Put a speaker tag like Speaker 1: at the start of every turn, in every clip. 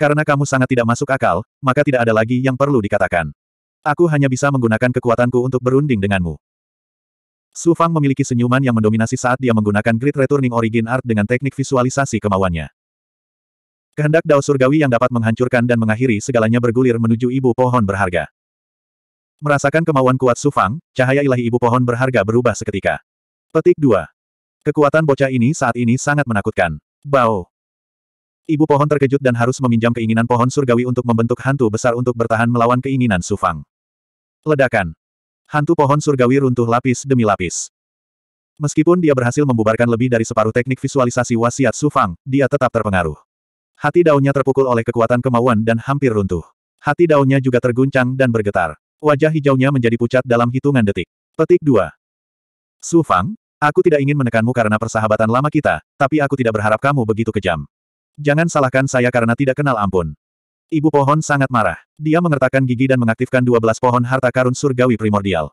Speaker 1: Karena kamu sangat tidak masuk akal, maka tidak ada lagi yang perlu dikatakan. Aku hanya bisa menggunakan kekuatanku untuk berunding denganmu. Su Fang memiliki senyuman yang mendominasi saat dia menggunakan Great Returning Origin Art dengan teknik visualisasi kemauannya. Kehendak Dao Surgawi yang dapat menghancurkan dan mengakhiri segalanya bergulir menuju ibu pohon berharga. Merasakan kemauan kuat Su Fang, cahaya ilahi ibu pohon berharga berubah seketika. Petik 2. Kekuatan bocah ini saat ini sangat menakutkan. Bao. Ibu pohon terkejut dan harus meminjam keinginan pohon surgawi untuk membentuk hantu besar untuk bertahan melawan keinginan Sufang. Ledakan. Hantu pohon surgawi runtuh lapis demi lapis. Meskipun dia berhasil membubarkan lebih dari separuh teknik visualisasi wasiat Sufang, dia tetap terpengaruh. Hati daunnya terpukul oleh kekuatan kemauan dan hampir runtuh. Hati daunnya juga terguncang dan bergetar. Wajah hijaunya menjadi pucat dalam hitungan detik. Petik 2. Su aku tidak ingin menekanmu karena persahabatan lama kita, tapi aku tidak berharap kamu begitu kejam. Jangan salahkan saya karena tidak kenal ampun. Ibu pohon sangat marah. Dia mengertakkan gigi dan mengaktifkan 12 pohon harta karun surgawi primordial.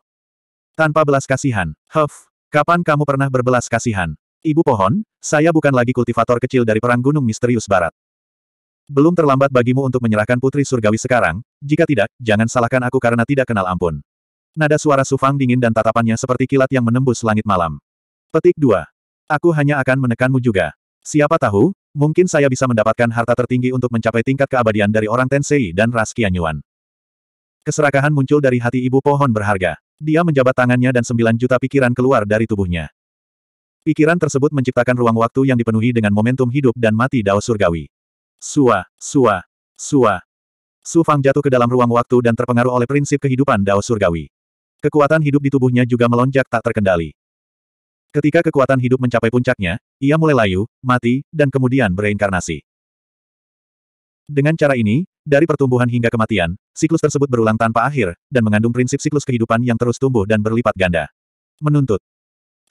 Speaker 1: Tanpa belas kasihan. Huff, kapan kamu pernah berbelas kasihan? Ibu pohon, saya bukan lagi kultivator kecil dari perang gunung misterius barat. Belum terlambat bagimu untuk menyerahkan putri surgawi sekarang, jika tidak, jangan salahkan aku karena tidak kenal ampun. Nada suara Sufang dingin dan tatapannya seperti kilat yang menembus langit malam. Petik 2. Aku hanya akan menekanmu juga. Siapa tahu, Mungkin saya bisa mendapatkan harta tertinggi untuk mencapai tingkat keabadian dari orang Tensei dan ras Qianyuan. Keserakahan muncul dari hati ibu pohon berharga. Dia menjabat tangannya dan sembilan juta pikiran keluar dari tubuhnya. Pikiran tersebut menciptakan ruang waktu yang dipenuhi dengan momentum hidup dan mati Dao Surgawi. Sua, sua, sua. Su Fang jatuh ke dalam ruang waktu dan terpengaruh oleh prinsip kehidupan Dao Surgawi. Kekuatan hidup di tubuhnya juga melonjak tak terkendali. Ketika kekuatan hidup mencapai puncaknya, ia mulai layu, mati, dan kemudian bereinkarnasi. Dengan cara ini, dari pertumbuhan hingga kematian, siklus tersebut berulang tanpa akhir, dan mengandung prinsip siklus kehidupan yang terus tumbuh dan berlipat ganda. Menuntut.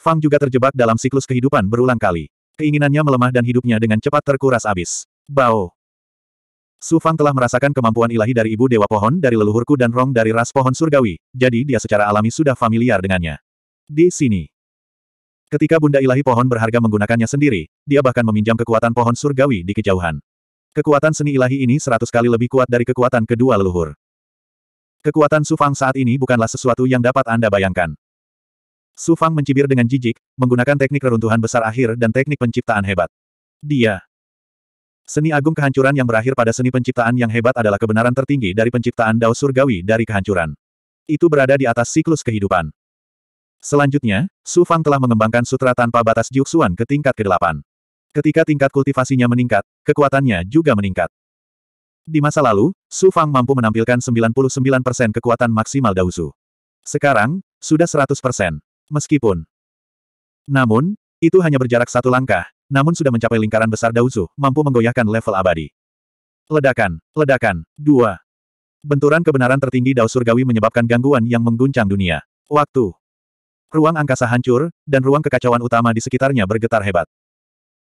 Speaker 1: Fang juga terjebak dalam siklus kehidupan berulang kali. Keinginannya melemah dan hidupnya dengan cepat terkuras abis. Bao. Su Fang telah merasakan kemampuan ilahi dari ibu dewa pohon dari leluhurku dan rong dari ras pohon surgawi, jadi dia secara alami sudah familiar dengannya. Di sini, Ketika Bunda Ilahi pohon berharga menggunakannya sendiri, dia bahkan meminjam kekuatan pohon surgawi di kejauhan. Kekuatan seni ilahi ini seratus kali lebih kuat dari kekuatan kedua leluhur. Kekuatan Sufang saat ini bukanlah sesuatu yang dapat Anda bayangkan. Sufang mencibir dengan jijik, menggunakan teknik reruntuhan besar akhir dan teknik penciptaan hebat. Dia. Seni agung kehancuran yang berakhir pada seni penciptaan yang hebat adalah kebenaran tertinggi dari penciptaan Dao Surgawi dari kehancuran. Itu berada di atas siklus kehidupan. Selanjutnya, Su Fang telah mengembangkan sutra tanpa batas Jiuxuan ke tingkat ke-8. Ketika tingkat kultivasinya meningkat, kekuatannya juga meningkat. Di masa lalu, Su Fang mampu menampilkan 99% kekuatan maksimal Daosu. Sekarang, sudah 100%. Meskipun. Namun, itu hanya berjarak satu langkah, namun sudah mencapai lingkaran besar Daosu, mampu menggoyahkan level abadi. Ledakan, ledakan, dua. Benturan kebenaran tertinggi Dao Surgawi menyebabkan gangguan yang mengguncang dunia. Waktu. Ruang angkasa hancur, dan ruang kekacauan utama di sekitarnya bergetar hebat.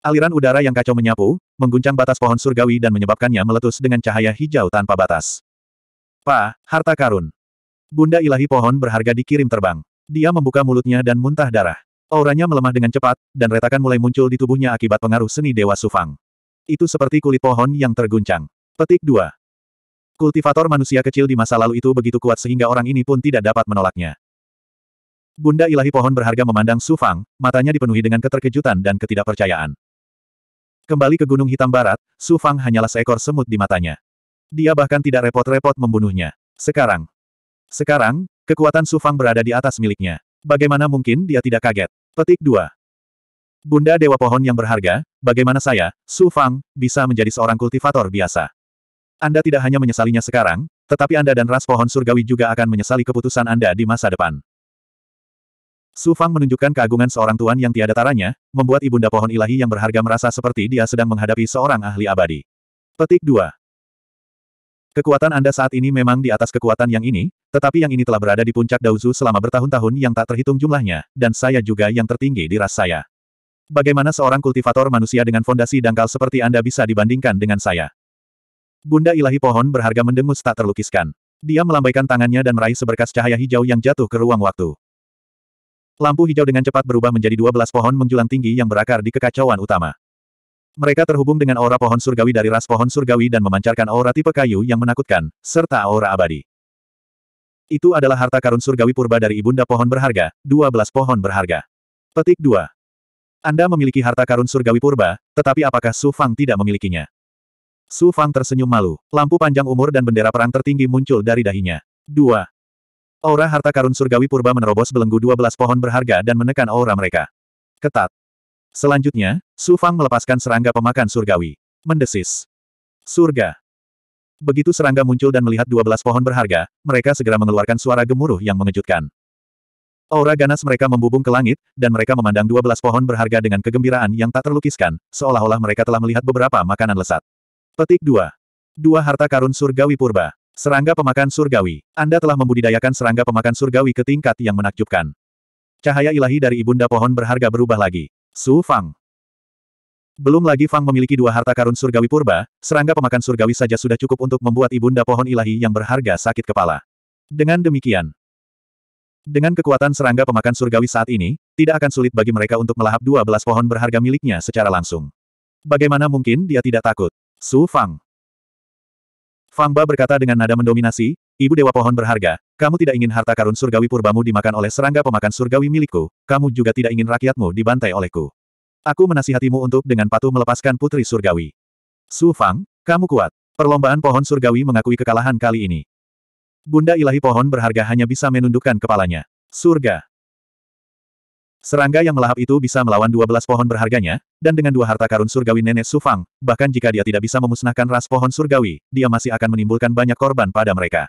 Speaker 1: Aliran udara yang kacau menyapu, mengguncang batas pohon surgawi dan menyebabkannya meletus dengan cahaya hijau tanpa batas. Pa, harta karun. Bunda ilahi pohon berharga dikirim terbang. Dia membuka mulutnya dan muntah darah. Auranya melemah dengan cepat, dan retakan mulai muncul di tubuhnya akibat pengaruh seni Dewa Sufang. Itu seperti kulit pohon yang terguncang. Petik 2. Kultivator manusia kecil di masa lalu itu begitu kuat sehingga orang ini pun tidak dapat menolaknya. Bunda ilahi pohon berharga memandang Su Fang, matanya dipenuhi dengan keterkejutan dan ketidakpercayaan. Kembali ke Gunung Hitam Barat, Su Fang hanyalah seekor semut di matanya. Dia bahkan tidak repot-repot membunuhnya. Sekarang. Sekarang, kekuatan Su Fang berada di atas miliknya. Bagaimana mungkin dia tidak kaget? Petik 2. Bunda Dewa Pohon yang berharga, bagaimana saya, Su Fang, bisa menjadi seorang kultivator biasa? Anda tidak hanya menyesalinya sekarang, tetapi Anda dan ras pohon surgawi juga akan menyesali keputusan Anda di masa depan. Su Fang menunjukkan keagungan seorang tuan yang tiada taranya, membuat ibunda pohon ilahi yang berharga merasa seperti dia sedang menghadapi seorang ahli abadi. Petik 2. Kekuatan Anda saat ini memang di atas kekuatan yang ini, tetapi yang ini telah berada di puncak Daozu selama bertahun-tahun yang tak terhitung jumlahnya, dan saya juga yang tertinggi di ras saya. Bagaimana seorang kultivator manusia dengan fondasi dangkal seperti Anda bisa dibandingkan dengan saya? Bunda ilahi pohon berharga mendengus tak terlukiskan. Dia melambaikan tangannya dan meraih seberkas cahaya hijau yang jatuh ke ruang waktu. Lampu hijau dengan cepat berubah menjadi 12 pohon menjulang tinggi yang berakar di kekacauan utama. Mereka terhubung dengan aura pohon surgawi dari ras pohon surgawi dan memancarkan aura tipe kayu yang menakutkan, serta aura abadi. Itu adalah harta karun surgawi purba dari ibunda pohon berharga, Dua belas pohon berharga. Petik 2. Anda memiliki harta karun surgawi purba, tetapi apakah Su Fang tidak memilikinya? Su Fang tersenyum malu. Lampu panjang umur dan bendera perang tertinggi muncul dari dahinya. 2. Aura harta karun surgawi purba menerobos belenggu dua belas pohon berharga dan menekan aura mereka. Ketat. Selanjutnya, Su Fang melepaskan serangga pemakan surgawi. Mendesis. Surga. Begitu serangga muncul dan melihat dua belas pohon berharga, mereka segera mengeluarkan suara gemuruh yang mengejutkan. Aura ganas mereka membubung ke langit, dan mereka memandang dua belas pohon berharga dengan kegembiraan yang tak terlukiskan, seolah-olah mereka telah melihat beberapa makanan lesat. Petik 2. Dua harta karun surgawi purba. Serangga pemakan surgawi. Anda telah membudidayakan serangga pemakan surgawi ke tingkat yang menakjubkan. Cahaya ilahi dari ibunda pohon berharga berubah lagi. Su Fang. Belum lagi Fang memiliki dua harta karun surgawi purba, serangga pemakan surgawi saja sudah cukup untuk membuat ibunda pohon ilahi yang berharga sakit kepala. Dengan demikian, dengan kekuatan serangga pemakan surgawi saat ini, tidak akan sulit bagi mereka untuk melahap dua belas pohon berharga miliknya secara langsung. Bagaimana mungkin dia tidak takut? Su Fang. Famba berkata dengan nada mendominasi, Ibu Dewa Pohon berharga, kamu tidak ingin harta karun surgawi purbamu dimakan oleh serangga pemakan surgawi milikku, kamu juga tidak ingin rakyatmu dibantai olehku. Aku menasihatimu untuk dengan patuh melepaskan putri surgawi. Su Fang, kamu kuat. Perlombaan pohon surgawi mengakui kekalahan kali ini. Bunda ilahi pohon berharga hanya bisa menundukkan kepalanya. Surga, Serangga yang melahap itu bisa melawan 12 pohon berharganya, dan dengan dua harta karun surgawi nenek Sufang, bahkan jika dia tidak bisa memusnahkan ras pohon surgawi, dia masih akan menimbulkan banyak korban pada mereka.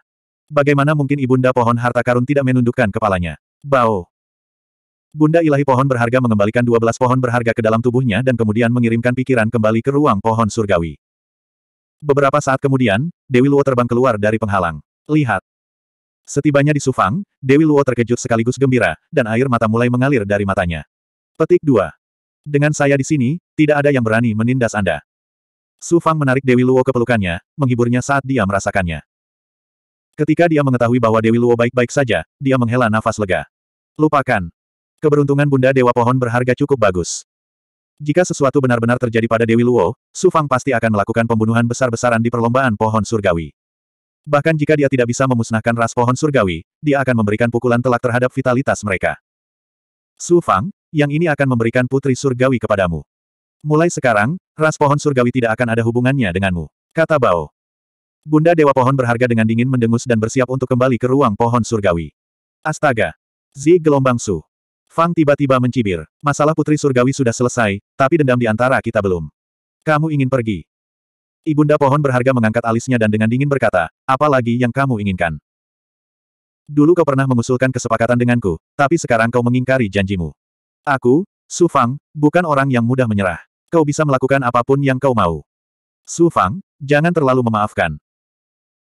Speaker 1: Bagaimana mungkin ibunda pohon harta karun tidak menundukkan kepalanya? Bau. Bunda ilahi pohon berharga mengembalikan 12 pohon berharga ke dalam tubuhnya dan kemudian mengirimkan pikiran kembali ke ruang pohon surgawi. Beberapa saat kemudian, Dewi Luo terbang keluar dari penghalang. Lihat, Setibanya di Sufang, Dewi Luo terkejut sekaligus gembira, dan air mata mulai mengalir dari matanya. Petik 2. Dengan saya di sini, tidak ada yang berani menindas Anda. Sufang menarik Dewi Luo ke pelukannya, menghiburnya saat dia merasakannya. Ketika dia mengetahui bahwa Dewi Luo baik-baik saja, dia menghela nafas lega. Lupakan. Keberuntungan Bunda Dewa Pohon berharga cukup bagus. Jika sesuatu benar-benar terjadi pada Dewi Luo, Sufang pasti akan melakukan pembunuhan besar-besaran di perlombaan pohon surgawi. Bahkan jika dia tidak bisa memusnahkan ras pohon surgawi, dia akan memberikan pukulan telak terhadap vitalitas mereka. Su Fang, yang ini akan memberikan putri surgawi kepadamu. Mulai sekarang, ras pohon surgawi tidak akan ada hubungannya denganmu, kata Bao. Bunda Dewa Pohon berharga dengan dingin mendengus dan bersiap untuk kembali ke ruang pohon surgawi. Astaga! Zi gelombang Su. Fang tiba-tiba mencibir. Masalah putri surgawi sudah selesai, tapi dendam di antara kita belum. Kamu ingin pergi. Ibunda pohon berharga mengangkat alisnya dan dengan dingin berkata, apa lagi yang kamu inginkan? Dulu kau pernah mengusulkan kesepakatan denganku, tapi sekarang kau mengingkari janjimu. Aku, Su Fang, bukan orang yang mudah menyerah. Kau bisa melakukan apapun yang kau mau. Su Fang, jangan terlalu memaafkan.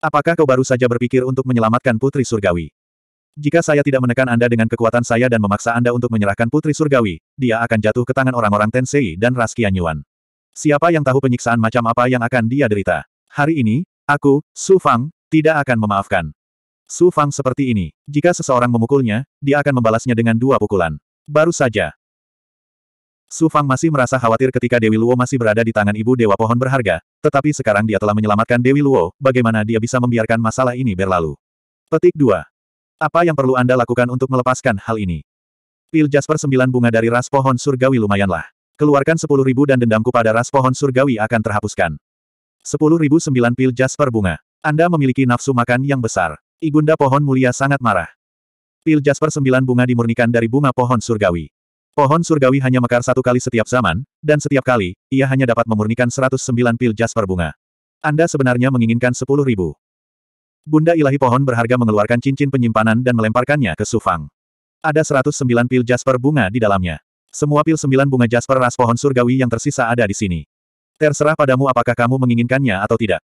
Speaker 1: Apakah kau baru saja berpikir untuk menyelamatkan Putri Surgawi? Jika saya tidak menekan Anda dengan kekuatan saya dan memaksa Anda untuk menyerahkan Putri Surgawi, dia akan jatuh ke tangan orang-orang Tensei dan Raskian Yuan. Siapa yang tahu penyiksaan macam apa yang akan dia derita? Hari ini, aku, Su Fang, tidak akan memaafkan. Su Fang seperti ini. Jika seseorang memukulnya, dia akan membalasnya dengan dua pukulan. Baru saja. Su Fang masih merasa khawatir ketika Dewi Luo masih berada di tangan ibu Dewa Pohon Berharga, tetapi sekarang dia telah menyelamatkan Dewi Luo, bagaimana dia bisa membiarkan masalah ini berlalu. Petik 2. Apa yang perlu Anda lakukan untuk melepaskan hal ini? Pil Jasper sembilan bunga dari ras pohon surgawi lumayanlah. Keluarkan sepuluh ribu dan dendamku pada ras pohon surgawi akan terhapuskan. Sepuluh ribu sembilan pil jasper bunga. Anda memiliki nafsu makan yang besar. Ibunda pohon mulia sangat marah. Pil jasper sembilan bunga dimurnikan dari bunga pohon surgawi. Pohon surgawi hanya mekar satu kali setiap zaman, dan setiap kali, ia hanya dapat memurnikan seratus sembilan pil jasper bunga. Anda sebenarnya menginginkan sepuluh ribu. Bunda ilahi pohon berharga mengeluarkan cincin penyimpanan dan melemparkannya ke Sufang. Ada seratus sembilan pil jasper bunga di dalamnya. Semua pil sembilan bunga jasper ras pohon surgawi yang tersisa ada di sini. Terserah padamu apakah kamu menginginkannya atau tidak.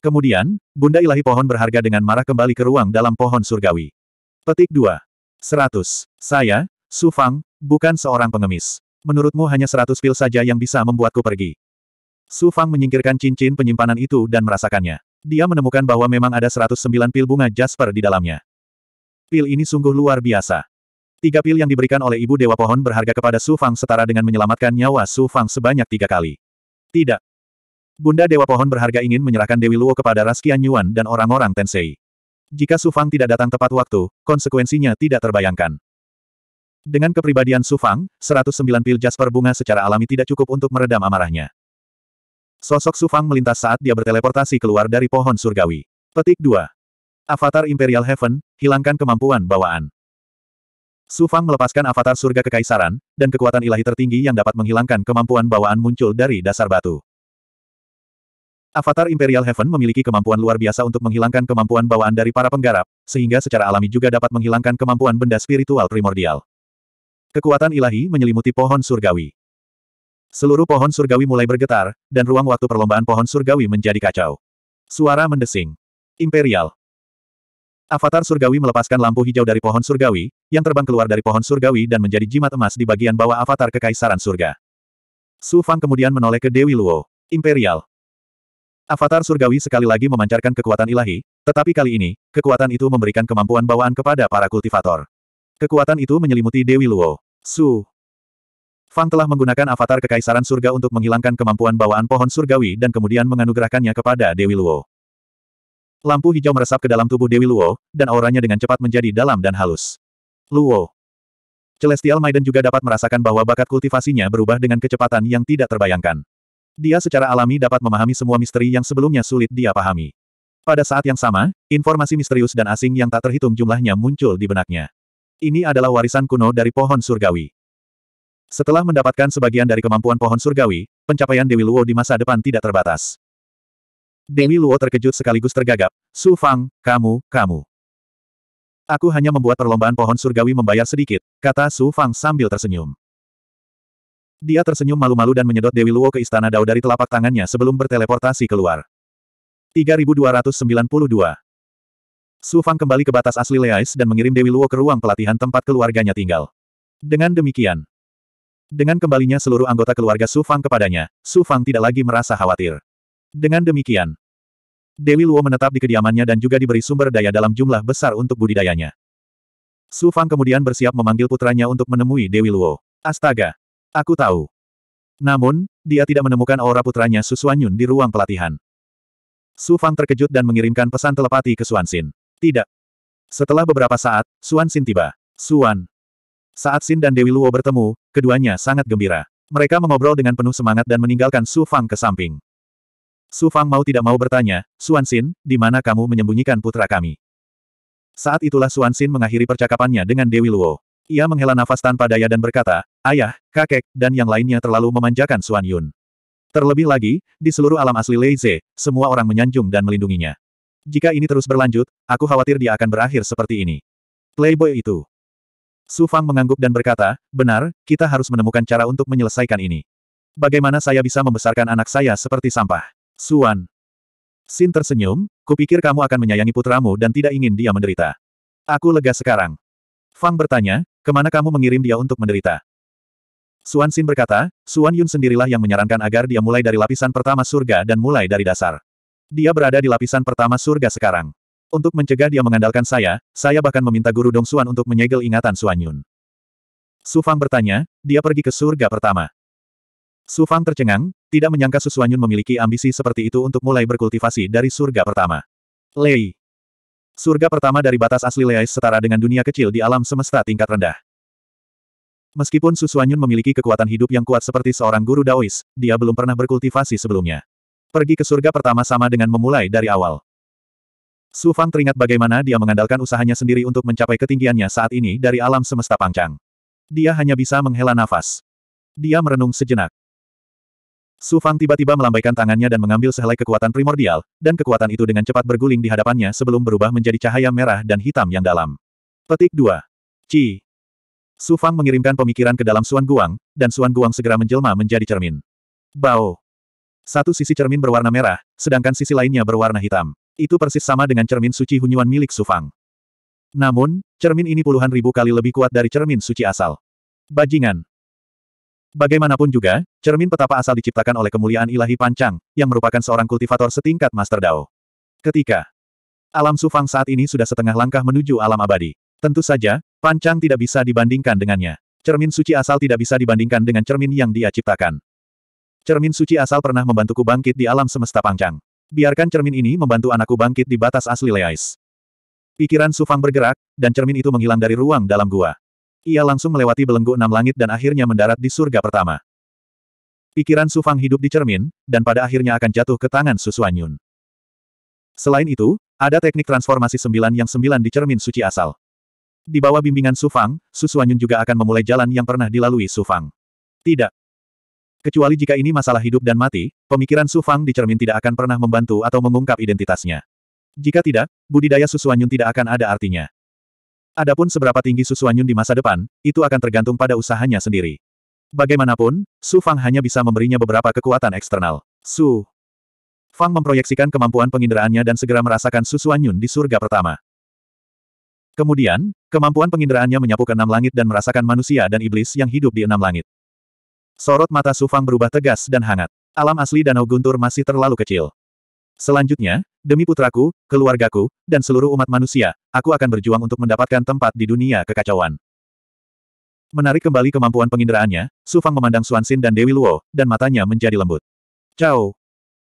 Speaker 1: Kemudian, Bunda Ilahi Pohon berharga dengan marah kembali ke ruang dalam pohon surgawi. Petik 2. 100. Saya, Su Fang, bukan seorang pengemis. Menurutmu hanya 100 pil saja yang bisa membuatku pergi. Su Fang menyingkirkan cincin penyimpanan itu dan merasakannya. Dia menemukan bahwa memang ada 109 pil bunga jasper di dalamnya. Pil ini sungguh luar biasa. Tiga pil yang diberikan oleh Ibu Dewa Pohon berharga kepada Su Fang setara dengan menyelamatkan nyawa Su Fang sebanyak tiga kali. Tidak. Bunda Dewa Pohon berharga ingin menyerahkan Dewi Luo kepada Raskian Yuan dan orang-orang Tensei. Jika Su Fang tidak datang tepat waktu, konsekuensinya tidak terbayangkan. Dengan kepribadian Su Fang, 109 pil jasper bunga secara alami tidak cukup untuk meredam amarahnya. Sosok Su Fang melintas saat dia berteleportasi keluar dari pohon surgawi. Petik 2. Avatar Imperial Heaven, hilangkan kemampuan bawaan. Su Fang melepaskan avatar surga kekaisaran, dan kekuatan ilahi tertinggi yang dapat menghilangkan kemampuan bawaan muncul dari dasar batu. Avatar Imperial Heaven memiliki kemampuan luar biasa untuk menghilangkan kemampuan bawaan dari para penggarap, sehingga secara alami juga dapat menghilangkan kemampuan benda spiritual primordial. Kekuatan ilahi menyelimuti pohon surgawi. Seluruh pohon surgawi mulai bergetar, dan ruang waktu perlombaan pohon surgawi menjadi kacau. Suara mendesing. Imperial. Avatar surgawi melepaskan lampu hijau dari pohon surgawi, yang terbang keluar dari pohon surgawi dan menjadi jimat emas di bagian bawah avatar kekaisaran surga. Su Fang kemudian menoleh ke Dewi Luo. Imperial. Avatar surgawi sekali lagi memancarkan kekuatan ilahi, tetapi kali ini, kekuatan itu memberikan kemampuan bawaan kepada para kultivator. Kekuatan itu menyelimuti Dewi Luo. Su. Fang telah menggunakan avatar kekaisaran surga untuk menghilangkan kemampuan bawaan pohon surgawi dan kemudian menganugerahkannya kepada Dewi Luo. Lampu hijau meresap ke dalam tubuh Dewi Luo, dan auranya dengan cepat menjadi dalam dan halus. Luo. Celestial Maiden juga dapat merasakan bahwa bakat kultivasinya berubah dengan kecepatan yang tidak terbayangkan. Dia secara alami dapat memahami semua misteri yang sebelumnya sulit dia pahami. Pada saat yang sama, informasi misterius dan asing yang tak terhitung jumlahnya muncul di benaknya. Ini adalah warisan kuno dari pohon surgawi. Setelah mendapatkan sebagian dari kemampuan pohon surgawi, pencapaian Dewi Luo di masa depan tidak terbatas. Dewi Luo terkejut sekaligus tergagap. Su Fang, kamu, kamu. Aku hanya membuat perlombaan pohon surgawi membayar sedikit, kata Su Fang sambil tersenyum. Dia tersenyum malu-malu dan menyedot Dewi Luo ke Istana Dao dari telapak tangannya sebelum berteleportasi keluar. 3292 Su Fang kembali ke batas asli Leais dan mengirim Dewi Luo ke ruang pelatihan tempat keluarganya tinggal. Dengan demikian, dengan kembalinya seluruh anggota keluarga Su Fang kepadanya, Su Fang tidak lagi merasa khawatir. Dengan demikian, Dewi Luo menetap di kediamannya dan juga diberi sumber daya dalam jumlah besar untuk budidayanya. Su Fang kemudian bersiap memanggil putranya untuk menemui Dewi Luo. Astaga! Aku tahu. Namun, dia tidak menemukan aura putranya Su Suanyun di ruang pelatihan. Su Fang terkejut dan mengirimkan pesan telepati ke Suan Xin. Tidak. Setelah beberapa saat, Suan Xin tiba. Suan. Saat Xin dan Dewi Luo bertemu, keduanya sangat gembira. Mereka mengobrol dengan penuh semangat dan meninggalkan Su Fang ke samping. Su Fang mau tidak mau bertanya, Suan Xin, di mana kamu menyembunyikan putra kami? Saat itulah Suan Xin mengakhiri percakapannya dengan Dewi Luo. Ia menghela nafas tanpa daya dan berkata, ayah, kakek, dan yang lainnya terlalu memanjakan Suan Yun. Terlebih lagi, di seluruh alam asli Lei Ze, semua orang menyanjung dan melindunginya. Jika ini terus berlanjut, aku khawatir dia akan berakhir seperti ini. Playboy itu. Su Fang mengangguk dan berkata, benar, kita harus menemukan cara untuk menyelesaikan ini. Bagaimana saya bisa membesarkan anak saya seperti sampah? Suan. Sin tersenyum, kupikir kamu akan menyayangi putramu dan tidak ingin dia menderita. Aku lega sekarang. Fang bertanya, kemana kamu mengirim dia untuk menderita? Suan Sin berkata, Suan Yun sendirilah yang menyarankan agar dia mulai dari lapisan pertama surga dan mulai dari dasar. Dia berada di lapisan pertama surga sekarang. Untuk mencegah dia mengandalkan saya, saya bahkan meminta guru Dong Suan untuk menyegel ingatan Suan Yun. Su Fang bertanya, dia pergi ke surga pertama. Su Fang tercengang, tidak menyangka Susuanyun memiliki ambisi seperti itu untuk mulai berkultivasi dari surga pertama. Lei. Surga pertama dari batas asli Lei setara dengan dunia kecil di alam semesta tingkat rendah. Meskipun Susuanyun memiliki kekuatan hidup yang kuat seperti seorang guru Daois, dia belum pernah berkultivasi sebelumnya. Pergi ke surga pertama sama dengan memulai dari awal. Su Fang teringat bagaimana dia mengandalkan usahanya sendiri untuk mencapai ketinggiannya saat ini dari alam semesta pangcang. Dia hanya bisa menghela nafas. Dia merenung sejenak. Su Fang tiba-tiba melambaikan tangannya dan mengambil sehelai kekuatan primordial, dan kekuatan itu dengan cepat berguling di hadapannya sebelum berubah menjadi cahaya merah dan hitam yang dalam. Petik 2. Ci. Su Fang mengirimkan pemikiran ke dalam Suan Guang, dan Suan Guang segera menjelma menjadi cermin. Bao. Satu sisi cermin berwarna merah, sedangkan sisi lainnya berwarna hitam. Itu persis sama dengan cermin suci Hunyuan milik Su Fang. Namun, cermin ini puluhan ribu kali lebih kuat dari cermin suci asal. Bajingan. Bagaimanapun juga, cermin petapa asal diciptakan oleh kemuliaan ilahi Pancang, yang merupakan seorang kultivator setingkat Master Dao. Ketika alam Sufang saat ini sudah setengah langkah menuju alam abadi. Tentu saja, Pancang tidak bisa dibandingkan dengannya. Cermin suci asal tidak bisa dibandingkan dengan cermin yang dia ciptakan. Cermin suci asal pernah membantuku bangkit di alam semesta Pancang. Biarkan cermin ini membantu anakku bangkit di batas asli Leais. Pikiran Sufang bergerak, dan cermin itu menghilang dari ruang dalam gua. Ia langsung melewati belenggu enam langit dan akhirnya mendarat di surga pertama. Pikiran Su Fang hidup di cermin, dan pada akhirnya akan jatuh ke tangan Susu Yun. Selain itu, ada teknik transformasi sembilan yang sembilan di cermin suci asal. Di bawah bimbingan Su Fang, Susuan Yun juga akan memulai jalan yang pernah dilalui Su Fang. Tidak. Kecuali jika ini masalah hidup dan mati, pemikiran Su Fang di cermin tidak akan pernah membantu atau mengungkap identitasnya. Jika tidak, budidaya Susu Yun tidak akan ada artinya. Adapun seberapa tinggi Su Xuanyun di masa depan, itu akan tergantung pada usahanya sendiri. Bagaimanapun, Su Fang hanya bisa memberinya beberapa kekuatan eksternal. Su Fang memproyeksikan kemampuan penginderaannya dan segera merasakan Su Xuanyun di surga pertama. Kemudian, kemampuan penginderaannya menyapu ke enam langit dan merasakan manusia dan iblis yang hidup di enam langit. Sorot mata Su Fang berubah tegas dan hangat. Alam asli Danau Guntur masih terlalu kecil. Selanjutnya, demi putraku, keluargaku, dan seluruh umat manusia, aku akan berjuang untuk mendapatkan tempat di dunia kekacauan. Menarik kembali kemampuan penginderaannya, Su Fang memandang Suan Xin dan Dewi Luo, dan matanya menjadi lembut. Ciao!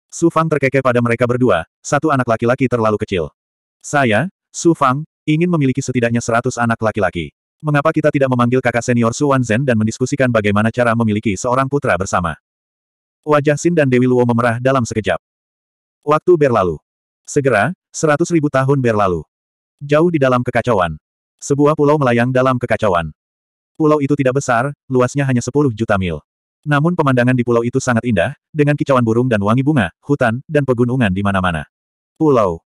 Speaker 1: Su Fang terkekeh pada mereka berdua, satu anak laki-laki terlalu kecil. Saya, Su Fang, ingin memiliki setidaknya seratus anak laki-laki. Mengapa kita tidak memanggil kakak senior Su Zhen dan mendiskusikan bagaimana cara memiliki seorang putra bersama? Wajah Xin dan Dewi Luo memerah dalam sekejap. Waktu berlalu. Segera, seratus ribu tahun berlalu. Jauh di dalam kekacauan. Sebuah pulau melayang dalam kekacauan. Pulau itu tidak besar, luasnya hanya sepuluh juta mil. Namun pemandangan di pulau itu sangat indah, dengan kicauan burung dan wangi bunga, hutan, dan pegunungan di mana-mana. Pulau.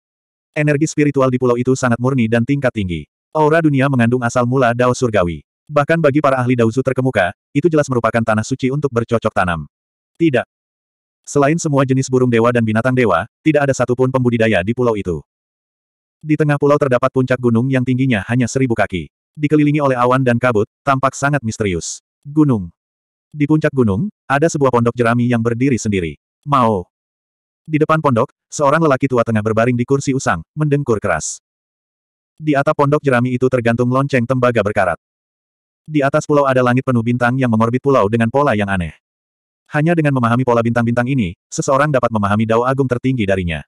Speaker 1: Energi spiritual di pulau itu sangat murni dan tingkat tinggi. Aura dunia mengandung asal mula Dao Surgawi. Bahkan bagi para ahli Daozu terkemuka, itu jelas merupakan tanah suci untuk bercocok tanam. Tidak, Selain semua jenis burung dewa dan binatang dewa, tidak ada satupun pembudidaya di pulau itu. Di tengah pulau terdapat puncak gunung yang tingginya hanya seribu kaki. Dikelilingi oleh awan dan kabut, tampak sangat misterius. Gunung. Di puncak gunung, ada sebuah pondok jerami yang berdiri sendiri. Mao. Di depan pondok, seorang lelaki tua tengah berbaring di kursi usang, mendengkur keras. Di atap pondok jerami itu tergantung lonceng tembaga berkarat. Di atas pulau ada langit penuh bintang yang mengorbit pulau dengan pola yang aneh. Hanya dengan memahami pola bintang-bintang ini, seseorang dapat memahami dao agung tertinggi darinya.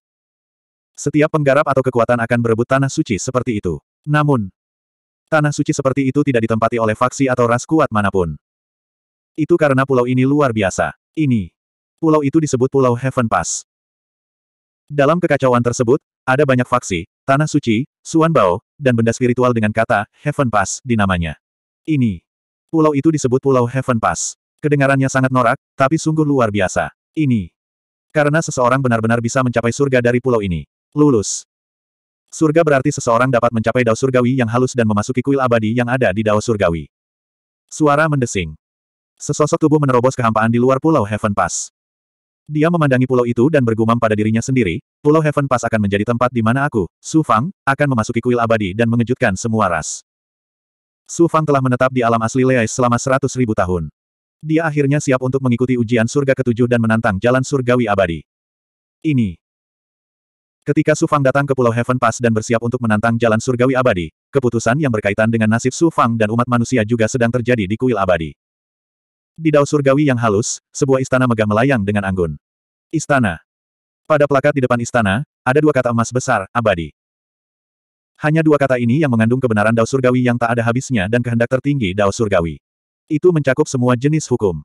Speaker 1: Setiap penggarap atau kekuatan akan berebut tanah suci seperti itu. Namun, tanah suci seperti itu tidak ditempati oleh faksi atau ras kuat manapun. Itu karena pulau ini luar biasa. Ini. Pulau itu disebut Pulau Heaven Pass. Dalam kekacauan tersebut, ada banyak faksi, Tanah Suci, Suan Bao, dan benda spiritual dengan kata Heaven Pass di namanya. Ini. Pulau itu disebut Pulau Heaven Pass. Kedengarannya sangat norak, tapi sungguh luar biasa. Ini. Karena seseorang benar-benar bisa mencapai surga dari pulau ini. Lulus. Surga berarti seseorang dapat mencapai dao surgawi yang halus dan memasuki kuil abadi yang ada di dao surgawi. Suara mendesing. Sesosok tubuh menerobos kehampaan di luar pulau Heaven Pass. Dia memandangi pulau itu dan bergumam pada dirinya sendiri, pulau Heaven Pass akan menjadi tempat di mana aku, Su Fang, akan memasuki kuil abadi dan mengejutkan semua ras. Su Fang telah menetap di alam asli Leais selama seratus ribu tahun. Dia akhirnya siap untuk mengikuti ujian surga ketujuh dan menantang jalan surgawi abadi. Ini. Ketika Su Fang datang ke Pulau Heaven Pass dan bersiap untuk menantang jalan surgawi abadi, keputusan yang berkaitan dengan nasib Su Fang dan umat manusia juga sedang terjadi di kuil abadi. Di dao surgawi yang halus, sebuah istana megah melayang dengan anggun. Istana. Pada plakat di depan istana, ada dua kata emas besar, abadi. Hanya dua kata ini yang mengandung kebenaran Dao Surgawi yang tak ada habisnya dan kehendak tertinggi Dao Surgawi. Itu mencakup semua jenis hukum.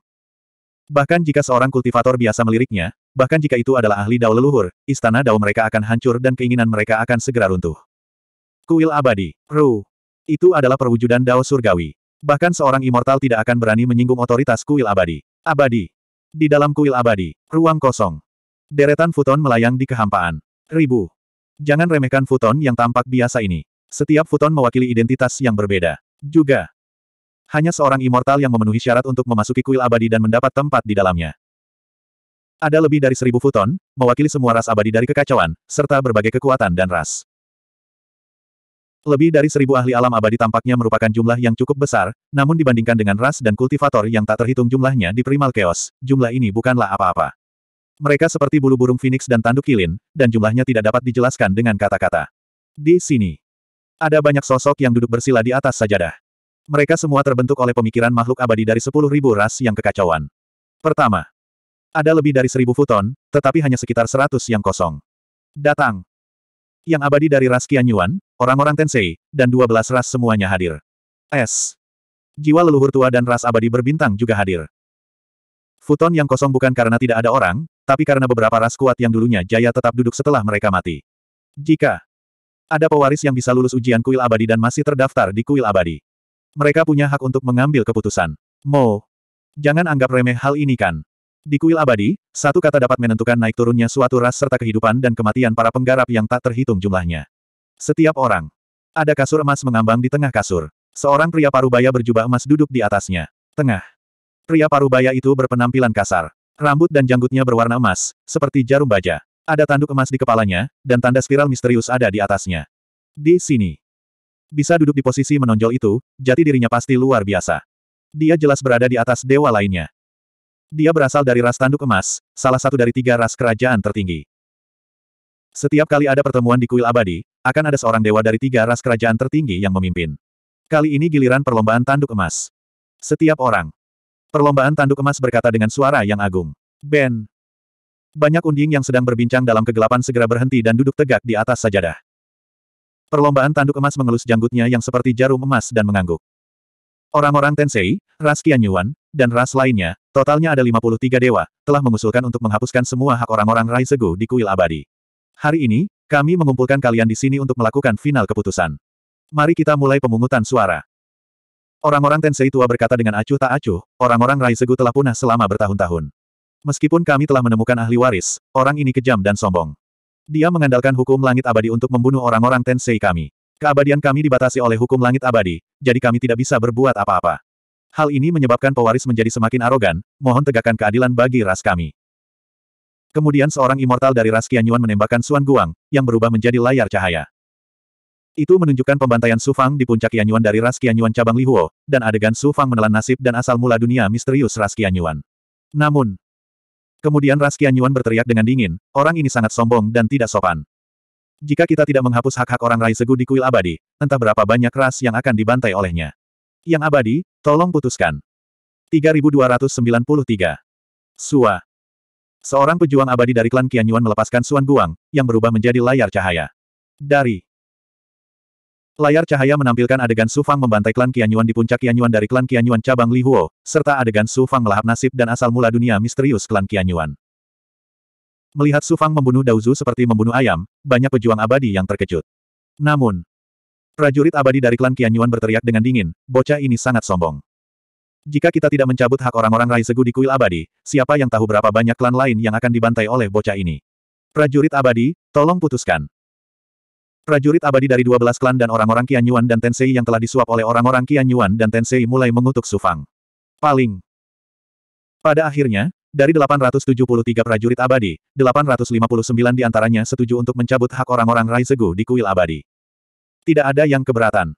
Speaker 1: Bahkan jika seorang kultivator biasa meliriknya, bahkan jika itu adalah ahli dao leluhur, istana dao mereka akan hancur dan keinginan mereka akan segera runtuh. Kuil abadi, Ru. Itu adalah perwujudan dao surgawi. Bahkan seorang immortal tidak akan berani menyinggung otoritas kuil abadi. Abadi. Di dalam kuil abadi, ruang kosong. Deretan futon melayang di kehampaan. Ribu. Jangan remehkan futon yang tampak biasa ini. Setiap futon mewakili identitas yang berbeda. Juga, hanya seorang immortal yang memenuhi syarat untuk memasuki kuil abadi dan mendapat tempat di dalamnya. Ada lebih dari seribu futon, mewakili semua ras abadi dari kekacauan, serta berbagai kekuatan dan ras. Lebih dari seribu ahli alam abadi tampaknya merupakan jumlah yang cukup besar, namun dibandingkan dengan ras dan kultivator yang tak terhitung jumlahnya di primal chaos, jumlah ini bukanlah apa-apa. Mereka seperti bulu burung phoenix dan tanduk kilin, dan jumlahnya tidak dapat dijelaskan dengan kata-kata. Di sini, ada banyak sosok yang duduk bersila di atas sajadah. Mereka semua terbentuk oleh pemikiran makhluk abadi dari sepuluh ribu ras yang kekacauan. Pertama, ada lebih dari seribu futon, tetapi hanya sekitar seratus yang kosong. Datang. Yang abadi dari ras Qianyuan, orang-orang Tensei, dan dua belas ras semuanya hadir. S. Jiwa leluhur tua dan ras abadi berbintang juga hadir. Futon yang kosong bukan karena tidak ada orang, tapi karena beberapa ras kuat yang dulunya jaya tetap duduk setelah mereka mati. Jika ada pewaris yang bisa lulus ujian kuil abadi dan masih terdaftar di kuil abadi. Mereka punya hak untuk mengambil keputusan. Mo. Jangan anggap remeh hal ini kan. Di kuil abadi, satu kata dapat menentukan naik turunnya suatu ras serta kehidupan dan kematian para penggarap yang tak terhitung jumlahnya. Setiap orang. Ada kasur emas mengambang di tengah kasur. Seorang pria parubaya berjubah emas duduk di atasnya. Tengah. Pria parubaya itu berpenampilan kasar. Rambut dan janggutnya berwarna emas, seperti jarum baja. Ada tanduk emas di kepalanya, dan tanda spiral misterius ada di atasnya. Di sini. Bisa duduk di posisi menonjol itu, jati dirinya pasti luar biasa. Dia jelas berada di atas dewa lainnya. Dia berasal dari ras tanduk emas, salah satu dari tiga ras kerajaan tertinggi. Setiap kali ada pertemuan di kuil abadi, akan ada seorang dewa dari tiga ras kerajaan tertinggi yang memimpin. Kali ini giliran perlombaan tanduk emas. Setiap orang. Perlombaan tanduk emas berkata dengan suara yang agung. Ben. Banyak unding yang sedang berbincang dalam kegelapan segera berhenti dan duduk tegak di atas sajadah. Perlombaan tanduk emas mengelus janggutnya yang seperti jarum emas dan mengangguk. Orang-orang Tensei, ras Qianyuan, dan ras lainnya, totalnya ada 53 dewa, telah mengusulkan untuk menghapuskan semua hak orang-orang Raisegu di kuil abadi. Hari ini, kami mengumpulkan kalian di sini untuk melakukan final keputusan. Mari kita mulai pemungutan suara. Orang-orang Tensei tua berkata dengan acuh tak acuh, orang-orang Raisegu telah punah selama bertahun-tahun. Meskipun kami telah menemukan ahli waris, orang ini kejam dan sombong. Dia mengandalkan hukum langit abadi untuk membunuh orang-orang Tensei kami. Keabadian kami dibatasi oleh hukum langit abadi, jadi kami tidak bisa berbuat apa-apa. Hal ini menyebabkan pewaris menjadi semakin arogan, mohon tegakkan keadilan bagi ras kami. Kemudian seorang immortal dari ras Kianyuan menembakkan Suan Guang, yang berubah menjadi layar cahaya. Itu menunjukkan pembantaian Su Fang di puncak Kianyuan dari ras Kianyuan cabang Lihuo, dan adegan Su Fang menelan nasib dan asal mula dunia misterius ras Kianyuan. Namun, Kemudian Ras Qianyuan berteriak dengan dingin, orang ini sangat sombong dan tidak sopan. Jika kita tidak menghapus hak-hak orang Rai Segu di kuil abadi, entah berapa banyak ras yang akan dibantai olehnya. Yang abadi, tolong putuskan. 3293. Sua. Seorang pejuang abadi dari klan Qianyuan melepaskan Suan Guang, yang berubah menjadi layar cahaya. Dari Layar cahaya menampilkan adegan Su Fang membantai klan Qianyuan di puncak Qianyuan dari klan Qianyuan cabang Li Huo, serta adegan Su Fang melahap nasib dan asal mula dunia misterius klan Qianyuan. Melihat Su Fang membunuh Daozu seperti membunuh ayam, banyak pejuang abadi yang terkejut. Namun, prajurit abadi dari klan Qianyuan berteriak dengan dingin, bocah ini sangat sombong. Jika kita tidak mencabut hak orang-orang Raisegu di kuil abadi, siapa yang tahu berapa banyak klan lain yang akan dibantai oleh bocah ini? Prajurit abadi, tolong putuskan. Prajurit abadi dari 12 klan dan orang-orang Qian Yuan dan Tensei yang telah disuap oleh orang-orang Qian Yuan dan Tensei mulai mengutuk Sufang. Paling. Pada akhirnya, dari 873 prajurit abadi, 859 antaranya setuju untuk mencabut hak orang-orang Raizegu di kuil abadi. Tidak ada yang keberatan.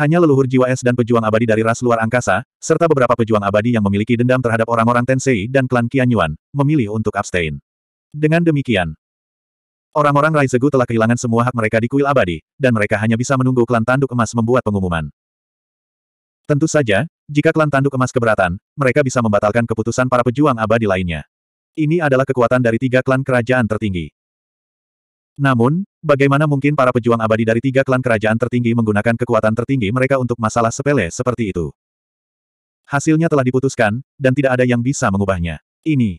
Speaker 1: Hanya leluhur jiwa es dan pejuang abadi dari ras luar angkasa, serta beberapa pejuang abadi yang memiliki dendam terhadap orang-orang Tensei dan klan Qian Yuan, memilih untuk abstain. Dengan demikian, Orang-orang Raizegu telah kehilangan semua hak mereka di kuil abadi, dan mereka hanya bisa menunggu klan tanduk emas membuat pengumuman. Tentu saja, jika klan tanduk emas keberatan, mereka bisa membatalkan keputusan para pejuang abadi lainnya. Ini adalah kekuatan dari tiga klan kerajaan tertinggi. Namun, bagaimana mungkin para pejuang abadi dari tiga klan kerajaan tertinggi menggunakan kekuatan tertinggi mereka untuk masalah sepele seperti itu? Hasilnya telah diputuskan, dan tidak ada yang bisa mengubahnya. Ini.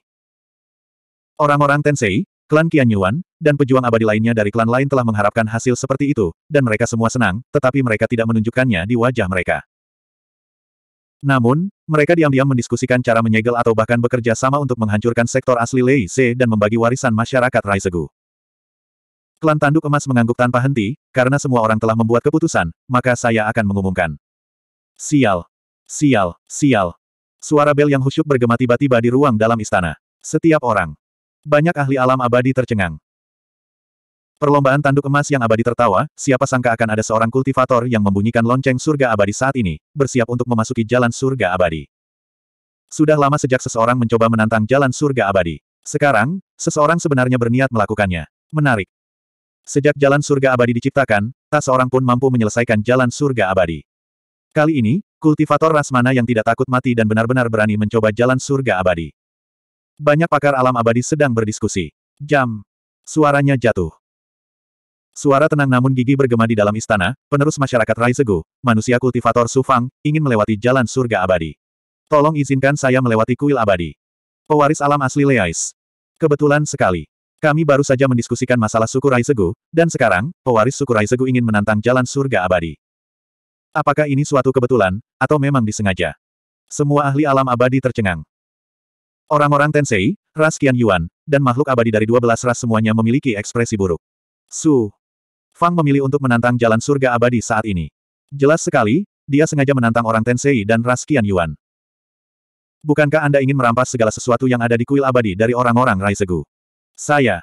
Speaker 1: Orang-orang Tensei, Klan Qian Yuan, dan pejuang abadi lainnya dari klan lain telah mengharapkan hasil seperti itu, dan mereka semua senang, tetapi mereka tidak menunjukkannya di wajah mereka. Namun, mereka diam-diam mendiskusikan cara menyegel atau bahkan bekerja sama untuk menghancurkan sektor asli Lei Se dan membagi warisan masyarakat Raizegu. Klan Tanduk Emas mengangguk tanpa henti, karena semua orang telah membuat keputusan, maka saya akan mengumumkan. Sial! Sial! Sial! Suara bel yang husyuk bergema tiba-tiba di ruang dalam istana. Setiap orang, banyak ahli alam abadi tercengang. Perlombaan tanduk emas yang abadi tertawa, siapa sangka akan ada seorang kultivator yang membunyikan lonceng surga abadi saat ini, bersiap untuk memasuki jalan surga abadi. Sudah lama sejak seseorang mencoba menantang jalan surga abadi. Sekarang, seseorang sebenarnya berniat melakukannya. Menarik. Sejak jalan surga abadi diciptakan, tak seorang pun mampu menyelesaikan jalan surga abadi. Kali ini, kultivator Rasmana yang tidak takut mati dan benar-benar berani mencoba jalan surga abadi. Banyak pakar alam abadi sedang berdiskusi. Jam. Suaranya jatuh. Suara tenang namun gigi bergema di dalam istana, penerus masyarakat Raisegu, manusia kultivator Sufang, ingin melewati jalan surga abadi. Tolong izinkan saya melewati kuil abadi. Pewaris alam asli Leais. Kebetulan sekali. Kami baru saja mendiskusikan masalah suku Raisegu, dan sekarang, pewaris suku Raisegu ingin menantang jalan surga abadi. Apakah ini suatu kebetulan, atau memang disengaja? Semua ahli alam abadi tercengang. Orang-orang Tensei, ras Qian Yuan, dan makhluk abadi dari 12 ras semuanya memiliki ekspresi buruk. Su. Fang memilih untuk menantang jalan surga abadi saat ini. Jelas sekali, dia sengaja menantang orang Tensei dan ras Qian Yuan. Bukankah Anda ingin merampas segala sesuatu yang ada di kuil abadi dari orang-orang Raisegu? Saya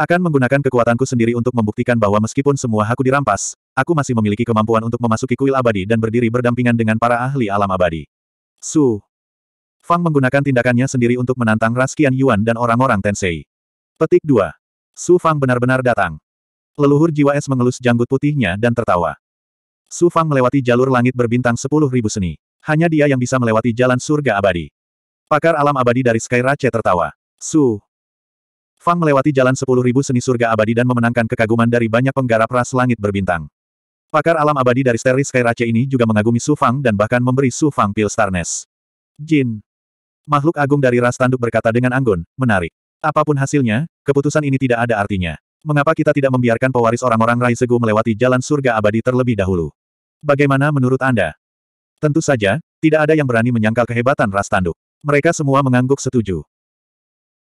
Speaker 1: akan menggunakan kekuatanku sendiri untuk membuktikan bahwa meskipun semua aku dirampas, aku masih memiliki kemampuan untuk memasuki kuil abadi dan berdiri berdampingan dengan para ahli alam abadi. Su. Fang menggunakan tindakannya sendiri untuk menantang Raskian Yuan dan orang-orang Tensei. Petik 2. Su Fang benar-benar datang. Leluhur jiwa es mengelus janggut putihnya dan tertawa. Su Fang melewati jalur langit berbintang sepuluh ribu seni. Hanya dia yang bisa melewati jalan surga abadi. Pakar alam abadi dari Sky Rache tertawa. Su Fang melewati jalan sepuluh ribu seni surga abadi dan memenangkan kekaguman dari banyak penggarap ras langit berbintang. Pakar alam abadi dari Sterling Sky Rache ini juga mengagumi Su Fang dan bahkan memberi Su Fang pil Starnes. Jin Makhluk agung dari ras tanduk berkata dengan anggun, menarik. Apapun hasilnya, keputusan ini tidak ada artinya. Mengapa kita tidak membiarkan pewaris orang-orang Rai Segu melewati jalan surga abadi terlebih dahulu? Bagaimana menurut Anda? Tentu saja, tidak ada yang berani menyangkal kehebatan ras tanduk. Mereka semua mengangguk setuju.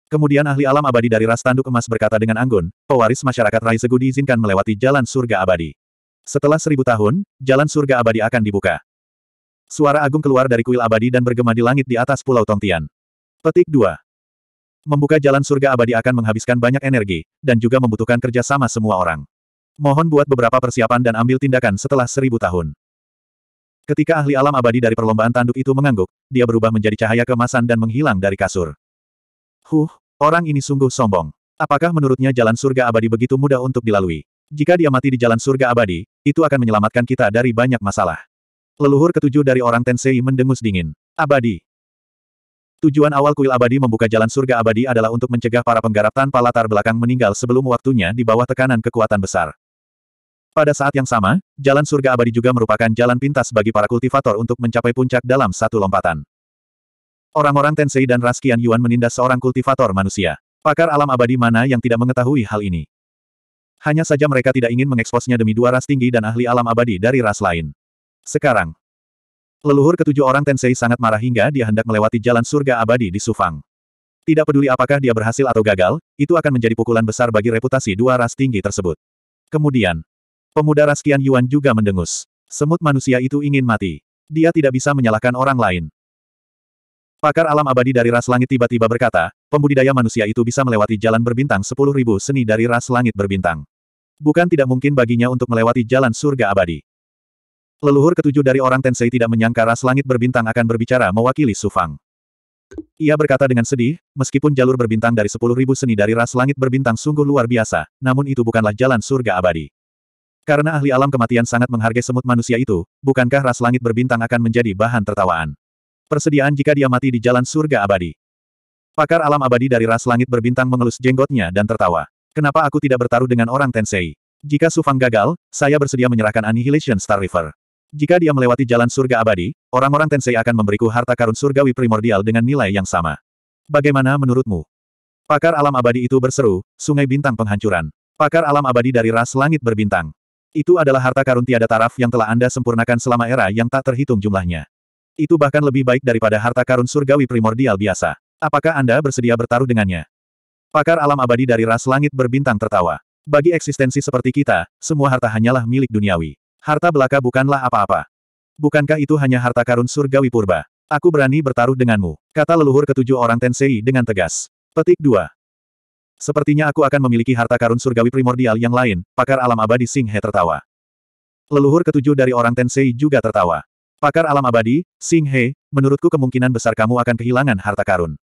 Speaker 1: Kemudian ahli alam abadi dari ras tanduk emas berkata dengan anggun, pewaris masyarakat Rai Segu diizinkan melewati jalan surga abadi. Setelah seribu tahun, jalan surga abadi akan dibuka. Suara agung keluar dari kuil abadi dan bergema di langit di atas pulau Tongtian. Petik 2. Membuka jalan surga abadi akan menghabiskan banyak energi, dan juga membutuhkan kerja sama semua orang. Mohon buat beberapa persiapan dan ambil tindakan setelah seribu tahun. Ketika ahli alam abadi dari perlombaan tanduk itu mengangguk, dia berubah menjadi cahaya kemasan dan menghilang dari kasur. Huh, orang ini sungguh sombong. Apakah menurutnya jalan surga abadi begitu mudah untuk dilalui? Jika dia mati di jalan surga abadi, itu akan menyelamatkan kita dari banyak masalah. Leluhur ketujuh dari orang Tensei mendengus dingin. Abadi. Tujuan awal kuil abadi membuka jalan surga abadi adalah untuk mencegah para penggarap tanpa latar belakang meninggal sebelum waktunya di bawah tekanan kekuatan besar. Pada saat yang sama, jalan surga abadi juga merupakan jalan pintas bagi para kultivator untuk mencapai puncak dalam satu lompatan. Orang-orang Tensei dan Raskian Yuan menindas seorang kultivator manusia. Pakar alam abadi mana yang tidak mengetahui hal ini? Hanya saja mereka tidak ingin mengeksposnya demi dua ras tinggi dan ahli alam abadi dari ras lain. Sekarang. Leluhur ketujuh orang Tensei sangat marah hingga dia hendak melewati jalan surga abadi di Sufang. Tidak peduli apakah dia berhasil atau gagal, itu akan menjadi pukulan besar bagi reputasi dua ras tinggi tersebut. Kemudian, pemuda ras Qian Yuan juga mendengus. Semut manusia itu ingin mati. Dia tidak bisa menyalahkan orang lain. Pakar alam abadi dari ras langit tiba-tiba berkata, pembudidaya manusia itu bisa melewati jalan berbintang sepuluh ribu seni dari ras langit berbintang. Bukan tidak mungkin baginya untuk melewati jalan surga abadi. Leluhur ketujuh dari orang Tensei tidak menyangka ras langit berbintang akan berbicara mewakili Sufang. Ia berkata dengan sedih, meskipun jalur berbintang dari sepuluh ribu seni dari ras langit berbintang sungguh luar biasa, namun itu bukanlah jalan surga abadi. Karena ahli alam kematian sangat menghargai semut manusia itu, bukankah ras langit berbintang akan menjadi bahan tertawaan? Persediaan jika dia mati di jalan surga abadi. Pakar alam abadi dari ras langit berbintang mengelus jenggotnya dan tertawa. Kenapa aku tidak bertaruh dengan orang Tensei? Jika Sufang gagal, saya bersedia menyerahkan Annihilation Star River. Jika dia melewati jalan surga abadi, orang-orang Tensei akan memberiku harta karun surgawi primordial dengan nilai yang sama. Bagaimana menurutmu? Pakar alam abadi itu berseru, sungai bintang penghancuran. Pakar alam abadi dari ras langit berbintang. Itu adalah harta karun tiada taraf yang telah Anda sempurnakan selama era yang tak terhitung jumlahnya. Itu bahkan lebih baik daripada harta karun surgawi primordial biasa. Apakah Anda bersedia bertaruh dengannya? Pakar alam abadi dari ras langit berbintang tertawa. Bagi eksistensi seperti kita, semua harta hanyalah milik duniawi. Harta belaka bukanlah apa-apa. Bukankah itu hanya harta karun surgawi purba? Aku berani bertaruh denganmu, kata leluhur ketujuh orang Tensei dengan tegas. Petik 2. Sepertinya aku akan memiliki harta karun surgawi primordial yang lain, pakar alam abadi Sing He tertawa. Leluhur ketujuh dari orang Tensei juga tertawa. Pakar alam abadi, Sing He, menurutku kemungkinan besar kamu akan kehilangan harta karun.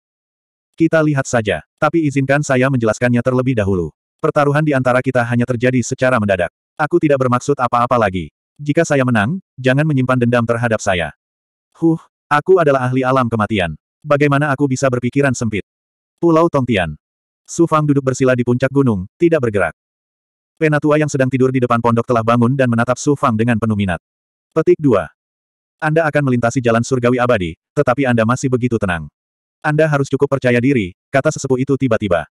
Speaker 1: Kita lihat saja, tapi izinkan saya menjelaskannya terlebih dahulu. Pertaruhan di antara kita hanya terjadi secara mendadak. Aku tidak bermaksud apa-apa lagi. Jika saya menang, jangan menyimpan dendam terhadap saya. Huh, aku adalah ahli alam kematian. Bagaimana aku bisa berpikiran sempit? Pulau Tongtian. Su Fang duduk bersila di puncak gunung, tidak bergerak. Penatua yang sedang tidur di depan pondok telah bangun dan menatap Su Fang dengan penuh minat. Petik 2. Anda akan melintasi jalan surgawi abadi, tetapi Anda masih begitu tenang. Anda harus cukup percaya diri, kata sesepuh itu tiba-tiba.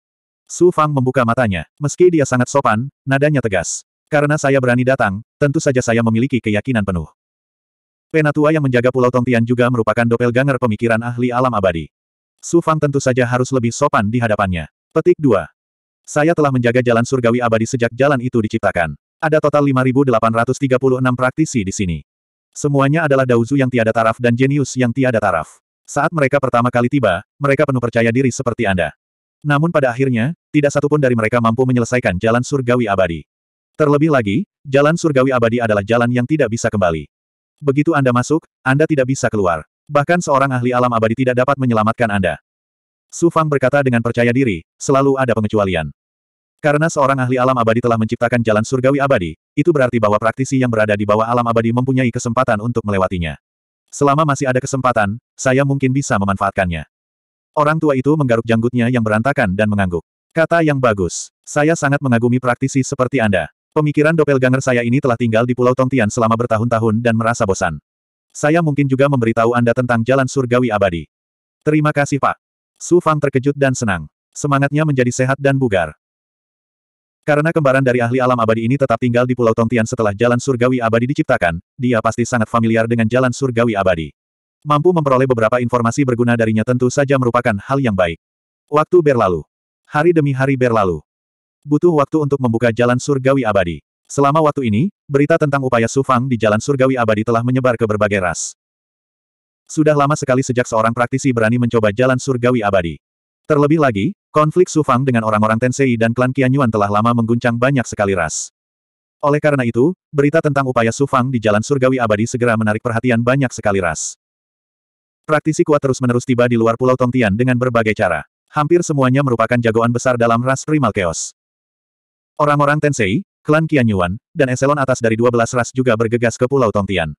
Speaker 1: Su Fang membuka matanya. Meski dia sangat sopan, nadanya tegas. Karena saya berani datang, tentu saja saya memiliki keyakinan penuh. Penatua yang menjaga Pulau Tongtian juga merupakan doppelganger pemikiran ahli alam abadi. Su Fang tentu saja harus lebih sopan di hadapannya. Petik 2. Saya telah menjaga jalan surgawi abadi sejak jalan itu diciptakan. Ada total 5.836 praktisi di sini. Semuanya adalah Dauzu yang tiada taraf dan jenius yang tiada taraf. Saat mereka pertama kali tiba, mereka penuh percaya diri seperti Anda. Namun pada akhirnya, tidak satupun dari mereka mampu menyelesaikan jalan surgawi abadi. Terlebih lagi, jalan surgawi abadi adalah jalan yang tidak bisa kembali. Begitu Anda masuk, Anda tidak bisa keluar. Bahkan seorang ahli alam abadi tidak dapat menyelamatkan Anda. Su Fang berkata dengan percaya diri, selalu ada pengecualian. Karena seorang ahli alam abadi telah menciptakan jalan surgawi abadi, itu berarti bahwa praktisi yang berada di bawah alam abadi mempunyai kesempatan untuk melewatinya. Selama masih ada kesempatan, saya mungkin bisa memanfaatkannya. Orang tua itu menggaruk janggutnya yang berantakan dan mengangguk. Kata yang bagus. Saya sangat mengagumi praktisi seperti Anda. Pemikiran doppelganger saya ini telah tinggal di Pulau Tongtian selama bertahun-tahun dan merasa bosan. Saya mungkin juga memberitahu Anda tentang jalan surgawi abadi. Terima kasih Pak. Su Fang terkejut dan senang. Semangatnya menjadi sehat dan bugar. Karena kembaran dari ahli alam abadi ini tetap tinggal di Pulau Tongtian setelah jalan surgawi abadi diciptakan, dia pasti sangat familiar dengan jalan surgawi abadi. Mampu memperoleh beberapa informasi berguna darinya tentu saja merupakan hal yang baik. Waktu berlalu. Hari demi hari berlalu. Butuh waktu untuk membuka jalan surgawi abadi. Selama waktu ini, berita tentang upaya Sufang di jalan surgawi abadi telah menyebar ke berbagai ras. Sudah lama sekali sejak seorang praktisi berani mencoba jalan surgawi abadi. Terlebih lagi, konflik Sufang dengan orang-orang Tensei dan klan Qianyuan telah lama mengguncang banyak sekali ras. Oleh karena itu, berita tentang upaya Sufang di jalan surgawi abadi segera menarik perhatian banyak sekali ras. Praktisi kuat terus-menerus tiba di luar Pulau Tongtian dengan berbagai cara. Hampir semuanya merupakan jagoan besar dalam ras primal chaos. Orang-orang Tensei, klan Qianyuan, dan eselon atas dari 12 ras juga bergegas ke Pulau Tongtian.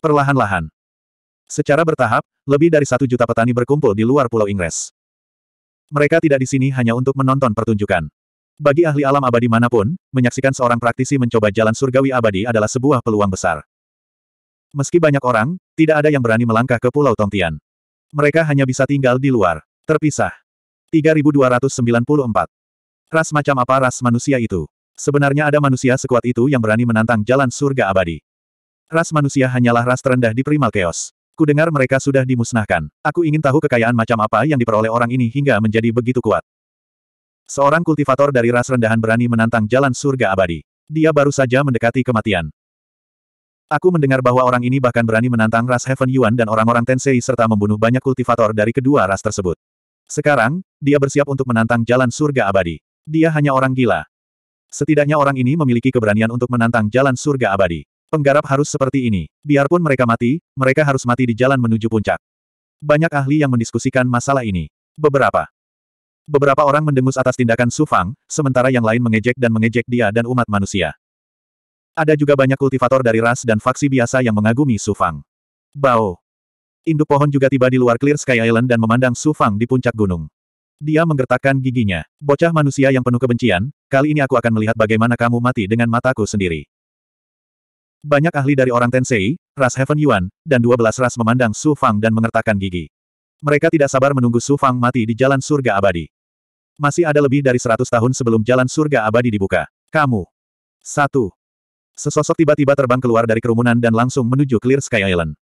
Speaker 1: Perlahan-lahan. Secara bertahap, lebih dari satu juta petani berkumpul di luar Pulau Inggris. Mereka tidak di sini hanya untuk menonton pertunjukan. Bagi ahli alam abadi manapun, menyaksikan seorang praktisi mencoba jalan surgawi abadi adalah sebuah peluang besar. Meski banyak orang, tidak ada yang berani melangkah ke Pulau Tongtian. Mereka hanya bisa tinggal di luar, terpisah. 3294 Ras macam apa ras manusia itu? Sebenarnya ada manusia sekuat itu yang berani menantang jalan surga abadi. Ras manusia hanyalah ras terendah di primal chaos. ku dengar mereka sudah dimusnahkan. Aku ingin tahu kekayaan macam apa yang diperoleh orang ini hingga menjadi begitu kuat. Seorang kultivator dari ras rendahan berani menantang jalan surga abadi. Dia baru saja mendekati kematian. Aku mendengar bahwa orang ini bahkan berani menantang ras Heaven Yuan dan orang-orang Tensei serta membunuh banyak kultivator dari kedua ras tersebut. Sekarang, dia bersiap untuk menantang jalan surga abadi. Dia hanya orang gila. Setidaknya orang ini memiliki keberanian untuk menantang jalan surga abadi. Penggarap harus seperti ini. Biarpun mereka mati, mereka harus mati di jalan menuju puncak. Banyak ahli yang mendiskusikan masalah ini. Beberapa. Beberapa orang mendengus atas tindakan Sufang, sementara yang lain mengejek dan mengejek dia dan umat manusia. Ada juga banyak kultivator dari ras dan faksi biasa yang mengagumi Sufang. Bao. Induk pohon juga tiba di luar Clear Sky Island dan memandang Sufang di puncak gunung. Dia menggertakkan giginya. Bocah manusia yang penuh kebencian, kali ini aku akan melihat bagaimana kamu mati dengan mataku sendiri. Banyak ahli dari orang Tensei, ras Heaven Yuan, dan 12 ras memandang Su Fang dan mengertakkan gigi. Mereka tidak sabar menunggu Su Fang mati di jalan surga abadi. Masih ada lebih dari 100 tahun sebelum jalan surga abadi dibuka. Kamu. Satu. Sesosok tiba-tiba terbang keluar dari kerumunan dan langsung menuju Clear Sky Island.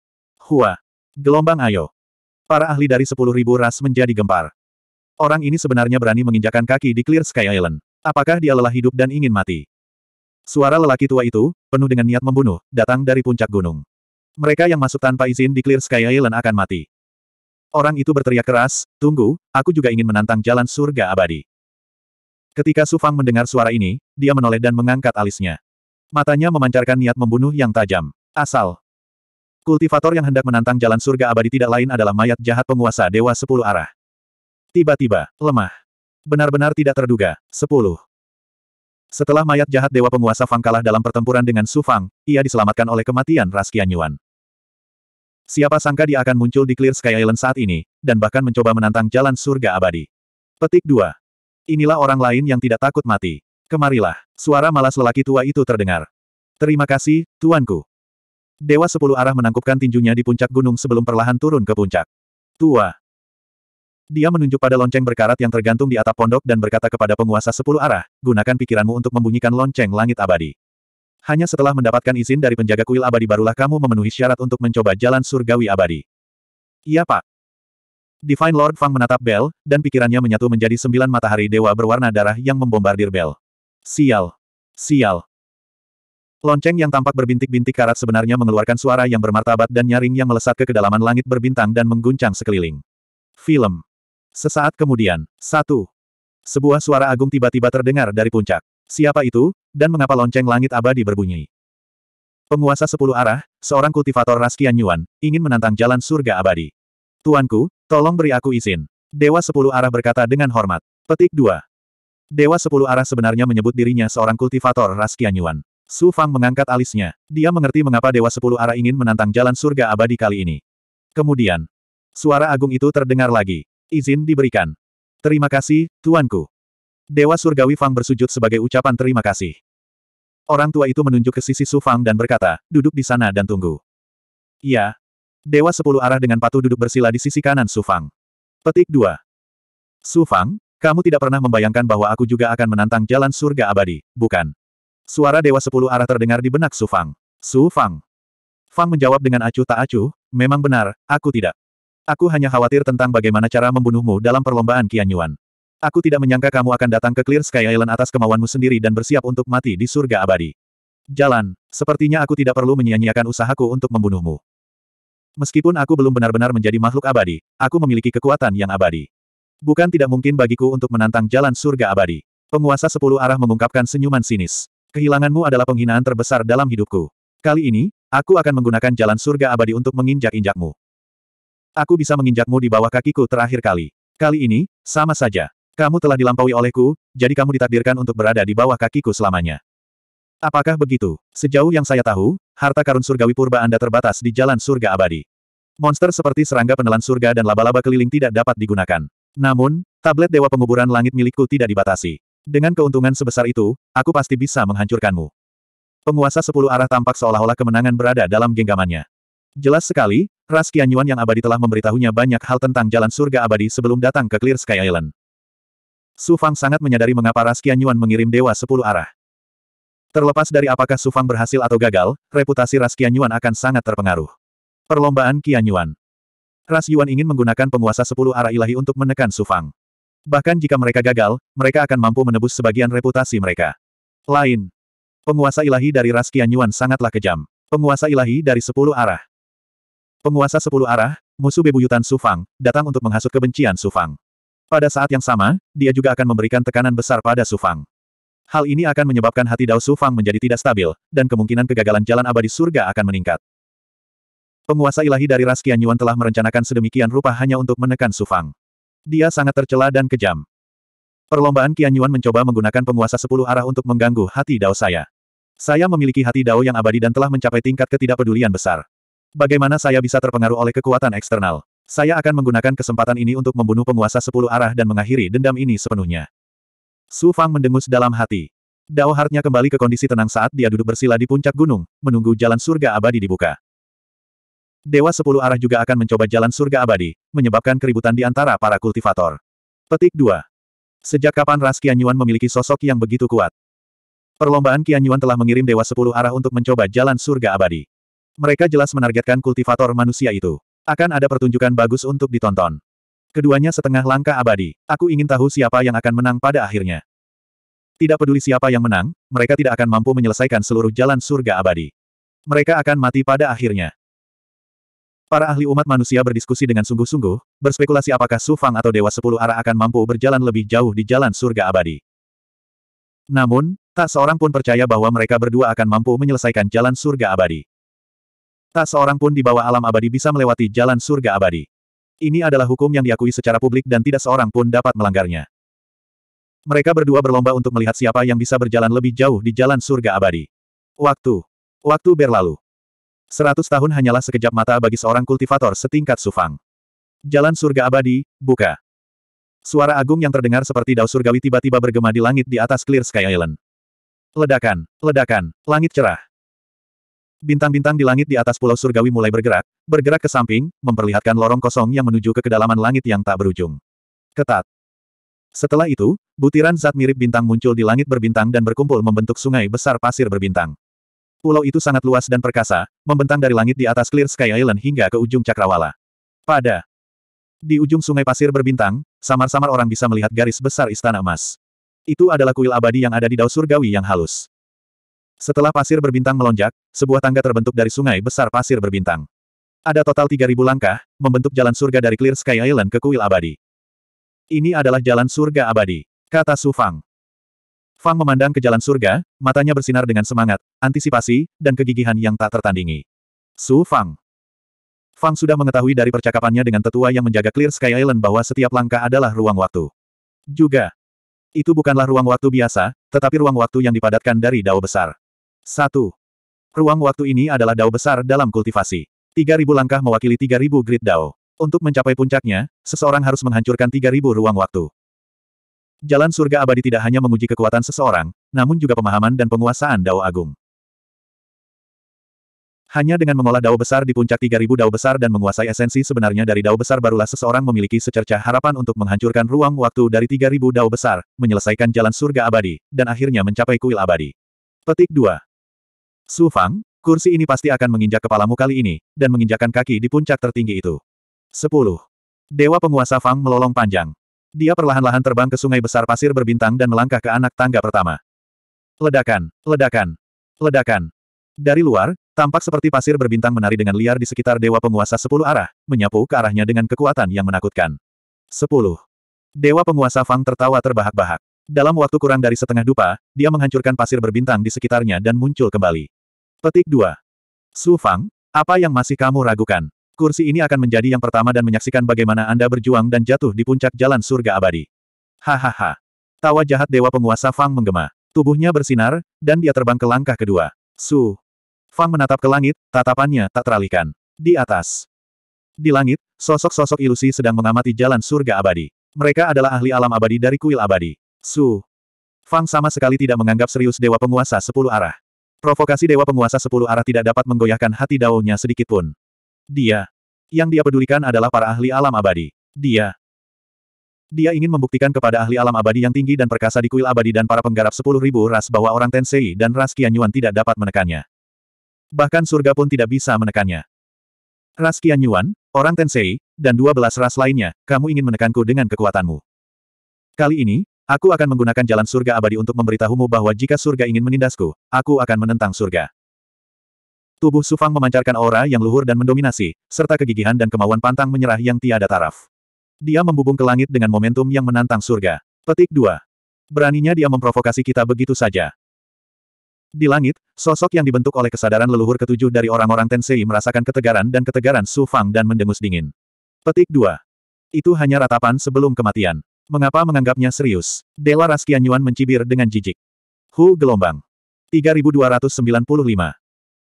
Speaker 1: Hua. Gelombang ayo. Para ahli dari 10.000 ras menjadi gempar. Orang ini sebenarnya berani menginjakan kaki di Clear Sky Island. Apakah dia lelah hidup dan ingin mati? Suara lelaki tua itu, penuh dengan niat membunuh, datang dari puncak gunung. Mereka yang masuk tanpa izin di Clear Sky Island akan mati. Orang itu berteriak keras, tunggu, aku juga ingin menantang jalan surga abadi. Ketika Sufang mendengar suara ini, dia menoleh dan mengangkat alisnya. Matanya memancarkan niat membunuh yang tajam. Asal. Kultivator yang hendak menantang jalan surga abadi tidak lain adalah mayat jahat penguasa Dewa Sepuluh Arah. Tiba-tiba, lemah. Benar-benar tidak terduga. 10. Setelah mayat jahat Dewa Penguasa Fang kalah dalam pertempuran dengan Su Fang, ia diselamatkan oleh kematian Raskian Yuan. Siapa sangka dia akan muncul di Clear Sky Island saat ini, dan bahkan mencoba menantang jalan surga abadi. Petik 2. Inilah orang lain yang tidak takut mati. Kemarilah, suara malas lelaki tua itu terdengar. Terima kasih, tuanku. Dewa sepuluh arah menangkupkan tinjunya di puncak gunung sebelum perlahan turun ke puncak. Tua, dia menunjuk pada lonceng berkarat yang tergantung di atap pondok dan berkata kepada penguasa sepuluh arah, gunakan pikiranmu untuk membunyikan lonceng langit abadi. Hanya setelah mendapatkan izin dari penjaga kuil abadi barulah kamu memenuhi syarat untuk mencoba jalan surgawi abadi. Iya pak. Divine Lord Fang menatap Bell, dan pikirannya menyatu menjadi sembilan matahari dewa berwarna darah yang membombardir Bell. Sial. Sial. Lonceng yang tampak berbintik-bintik karat sebenarnya mengeluarkan suara yang bermartabat dan nyaring yang melesat ke kedalaman langit berbintang dan mengguncang sekeliling. Film. Sesaat kemudian, satu. Sebuah suara agung tiba-tiba terdengar dari puncak. Siapa itu, dan mengapa lonceng langit abadi berbunyi? Penguasa sepuluh arah, seorang kultivator Raskian Yuan, ingin menantang jalan surga abadi. Tuanku, tolong beri aku izin. Dewa sepuluh arah berkata dengan hormat. Petik dua. Dewa sepuluh arah sebenarnya menyebut dirinya seorang kultivator Raskian Yuan. Su Fang mengangkat alisnya. Dia mengerti mengapa Dewa sepuluh arah ingin menantang jalan surga abadi kali ini. Kemudian, suara agung itu terdengar lagi. Izin diberikan. Terima kasih, Tuanku. Dewa Surgawi Fang bersujud sebagai ucapan terima kasih. Orang tua itu menunjuk ke sisi Su Fang dan berkata, duduk di sana dan tunggu. Iya. Dewa sepuluh arah dengan patuh duduk bersila di sisi kanan Su Fang. Petik 2. Su Fang, kamu tidak pernah membayangkan bahwa aku juga akan menantang jalan surga abadi, bukan? Suara Dewa sepuluh arah terdengar di benak Su Fang. Su Fang. Fang menjawab dengan acuh tak acuh, memang benar, aku tidak. Aku hanya khawatir tentang bagaimana cara membunuhmu dalam perlombaan Qian Yuan. Aku tidak menyangka kamu akan datang ke Clear Sky Island atas kemauanmu sendiri dan bersiap untuk mati di surga abadi. Jalan, sepertinya aku tidak perlu menyia-nyiakan usahaku untuk membunuhmu. Meskipun aku belum benar-benar menjadi makhluk abadi, aku memiliki kekuatan yang abadi. Bukan tidak mungkin bagiku untuk menantang jalan surga abadi. Penguasa sepuluh arah mengungkapkan senyuman sinis. Kehilanganmu adalah penghinaan terbesar dalam hidupku. Kali ini, aku akan menggunakan jalan surga abadi untuk menginjak-injakmu. Aku bisa menginjakmu di bawah kakiku terakhir kali. Kali ini, sama saja. Kamu telah dilampaui olehku, jadi kamu ditakdirkan untuk berada di bawah kakiku selamanya. Apakah begitu? Sejauh yang saya tahu, harta karun surgawi purba Anda terbatas di jalan surga abadi. Monster seperti serangga penelan surga dan laba-laba keliling tidak dapat digunakan. Namun, tablet dewa penguburan langit milikku tidak dibatasi. Dengan keuntungan sebesar itu, aku pasti bisa menghancurkanmu. Penguasa sepuluh arah tampak seolah-olah kemenangan berada dalam genggamannya. Jelas sekali, Ras Kianyuan yang abadi telah memberitahunya banyak hal tentang jalan surga abadi sebelum datang ke Clear Sky Island. Su Fang sangat menyadari mengapa Ras Kianyuan mengirim Dewa Sepuluh Arah. Terlepas dari apakah Su Fang berhasil atau gagal, reputasi Ras Kianyuan akan sangat terpengaruh. Perlombaan Kianyuan Ras Yuan ingin menggunakan penguasa Sepuluh Arah ilahi untuk menekan Su Fang. Bahkan jika mereka gagal, mereka akan mampu menebus sebagian reputasi mereka. Lain. Penguasa ilahi dari Ras Kianyuan sangatlah kejam. Penguasa ilahi dari Sepuluh Arah. Penguasa sepuluh arah, musuh bebuyutan Sufang, datang untuk menghasut kebencian Sufang. Pada saat yang sama, dia juga akan memberikan tekanan besar pada Sufang. Hal ini akan menyebabkan hati Dao Sufang menjadi tidak stabil, dan kemungkinan kegagalan jalan abadi surga akan meningkat. Penguasa ilahi dari ras Yuan telah merencanakan sedemikian rupa hanya untuk menekan Sufang. Dia sangat tercela dan kejam. Perlombaan Qian Yuan mencoba menggunakan penguasa sepuluh arah untuk mengganggu hati Dao saya. Saya memiliki hati Dao yang abadi dan telah mencapai tingkat ketidakpedulian besar. Bagaimana saya bisa terpengaruh oleh kekuatan eksternal? Saya akan menggunakan kesempatan ini untuk membunuh penguasa sepuluh arah dan mengakhiri dendam ini sepenuhnya. Su Fang mendengus dalam hati. Dao hartnya kembali ke kondisi tenang saat dia duduk bersila di puncak gunung, menunggu jalan surga abadi dibuka. Dewa sepuluh arah juga akan mencoba jalan surga abadi, menyebabkan keributan di antara para kultivator. Petik 2. Sejak kapan ras Qian memiliki sosok yang begitu kuat? Perlombaan Kianyuan telah mengirim Dewa Sepuluh Arah untuk mencoba jalan surga abadi. Mereka jelas menargetkan kultivator manusia itu. Akan ada pertunjukan bagus untuk ditonton. Keduanya setengah langkah abadi. Aku ingin tahu siapa yang akan menang pada akhirnya. Tidak peduli siapa yang menang, mereka tidak akan mampu menyelesaikan seluruh jalan surga abadi. Mereka akan mati pada akhirnya. Para ahli umat manusia berdiskusi dengan sungguh-sungguh, berspekulasi apakah Sufang atau Dewa Sepuluh Arah akan mampu berjalan lebih jauh di jalan surga abadi. Namun, tak seorang pun percaya bahwa mereka berdua akan mampu menyelesaikan jalan surga abadi. Tak seorang pun di bawah alam abadi bisa melewati jalan surga abadi. Ini adalah hukum yang diakui secara publik dan tidak seorang pun dapat melanggarnya. Mereka berdua berlomba untuk melihat siapa yang bisa berjalan lebih jauh di jalan surga abadi. Waktu. Waktu berlalu. Seratus tahun hanyalah sekejap mata bagi seorang kultivator setingkat Sufang. Jalan surga abadi, buka. Suara agung yang terdengar seperti Dao surgawi tiba-tiba bergema di langit di atas Clear Sky Island. Ledakan, ledakan, langit cerah. Bintang-bintang di langit di atas pulau surgawi mulai bergerak, bergerak ke samping, memperlihatkan lorong kosong yang menuju ke kedalaman langit yang tak berujung. Ketat. Setelah itu, butiran zat mirip bintang muncul di langit berbintang dan berkumpul membentuk sungai besar pasir berbintang. Pulau itu sangat luas dan perkasa, membentang dari langit di atas Clear Sky Island hingga ke ujung cakrawala. Pada di ujung sungai pasir berbintang, samar-samar orang bisa melihat garis besar istana emas. Itu adalah kuil abadi yang ada di dao surgawi yang halus. Setelah pasir berbintang melonjak, sebuah tangga terbentuk dari sungai besar pasir berbintang. Ada total 3.000 langkah, membentuk jalan surga dari Clear Sky Island ke Kuil Abadi. Ini adalah jalan surga abadi, kata Su Fang. Fang memandang ke jalan surga, matanya bersinar dengan semangat, antisipasi, dan kegigihan yang tak tertandingi. Su Fang. Fang sudah mengetahui dari percakapannya dengan tetua yang menjaga Clear Sky Island bahwa setiap langkah adalah ruang waktu. Juga. Itu bukanlah ruang waktu biasa, tetapi ruang waktu yang dipadatkan dari dao besar. 1. Ruang waktu ini adalah dao besar dalam kultivasi. 3000 langkah mewakili 3000 grid dao. Untuk mencapai puncaknya, seseorang harus menghancurkan 3000 ruang waktu. Jalan surga abadi tidak hanya menguji kekuatan seseorang, namun juga pemahaman dan penguasaan dao agung. Hanya dengan mengolah dao besar di puncak 3000 dao besar dan menguasai esensi sebenarnya dari dao besar barulah seseorang memiliki secercah harapan untuk menghancurkan ruang waktu dari 3000 dao besar, menyelesaikan jalan surga abadi, dan akhirnya mencapai kuil abadi. Petik 2. Su Fang, kursi ini pasti akan menginjak kepalamu kali ini, dan menginjakan kaki di puncak tertinggi itu. 10. Dewa penguasa Fang melolong panjang. Dia perlahan-lahan terbang ke sungai besar pasir berbintang dan melangkah ke anak tangga pertama. Ledakan, ledakan, ledakan. Dari luar, tampak seperti pasir berbintang menari dengan liar di sekitar dewa penguasa sepuluh arah, menyapu ke arahnya dengan kekuatan yang menakutkan. 10. Dewa penguasa Fang tertawa terbahak-bahak. Dalam waktu kurang dari setengah dupa, dia menghancurkan pasir berbintang di sekitarnya dan muncul kembali. Petik 2. Su Fang, apa yang masih kamu ragukan? Kursi ini akan menjadi yang pertama dan menyaksikan bagaimana Anda berjuang dan jatuh di puncak jalan surga abadi. Hahaha. Tawa jahat Dewa Penguasa Fang menggema. Tubuhnya bersinar, dan dia terbang ke langkah kedua. Su. Fang menatap ke langit, tatapannya tak teralihkan. Di atas. Di langit, sosok-sosok ilusi sedang mengamati jalan surga abadi. Mereka adalah ahli alam abadi dari kuil abadi. Su. Fang sama sekali tidak menganggap serius Dewa Penguasa Sepuluh Arah. Provokasi Dewa Penguasa Sepuluh Arah tidak dapat menggoyahkan hati Dao-nya sedikitpun.
Speaker 2: Dia. Yang
Speaker 1: dia pedulikan adalah para ahli alam abadi.
Speaker 2: Dia. Dia
Speaker 1: ingin membuktikan kepada ahli alam abadi yang tinggi dan perkasa di kuil abadi dan para penggarap sepuluh ribu ras bahwa orang Tensei dan ras Qianyuan tidak dapat menekannya. Bahkan surga pun tidak bisa menekannya. Ras Qianyuan, orang Tensei, dan dua belas ras lainnya, kamu ingin menekanku dengan kekuatanmu. Kali ini, Aku akan menggunakan jalan surga abadi untuk memberitahumu bahwa jika surga ingin menindasku, aku akan menentang surga. Tubuh Sufang memancarkan aura yang luhur dan mendominasi, serta kegigihan dan kemauan pantang menyerah yang tiada taraf. Dia membubung ke langit dengan momentum yang menantang surga. Petik 2. Beraninya dia memprovokasi kita begitu saja. Di langit, sosok yang dibentuk oleh kesadaran leluhur ketujuh dari orang-orang Tensei merasakan ketegaran dan ketegaran Sufang dan mendengus dingin. Petik 2. Itu hanya ratapan sebelum kematian. Mengapa menganggapnya serius? Dela Raskian Yuan mencibir dengan jijik. Hu gelombang. 3295.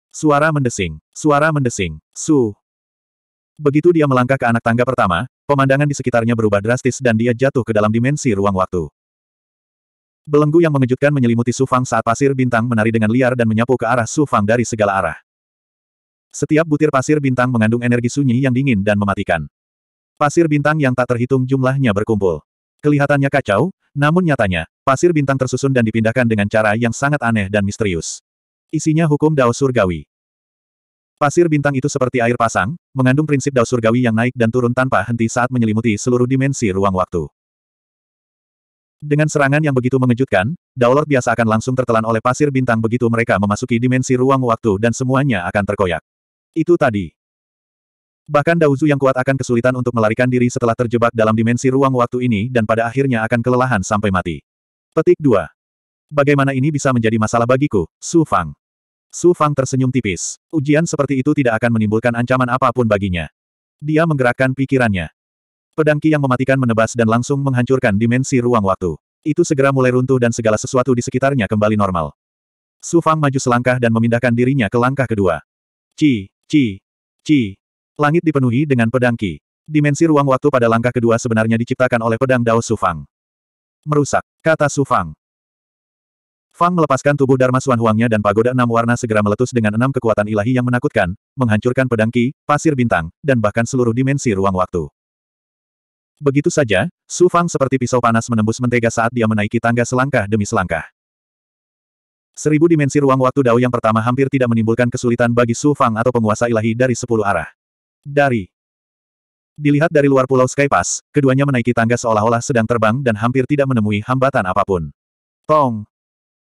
Speaker 1: Suara mendesing. Suara mendesing. Su. Begitu dia melangkah ke anak tangga pertama, pemandangan di sekitarnya berubah drastis dan dia jatuh ke dalam dimensi ruang waktu. Belenggu yang mengejutkan menyelimuti Sufang saat pasir bintang menari dengan liar dan menyapu ke arah Sufang dari segala arah. Setiap butir pasir bintang mengandung energi sunyi yang dingin dan mematikan. Pasir bintang yang tak terhitung jumlahnya berkumpul. Kelihatannya kacau, namun nyatanya, pasir bintang tersusun dan dipindahkan dengan cara yang sangat aneh dan misterius. Isinya hukum Dao Surgawi. Pasir bintang itu seperti air pasang, mengandung prinsip Dao Surgawi yang naik dan turun tanpa henti saat menyelimuti seluruh dimensi ruang waktu. Dengan serangan yang begitu mengejutkan, Dao Lord biasa akan langsung tertelan oleh pasir bintang begitu mereka memasuki dimensi ruang waktu dan semuanya akan terkoyak. Itu tadi. Bahkan Dauzu yang kuat akan kesulitan untuk melarikan diri setelah terjebak dalam dimensi ruang waktu ini dan pada akhirnya akan kelelahan sampai mati. Petik 2. Bagaimana ini bisa menjadi masalah bagiku, Su Fang? Su Fang tersenyum tipis. Ujian seperti itu tidak akan menimbulkan ancaman apapun baginya. Dia menggerakkan pikirannya. Pedangki yang mematikan menebas dan langsung menghancurkan dimensi ruang waktu. Itu segera mulai runtuh dan segala sesuatu di sekitarnya kembali normal. Su Fang maju selangkah dan memindahkan dirinya ke langkah kedua. Ci, ci, ci, Langit dipenuhi dengan pedang Qi. Dimensi ruang waktu pada langkah kedua sebenarnya diciptakan oleh pedang Dao Sufang. Merusak, kata Sufang. Fang melepaskan tubuh Dharma Suan Huangnya dan pagoda enam warna segera meletus dengan enam kekuatan ilahi yang menakutkan, menghancurkan pedang Qi, pasir bintang, dan bahkan seluruh dimensi ruang waktu. Begitu saja, Su Fang seperti pisau panas menembus mentega saat dia menaiki tangga selangkah demi selangkah. Seribu dimensi ruang waktu Dao yang pertama hampir tidak menimbulkan kesulitan bagi Su Fang atau penguasa ilahi dari sepuluh arah. Dari Dilihat dari luar pulau Skypass, keduanya menaiki tangga seolah-olah sedang terbang dan hampir tidak menemui hambatan apapun. Tong!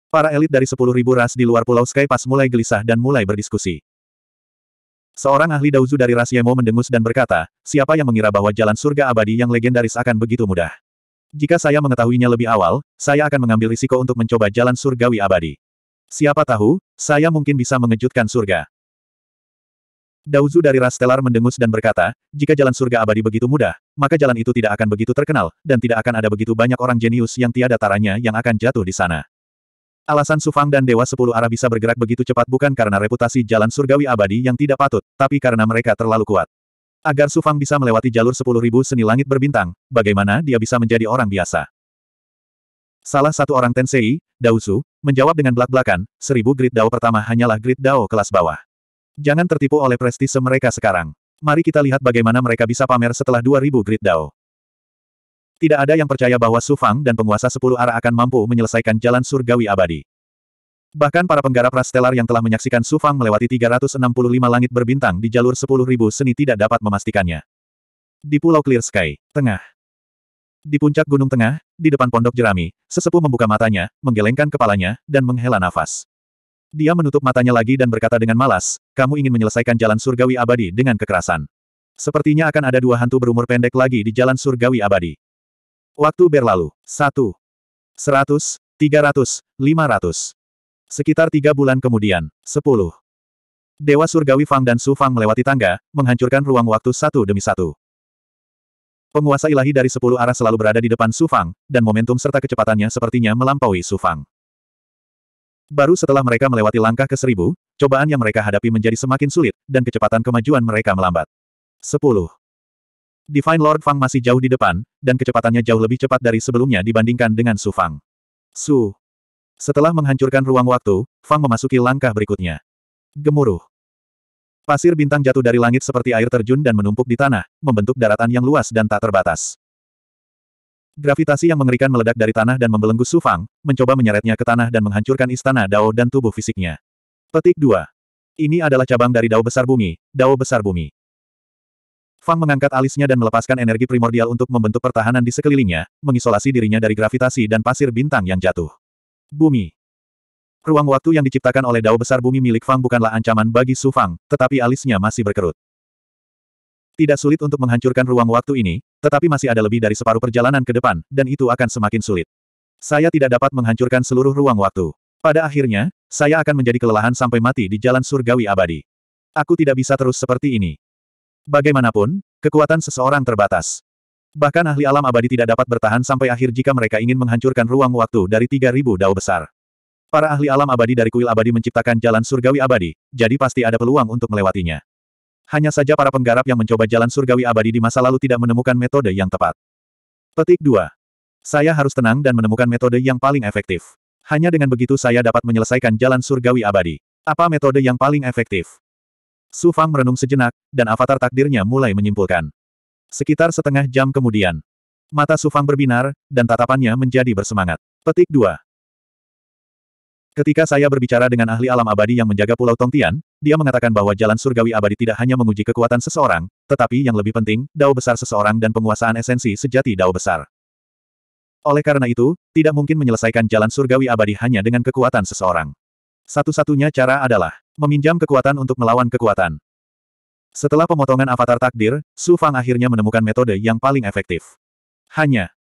Speaker 1: Para elit dari 10.000 ras di luar pulau Skypass mulai gelisah dan mulai berdiskusi. Seorang ahli Dauzu dari ras Yemo mendengus dan berkata, siapa yang mengira bahwa jalan surga abadi yang legendaris akan begitu mudah? Jika saya mengetahuinya lebih awal, saya akan mengambil risiko untuk mencoba jalan surgawi abadi. Siapa tahu, saya mungkin bisa mengejutkan surga. Dauzu dari ras Stellar mendengus dan berkata, jika jalan surga abadi begitu mudah, maka jalan itu tidak akan begitu terkenal, dan tidak akan ada begitu banyak orang jenius yang tiada taranya yang akan jatuh di sana. Alasan Sufang dan Dewa Sepuluh Arah bisa bergerak begitu cepat bukan karena reputasi jalan surgawi abadi yang tidak patut, tapi karena mereka terlalu kuat. Agar Sufang bisa melewati jalur sepuluh ribu seni langit berbintang, bagaimana dia bisa menjadi orang biasa? Salah satu orang Tensei, Dauzu, menjawab dengan belak-belakan, seribu grid Dao pertama hanyalah grid Dao kelas bawah. Jangan tertipu oleh prestise mereka sekarang. Mari kita lihat bagaimana mereka bisa pamer setelah 2000 Grid Dao. Tidak ada yang percaya bahwa Sufang dan penguasa sepuluh arah akan mampu menyelesaikan jalan surgawi abadi. Bahkan para penggarap rastelar yang telah menyaksikan Sufang melewati 365 langit berbintang di jalur 10.000 seni tidak dapat memastikannya. Di Pulau Clear Sky, tengah. Di puncak Gunung Tengah, di depan pondok jerami, sesepuh membuka matanya, menggelengkan kepalanya, dan menghela nafas. Dia menutup matanya lagi dan berkata dengan malas, kamu ingin menyelesaikan jalan surgawi abadi dengan kekerasan. Sepertinya akan ada dua hantu berumur pendek lagi di jalan surgawi abadi. Waktu berlalu. Satu. Seratus, tiga ratus, lima ratus. Sekitar tiga bulan kemudian. Sepuluh. Dewa Surgawi Fang dan Su Fang melewati tangga, menghancurkan ruang waktu satu demi satu. Penguasa ilahi dari sepuluh arah selalu berada di depan Su Fang, dan momentum serta kecepatannya sepertinya melampaui Su Fang. Baru setelah mereka melewati langkah ke seribu, cobaan yang mereka hadapi menjadi semakin sulit, dan kecepatan kemajuan mereka melambat. 10. Divine Lord Fang masih jauh di depan, dan kecepatannya jauh lebih cepat dari sebelumnya dibandingkan dengan Su Fang. Su. Setelah menghancurkan ruang waktu, Fang memasuki langkah berikutnya. Gemuruh. Pasir bintang jatuh dari langit seperti air terjun dan menumpuk di tanah, membentuk daratan yang luas dan tak terbatas. Gravitasi yang mengerikan meledak dari tanah dan membelenggu Sufang, mencoba menyeretnya ke tanah dan menghancurkan istana Dao dan tubuh fisiknya. Petik 2. Ini adalah cabang dari Dao Besar Bumi, Dao Besar Bumi. Fang mengangkat alisnya dan melepaskan energi primordial untuk membentuk pertahanan di sekelilingnya, mengisolasi dirinya dari gravitasi dan pasir bintang yang jatuh. Bumi. Ruang waktu yang diciptakan oleh Dao Besar Bumi milik Fang bukanlah ancaman bagi Su Fang, tetapi alisnya masih berkerut. Tidak sulit untuk menghancurkan ruang waktu ini, tetapi masih ada lebih dari separuh perjalanan ke depan, dan itu akan semakin sulit. Saya tidak dapat menghancurkan seluruh ruang waktu. Pada akhirnya, saya akan menjadi kelelahan sampai mati di jalan surgawi abadi. Aku tidak bisa terus seperti ini. Bagaimanapun, kekuatan seseorang terbatas. Bahkan ahli alam abadi tidak dapat bertahan sampai akhir jika mereka ingin menghancurkan ruang waktu dari 3000 dao besar. Para ahli alam abadi dari kuil abadi menciptakan jalan surgawi abadi, jadi pasti ada peluang untuk melewatinya. Hanya saja para penggarap yang mencoba jalan surgawi abadi di masa lalu tidak menemukan metode yang tepat. Petik 2. Saya harus tenang dan menemukan metode yang paling efektif. Hanya dengan begitu saya dapat menyelesaikan jalan surgawi abadi. Apa metode yang paling efektif? Su Fang merenung sejenak, dan avatar takdirnya mulai menyimpulkan. Sekitar setengah jam kemudian. Mata Su Fang berbinar, dan tatapannya menjadi bersemangat. Petik 2. Ketika saya berbicara dengan ahli alam abadi yang menjaga Pulau Tongtian, dia mengatakan bahwa jalan surgawi abadi tidak hanya menguji kekuatan seseorang, tetapi yang lebih penting, dao besar seseorang dan penguasaan esensi sejati dao besar. Oleh karena itu, tidak mungkin menyelesaikan jalan surgawi abadi hanya dengan kekuatan seseorang. Satu-satunya cara adalah meminjam kekuatan untuk melawan kekuatan. Setelah pemotongan avatar takdir, Su Fang akhirnya menemukan metode yang paling efektif. Hanya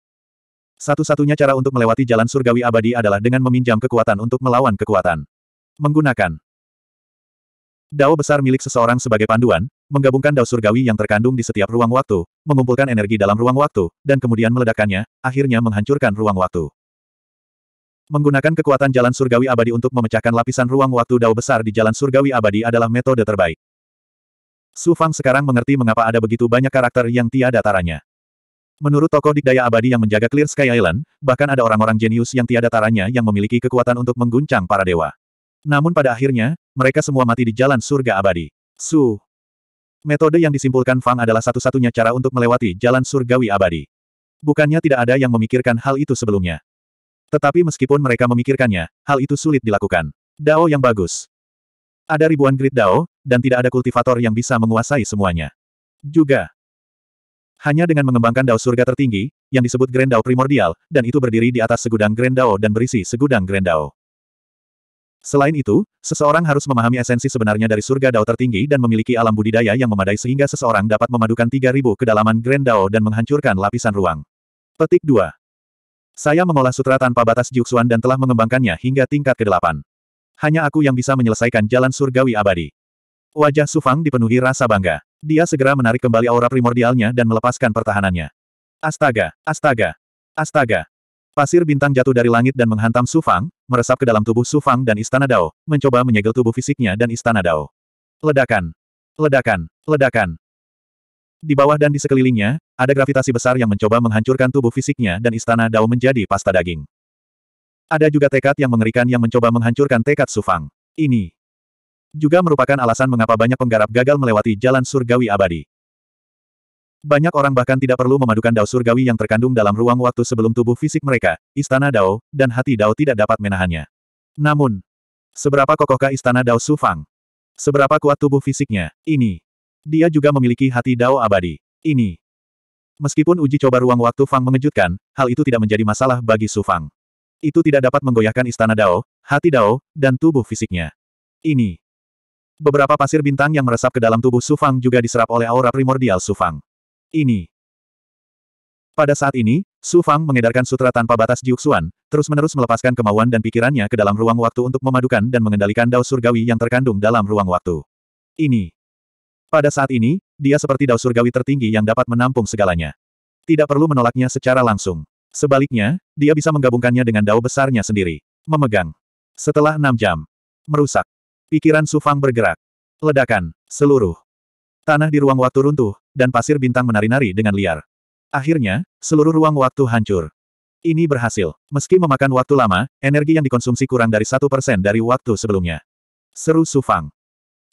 Speaker 1: satu-satunya cara untuk melewati jalan surgawi abadi adalah dengan meminjam kekuatan untuk melawan kekuatan. Menggunakan Dao besar milik seseorang sebagai panduan, menggabungkan dao surgawi yang terkandung di setiap ruang waktu, mengumpulkan energi dalam ruang waktu, dan kemudian meledakkannya, akhirnya menghancurkan ruang waktu. Menggunakan kekuatan jalan surgawi abadi untuk memecahkan lapisan ruang waktu dao besar di jalan surgawi abadi adalah metode terbaik. Su Fang sekarang mengerti mengapa ada begitu banyak karakter yang tiada taranya. Menurut tokoh dikdaya abadi yang menjaga Clear Sky Island, bahkan ada orang-orang jenius yang tiada taranya yang memiliki kekuatan untuk mengguncang para dewa. Namun pada akhirnya, mereka semua mati di jalan surga abadi. Su. Metode yang disimpulkan Fang adalah satu-satunya cara untuk melewati jalan surgawi abadi. Bukannya tidak ada yang memikirkan hal itu sebelumnya. Tetapi meskipun mereka memikirkannya, hal itu sulit dilakukan. Dao yang bagus. Ada ribuan grid Dao, dan tidak ada kultivator yang bisa menguasai semuanya. Juga, hanya dengan mengembangkan dao surga tertinggi, yang disebut Grand Dao primordial, dan itu berdiri di atas segudang Grand Dao dan berisi segudang Grand Dao. Selain itu, seseorang harus memahami esensi sebenarnya dari surga Dao tertinggi dan memiliki alam budidaya yang memadai sehingga seseorang dapat memadukan 3000 kedalaman Grand Dao dan menghancurkan lapisan ruang. Petik 2. Saya mengolah sutra tanpa batas Jiuxuan dan telah mengembangkannya hingga tingkat ke-8. Hanya aku yang bisa menyelesaikan jalan surgawi abadi. Wajah Sufang dipenuhi rasa bangga. Dia segera menarik kembali aura primordialnya dan melepaskan pertahanannya. Astaga! Astaga! Astaga! Pasir bintang jatuh dari langit dan menghantam Sufang, meresap ke dalam tubuh Sufang dan Istana Dao, mencoba menyegel tubuh fisiknya dan Istana Dao. Ledakan! Ledakan! Ledakan! Di bawah dan di sekelilingnya, ada gravitasi besar yang mencoba menghancurkan tubuh fisiknya dan Istana Dao menjadi pasta daging. Ada juga tekad yang mengerikan yang mencoba menghancurkan tekad Sufang. Ini juga merupakan alasan mengapa banyak penggarap gagal melewati jalan surgawi abadi. Banyak orang bahkan tidak perlu memadukan dao surgawi yang terkandung dalam ruang waktu sebelum tubuh fisik mereka, istana dao, dan hati dao tidak dapat menahannya. Namun, seberapa kokohkah istana dao Sufang? Seberapa kuat tubuh fisiknya? Ini. Dia juga memiliki hati dao abadi. Ini. Meskipun uji coba ruang waktu Fang mengejutkan, hal itu tidak menjadi masalah bagi sufang. Itu tidak dapat menggoyahkan istana Dao, hati Dao, dan tubuh fisiknya. Ini. Beberapa pasir bintang yang meresap ke dalam tubuh Sufang juga diserap oleh aura primordial Sufang. Ini. Pada saat ini, Sufang mengedarkan sutra tanpa batas Jiuxuan, terus-menerus melepaskan kemauan dan pikirannya ke dalam ruang waktu untuk memadukan dan mengendalikan dao surgawi yang terkandung dalam ruang waktu. Ini. Pada saat ini, dia seperti dao surgawi tertinggi yang dapat menampung segalanya. Tidak perlu menolaknya secara langsung. Sebaliknya, dia bisa menggabungkannya dengan dao besarnya sendiri. Memegang. Setelah enam jam. Merusak. Pikiran Sufang bergerak. Ledakan, seluruh. Tanah di ruang waktu runtuh, dan pasir bintang menari-nari dengan liar. Akhirnya, seluruh ruang waktu hancur. Ini berhasil. Meski memakan waktu lama, energi yang dikonsumsi kurang dari satu persen dari waktu sebelumnya. Seru Sufang.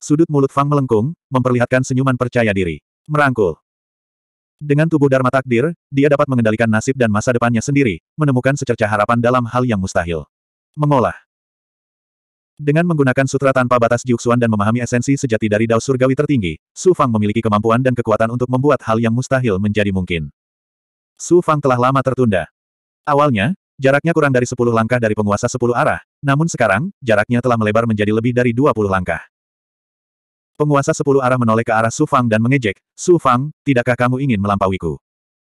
Speaker 1: Sudut mulut Fang melengkung, memperlihatkan senyuman percaya diri. Merangkul. Dengan tubuh Dharma Takdir, dia dapat mengendalikan nasib dan masa depannya sendiri, menemukan secerca harapan dalam hal yang mustahil. Mengolah. Dengan menggunakan sutra tanpa batas Jiuxuan dan memahami esensi sejati dari Dao Surgawi tertinggi, Su Fang memiliki kemampuan dan kekuatan untuk membuat hal yang mustahil menjadi mungkin. Su Fang telah lama tertunda. Awalnya, jaraknya kurang dari 10 langkah dari penguasa 10 arah, namun sekarang, jaraknya telah melebar menjadi lebih dari 20 langkah. Penguasa 10 arah menoleh ke arah Su Fang dan mengejek, Su Fang, tidakkah kamu ingin melampauiku?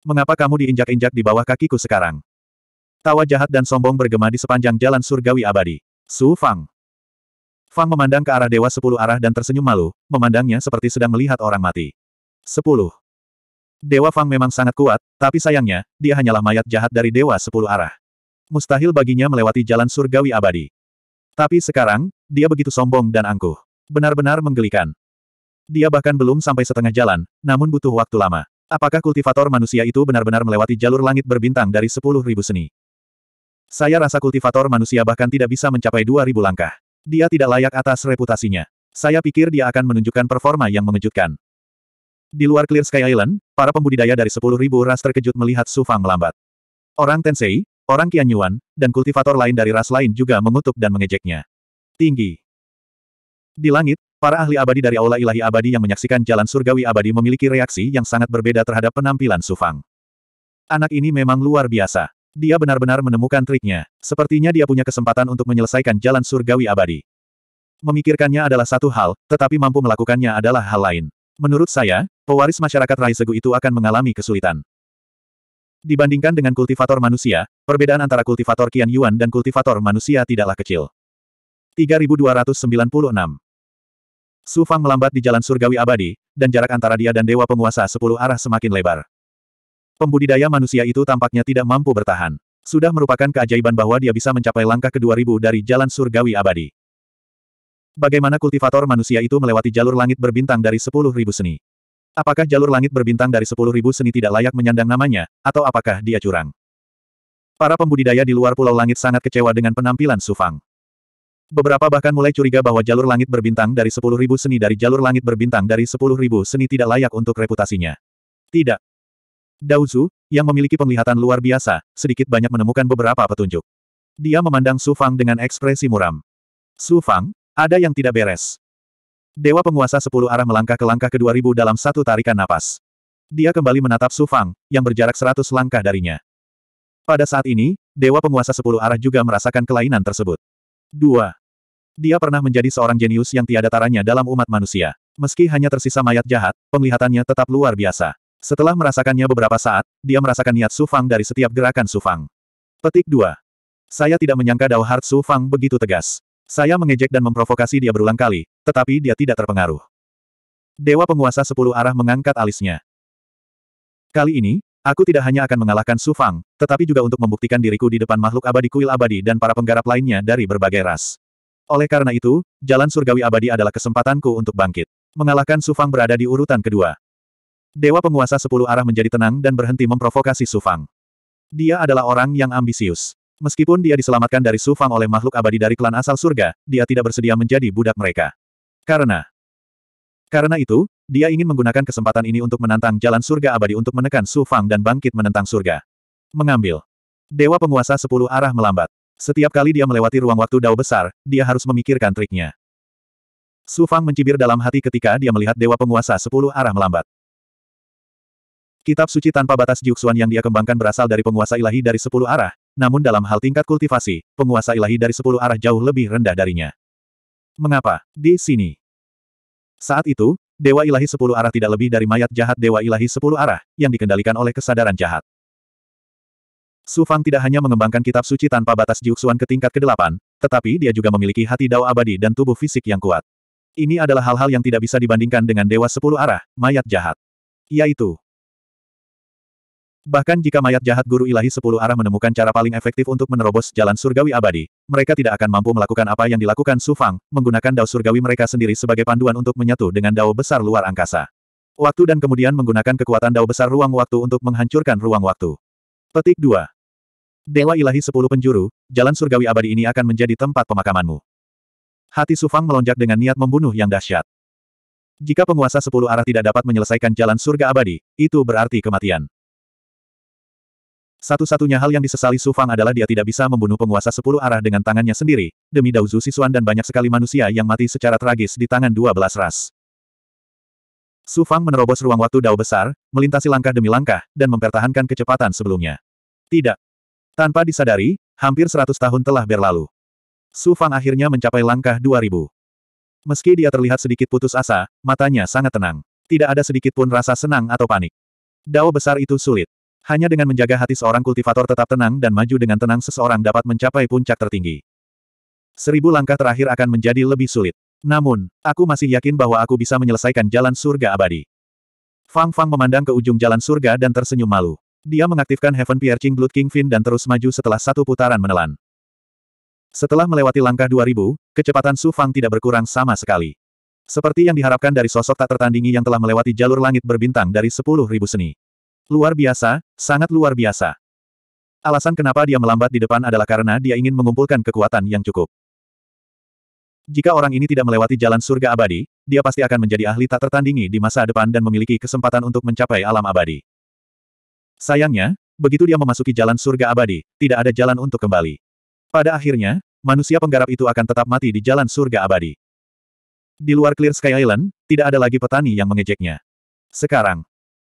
Speaker 1: Mengapa kamu diinjak-injak di bawah kakiku sekarang? Tawa jahat dan sombong bergema di sepanjang jalan surgawi abadi. Su Fang, Fang memandang ke arah Dewa Sepuluh Arah dan tersenyum malu, memandangnya seperti sedang melihat orang mati. Sepuluh. Dewa Fang memang sangat kuat, tapi sayangnya, dia hanyalah mayat jahat dari Dewa Sepuluh Arah. Mustahil baginya melewati jalan surgawi abadi. Tapi sekarang, dia begitu sombong dan angkuh. Benar-benar menggelikan. Dia bahkan belum sampai setengah jalan, namun butuh waktu lama. Apakah kultivator manusia itu benar-benar melewati jalur langit berbintang dari sepuluh ribu seni? Saya rasa kultivator manusia bahkan tidak bisa mencapai dua ribu langkah. Dia tidak layak atas reputasinya. Saya pikir dia akan menunjukkan performa yang mengejutkan. Di luar Clear Sky Island, para pembudidaya dari 10.000 ras terkejut melihat Su Fang melambat. Orang Tensei, orang Qian Yuan, dan kultivator lain dari ras lain juga mengutuk dan mengejeknya. Tinggi. Di langit, para ahli abadi dari Aula Ilahi Abadi yang menyaksikan jalan surgawi abadi memiliki reaksi yang sangat berbeda terhadap penampilan Su Fang. Anak ini memang luar biasa. Dia benar-benar menemukan triknya. Sepertinya dia punya kesempatan untuk menyelesaikan jalan surgawi abadi. Memikirkannya adalah satu hal, tetapi mampu melakukannya adalah hal lain. Menurut saya, pewaris masyarakat Raisegu itu akan mengalami kesulitan. Dibandingkan dengan kultivator manusia, perbedaan antara kultivator Qian Yuan dan kultivator manusia tidaklah kecil. 3296 Su Fang melambat di jalan surgawi abadi, dan jarak antara dia dan dewa penguasa sepuluh arah semakin lebar. Pembudidaya manusia itu tampaknya tidak mampu bertahan. Sudah merupakan keajaiban bahwa dia bisa mencapai langkah ke-2000 dari jalan surgawi abadi. Bagaimana kultivator manusia itu melewati jalur langit berbintang dari 10.000 seni? Apakah jalur langit berbintang dari 10.000 seni tidak layak menyandang namanya, atau apakah dia curang? Para pembudidaya di luar pulau langit sangat kecewa dengan penampilan Sufang. Beberapa bahkan mulai curiga bahwa jalur langit berbintang dari 10.000 seni dari jalur langit berbintang dari 10.000 seni tidak layak untuk reputasinya. Tidak, Daozu, yang memiliki penglihatan luar biasa, sedikit banyak menemukan beberapa petunjuk. Dia memandang Su Fang dengan ekspresi muram. Su Fang, ada yang tidak beres. Dewa penguasa sepuluh arah melangkah ke langkah ke-2000 dalam satu tarikan napas. Dia kembali menatap Su Fang, yang berjarak seratus langkah darinya. Pada saat ini, Dewa penguasa sepuluh arah juga merasakan kelainan tersebut. 2. Dia pernah menjadi seorang jenius yang tiada taranya dalam umat manusia. Meski hanya tersisa mayat jahat, penglihatannya tetap luar biasa. Setelah merasakannya beberapa saat, dia merasakan niat Su Fang dari setiap gerakan Su Fang. Petik 2. Saya tidak menyangka Dao Heart Su Fang begitu tegas. Saya mengejek dan memprovokasi dia berulang kali, tetapi dia tidak terpengaruh. Dewa penguasa sepuluh arah mengangkat alisnya. Kali ini, aku tidak hanya akan mengalahkan Su Fang, tetapi juga untuk membuktikan diriku di depan makhluk abadi kuil abadi dan para penggarap lainnya dari berbagai ras. Oleh karena itu, jalan surgawi abadi adalah kesempatanku untuk bangkit. Mengalahkan Su Fang berada di urutan kedua. Dewa penguasa sepuluh arah menjadi tenang dan berhenti memprovokasi Su Fang. Dia adalah orang yang ambisius. Meskipun dia diselamatkan dari Su Fang oleh makhluk abadi dari klan asal surga, dia tidak bersedia menjadi budak mereka. Karena karena itu, dia ingin menggunakan kesempatan ini untuk menantang jalan surga abadi untuk menekan Su Fang dan bangkit menentang surga. Mengambil. Dewa penguasa sepuluh arah melambat. Setiap kali dia melewati ruang waktu dao besar, dia harus memikirkan triknya. Su Fang mencibir dalam hati ketika dia melihat dewa penguasa sepuluh arah melambat. Kitab suci tanpa batas Jiuxuan yang dia kembangkan berasal dari penguasa ilahi dari sepuluh arah, namun dalam hal tingkat kultivasi, penguasa ilahi dari sepuluh arah jauh lebih rendah darinya. Mengapa? Di sini. Saat itu, Dewa Ilahi Sepuluh Arah tidak lebih dari mayat jahat Dewa Ilahi Sepuluh Arah, yang dikendalikan oleh kesadaran jahat. Su Fang tidak hanya mengembangkan kitab suci tanpa batas Jiuxuan ke tingkat ke-8, tetapi dia juga memiliki hati dao abadi dan tubuh fisik yang kuat. Ini adalah hal-hal yang tidak bisa dibandingkan dengan Dewa Sepuluh Arah, mayat jahat. Yaitu, Bahkan jika mayat jahat guru ilahi sepuluh arah menemukan cara paling efektif untuk menerobos jalan surgawi abadi, mereka tidak akan mampu melakukan apa yang dilakukan Su Fang, menggunakan dao surgawi mereka sendiri sebagai panduan untuk menyatu dengan dao besar luar angkasa. Waktu dan kemudian menggunakan kekuatan dao besar ruang waktu untuk menghancurkan ruang waktu. Petik 2. Dewa ilahi sepuluh penjuru, jalan surgawi abadi ini akan menjadi tempat pemakamanmu. Hati Su Fang melonjak dengan niat membunuh yang dahsyat. Jika penguasa sepuluh arah tidak dapat menyelesaikan jalan surga abadi, itu berarti kematian. Satu-satunya hal yang disesali Su Fang adalah dia tidak bisa membunuh penguasa sepuluh arah dengan tangannya sendiri, demi Dao Zhu Sisuan dan banyak sekali manusia yang mati secara tragis di tangan dua belas ras. Su Fang menerobos ruang waktu Dao besar, melintasi langkah demi langkah, dan mempertahankan kecepatan sebelumnya. Tidak. Tanpa disadari, hampir seratus tahun telah berlalu. Su Fang akhirnya mencapai langkah dua ribu. Meski dia terlihat sedikit putus asa, matanya sangat tenang. Tidak ada sedikit pun rasa senang atau panik. Dao besar itu sulit. Hanya dengan menjaga hati seorang kultivator tetap tenang dan maju dengan tenang seseorang dapat mencapai puncak tertinggi. Seribu langkah terakhir akan menjadi lebih sulit. Namun, aku masih yakin bahwa aku bisa menyelesaikan jalan surga abadi. Fang Fang memandang ke ujung jalan surga dan tersenyum malu. Dia mengaktifkan Heaven Piercing Blood King Fin dan terus maju setelah satu putaran menelan. Setelah melewati langkah 2000, kecepatan Su Fang tidak berkurang sama sekali. Seperti yang diharapkan dari sosok tak tertandingi yang telah melewati jalur langit berbintang dari 10.000 seni. Luar biasa, sangat luar biasa. Alasan kenapa dia melambat di depan adalah karena dia ingin mengumpulkan kekuatan yang cukup. Jika orang ini tidak melewati jalan surga abadi, dia pasti akan menjadi ahli tak tertandingi di masa depan dan memiliki kesempatan untuk mencapai alam abadi. Sayangnya, begitu dia memasuki jalan surga abadi, tidak ada jalan untuk kembali. Pada akhirnya, manusia penggarap itu akan tetap mati di jalan surga abadi. Di luar Clear Sky Island, tidak ada lagi petani yang mengejeknya. Sekarang,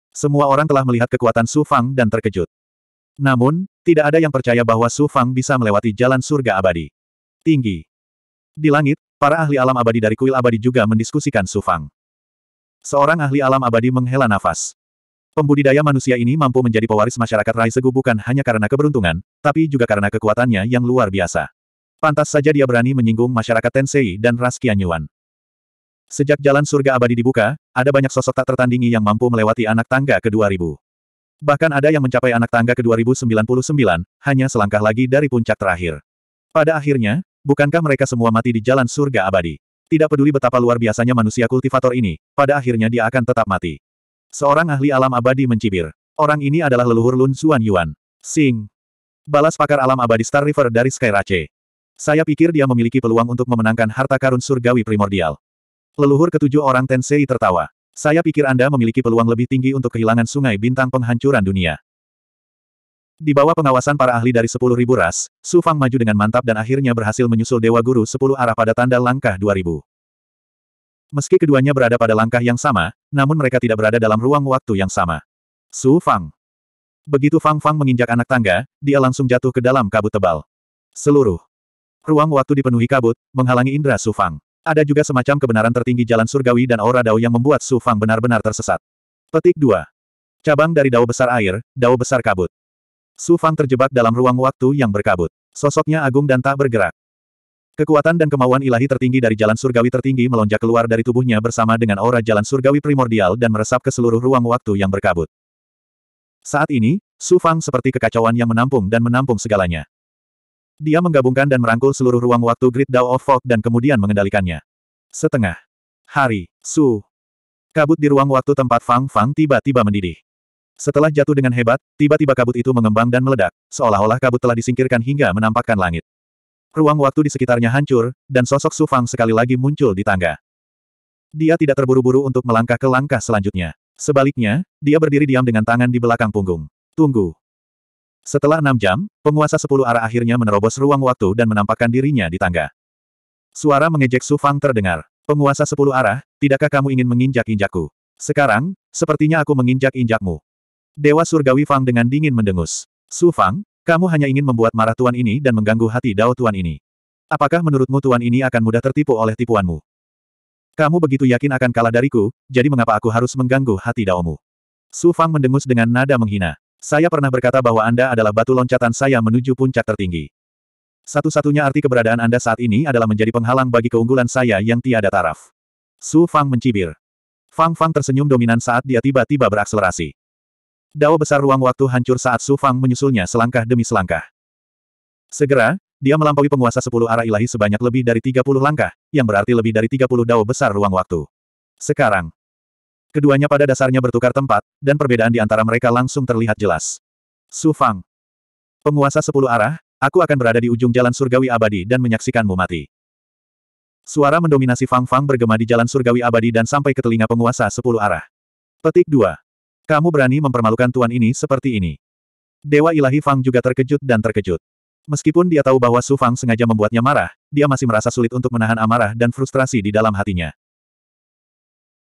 Speaker 1: semua orang telah melihat kekuatan Su Fang dan terkejut. Namun, tidak ada yang percaya bahwa Su Fang bisa melewati jalan surga abadi. Tinggi. Di langit, para ahli alam abadi dari kuil abadi juga mendiskusikan Su Fang. Seorang ahli alam abadi menghela nafas. Pembudidaya manusia ini mampu menjadi pewaris masyarakat Raisegu bukan hanya karena keberuntungan, tapi juga karena kekuatannya yang luar biasa. Pantas saja dia berani menyinggung masyarakat Tensei dan ras Qianyuan. Sejak jalan surga abadi dibuka, ada banyak sosok tak tertandingi yang mampu melewati anak tangga ke-2000. Bahkan ada yang mencapai anak tangga ke-2099, hanya selangkah lagi dari puncak terakhir. Pada akhirnya, bukankah mereka semua mati di jalan surga abadi? Tidak peduli betapa luar biasanya manusia kultivator ini, pada akhirnya dia akan tetap mati. Seorang ahli alam abadi mencibir. Orang ini adalah leluhur Lun Xuan Yuan. Sing. Balas pakar alam abadi Star River dari Skyrace. Saya pikir dia memiliki peluang untuk memenangkan harta karun surgawi primordial. Leluhur ketujuh orang Tensei tertawa. Saya pikir Anda memiliki peluang lebih tinggi untuk kehilangan sungai bintang penghancuran dunia. Di bawah pengawasan para ahli dari sepuluh ribu ras, Su Fang maju dengan mantap dan akhirnya berhasil menyusul Dewa Guru sepuluh arah pada tanda langkah dua ribu. Meski keduanya berada pada langkah yang sama, namun mereka tidak berada dalam ruang waktu yang sama. Su Fang. Begitu Fang Fang menginjak anak tangga, dia langsung jatuh ke dalam kabut tebal. Seluruh ruang waktu dipenuhi kabut, menghalangi indera Su Fang. Ada juga semacam kebenaran tertinggi jalan surgawi dan aura Dao yang membuat Su Fang benar-benar tersesat. Petik 2. Cabang dari Dao Besar Air, Dao Besar Kabut. Su Fang terjebak dalam ruang waktu yang berkabut. Sosoknya agung dan tak bergerak. Kekuatan dan kemauan ilahi tertinggi dari jalan surgawi tertinggi melonjak keluar dari tubuhnya bersama dengan aura jalan surgawi primordial dan meresap ke seluruh ruang waktu yang berkabut. Saat ini, Su Fang seperti kekacauan yang menampung dan menampung segalanya. Dia menggabungkan dan merangkul seluruh ruang waktu Great Dao of Fog dan kemudian mengendalikannya. Setengah. Hari. Su. Kabut di ruang waktu tempat Fang Fang tiba-tiba mendidih. Setelah jatuh dengan hebat, tiba-tiba kabut itu mengembang dan meledak, seolah-olah kabut telah disingkirkan hingga menampakkan langit. Ruang waktu di sekitarnya hancur, dan sosok Su Fang sekali lagi muncul di tangga. Dia tidak terburu-buru untuk melangkah ke langkah selanjutnya. Sebaliknya, dia berdiri diam dengan tangan di belakang punggung. Tunggu. Setelah enam jam, penguasa sepuluh arah akhirnya menerobos ruang waktu dan menampakkan dirinya di tangga. Suara mengejek Su Fang terdengar. Penguasa sepuluh arah, tidakkah kamu ingin menginjak-injakku? Sekarang, sepertinya aku menginjak-injakmu. Dewa Surgawi Fang dengan dingin mendengus. Su Fang, kamu hanya ingin membuat marah tuan ini dan mengganggu hati Dao tuan ini. Apakah menurutmu tuan ini akan mudah tertipu oleh tipuanmu? Kamu begitu yakin akan kalah dariku, jadi mengapa aku harus mengganggu hati Daomu? Su Fang mendengus dengan nada menghina. Saya pernah berkata bahwa Anda adalah batu loncatan saya menuju puncak tertinggi. Satu-satunya arti keberadaan Anda saat ini adalah menjadi penghalang bagi keunggulan saya yang tiada taraf. Su Fang mencibir. Fang Fang tersenyum dominan saat dia tiba-tiba berakselerasi. Dao besar ruang waktu hancur saat Su Fang menyusulnya selangkah demi selangkah. Segera, dia melampaui penguasa sepuluh arah ilahi sebanyak lebih dari tiga puluh langkah, yang berarti lebih dari tiga puluh dao besar ruang waktu. Sekarang, Keduanya pada dasarnya bertukar tempat, dan perbedaan di antara mereka langsung terlihat jelas. Su Fang. Penguasa sepuluh arah, aku akan berada di ujung jalan surgawi abadi dan menyaksikanmu mati. Suara mendominasi Fang Fang bergema di jalan surgawi abadi dan sampai ke telinga penguasa sepuluh arah. Petik 2. Kamu berani mempermalukan tuan ini seperti ini. Dewa ilahi Fang juga terkejut dan terkejut. Meskipun dia tahu bahwa Su Fang sengaja membuatnya marah, dia masih merasa sulit untuk menahan amarah dan frustrasi di dalam hatinya.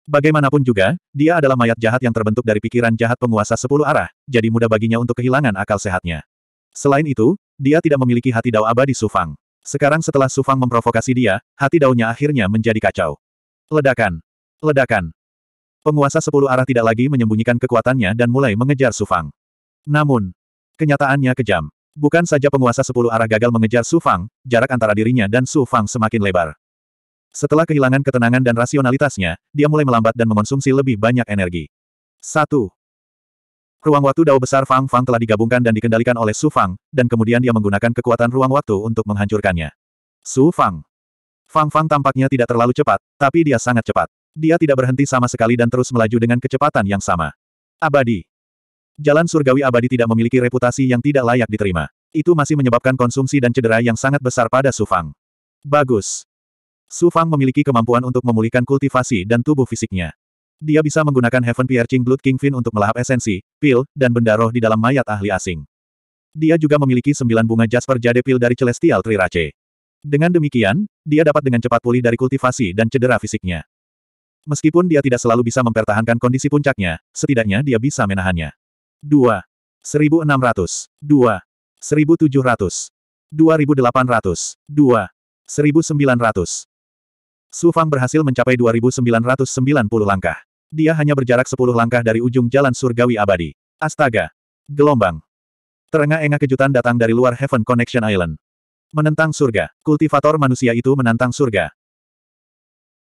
Speaker 1: Bagaimanapun juga, dia adalah mayat jahat yang terbentuk dari pikiran jahat penguasa sepuluh arah, jadi mudah baginya untuk kehilangan akal sehatnya. Selain itu, dia tidak memiliki hati dao abadi Sufang. Sekarang setelah Sufang memprovokasi dia, hati daunya akhirnya menjadi kacau. Ledakan! Ledakan! Penguasa sepuluh arah tidak lagi menyembunyikan kekuatannya dan mulai mengejar Sufang. Namun, kenyataannya kejam. Bukan saja penguasa sepuluh arah gagal mengejar Sufang, jarak antara dirinya dan Sufang semakin lebar. Setelah kehilangan ketenangan dan rasionalitasnya, dia mulai melambat dan mengonsumsi lebih banyak energi. 1. Ruang waktu dao besar Fang Fang telah digabungkan dan dikendalikan oleh Su Fang, dan kemudian dia menggunakan kekuatan ruang waktu untuk menghancurkannya. Su Fang. Fang Fang tampaknya tidak terlalu cepat, tapi dia sangat cepat. Dia tidak berhenti sama sekali dan terus melaju dengan kecepatan yang sama. Abadi. Jalan surgawi abadi tidak memiliki reputasi yang tidak layak diterima. Itu masih menyebabkan konsumsi dan cedera yang sangat besar pada Su Fang. Bagus. Su Fang memiliki kemampuan untuk memulihkan kultivasi dan tubuh fisiknya. Dia bisa menggunakan Heaven Piercing Blood Kingfin untuk melahap esensi, pil, dan benda roh di dalam mayat ahli asing. Dia juga memiliki sembilan bunga Jasper Jade Pil dari Celestial Trirace. Dengan demikian, dia dapat dengan cepat pulih dari kultivasi dan cedera fisiknya. Meskipun dia tidak selalu bisa mempertahankan kondisi puncaknya, setidaknya dia bisa menahannya. 2. 1600. 2. 1700. 2800. 2. 1900. Su Fang berhasil mencapai 2990 langkah. Dia hanya berjarak 10 langkah dari ujung jalan surgawi abadi. Astaga! Gelombang! Terengah-engah kejutan datang dari luar Heaven Connection Island. Menentang surga, kultivator manusia itu menantang surga.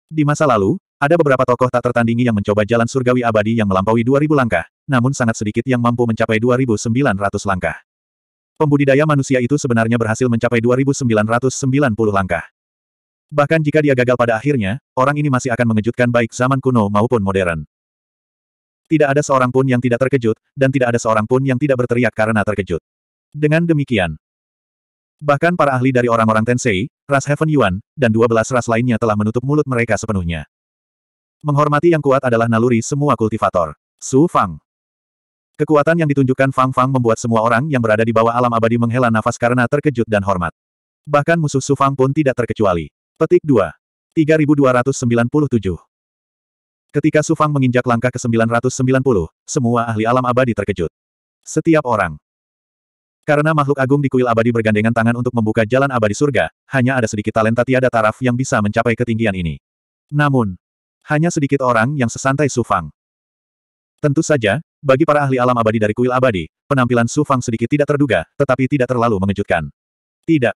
Speaker 1: Di masa lalu, ada beberapa tokoh tak tertandingi yang mencoba jalan surgawi abadi yang melampaui 2000 langkah, namun sangat sedikit yang mampu mencapai 2900 langkah. Pembudidaya manusia itu sebenarnya berhasil mencapai 2990 langkah. Bahkan jika dia gagal pada akhirnya, orang ini masih akan mengejutkan baik zaman kuno maupun modern. Tidak ada seorang pun yang tidak terkejut, dan tidak ada seorang pun yang tidak berteriak karena terkejut. Dengan demikian, bahkan para ahli dari orang-orang Tensei, ras Heaven Yuan, dan 12 ras lainnya telah menutup mulut mereka sepenuhnya. Menghormati yang kuat adalah naluri semua kultivator. Su Fang. Kekuatan yang ditunjukkan Fang Fang membuat semua orang yang berada di bawah alam abadi menghela nafas karena terkejut dan hormat. Bahkan musuh Su Fang pun tidak terkecuali. Petik 2. 3297. Ketika Sufang menginjak langkah ke-990, semua ahli alam abadi terkejut. Setiap orang. Karena makhluk agung di kuil abadi bergandengan tangan untuk membuka jalan abadi surga, hanya ada sedikit talenta tiada taraf yang bisa mencapai ketinggian ini. Namun, hanya sedikit orang yang sesantai Sufang. Tentu saja, bagi para ahli alam abadi dari kuil abadi, penampilan Sufang sedikit tidak terduga, tetapi tidak terlalu mengejutkan. Tidak,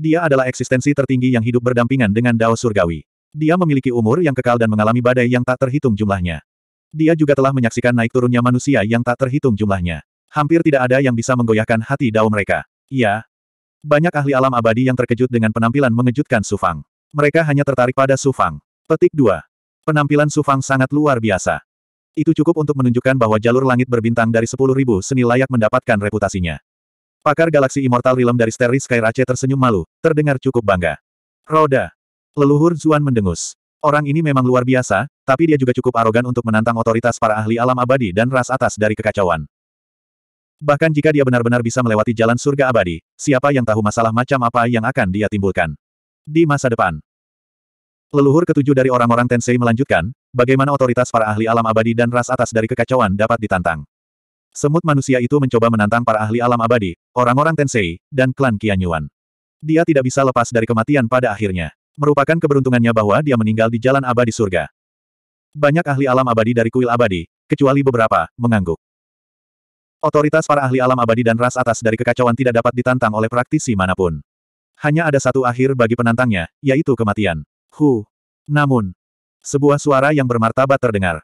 Speaker 1: dia adalah eksistensi tertinggi yang hidup berdampingan dengan Dao Surgawi. Dia memiliki umur yang kekal dan mengalami badai yang tak terhitung jumlahnya. Dia juga telah menyaksikan naik turunnya manusia yang tak terhitung jumlahnya. Hampir tidak ada yang bisa menggoyahkan hati Dao mereka. Iya. Banyak ahli alam abadi yang terkejut dengan penampilan mengejutkan Sufang. Mereka hanya tertarik pada Sufang. Petik 2. Penampilan Sufang sangat luar biasa. Itu cukup untuk menunjukkan bahwa jalur langit berbintang dari 10.000 seni layak mendapatkan reputasinya. Pakar galaksi Immortal Realm dari Steris Sky Rache tersenyum malu, terdengar cukup bangga. Roda. Leluhur Zuan mendengus. Orang ini memang luar biasa, tapi dia juga cukup arogan untuk menantang otoritas para ahli alam abadi dan ras atas dari kekacauan. Bahkan jika dia benar-benar bisa melewati jalan surga abadi, siapa yang tahu masalah macam apa yang akan dia timbulkan. Di masa depan. Leluhur ketujuh dari orang-orang Tensei melanjutkan, bagaimana otoritas para ahli alam abadi dan ras atas dari kekacauan dapat ditantang. Semut manusia itu mencoba menantang para ahli alam abadi, orang-orang Tensei, dan klan Qianyuan. Dia tidak bisa lepas dari kematian pada akhirnya. Merupakan keberuntungannya bahwa dia meninggal di jalan abadi surga. Banyak ahli alam abadi dari kuil abadi, kecuali beberapa, mengangguk. Otoritas para ahli alam abadi dan ras atas dari kekacauan tidak dapat ditantang oleh praktisi manapun. Hanya ada satu akhir bagi penantangnya, yaitu kematian. Hu. Namun, sebuah suara yang bermartabat terdengar.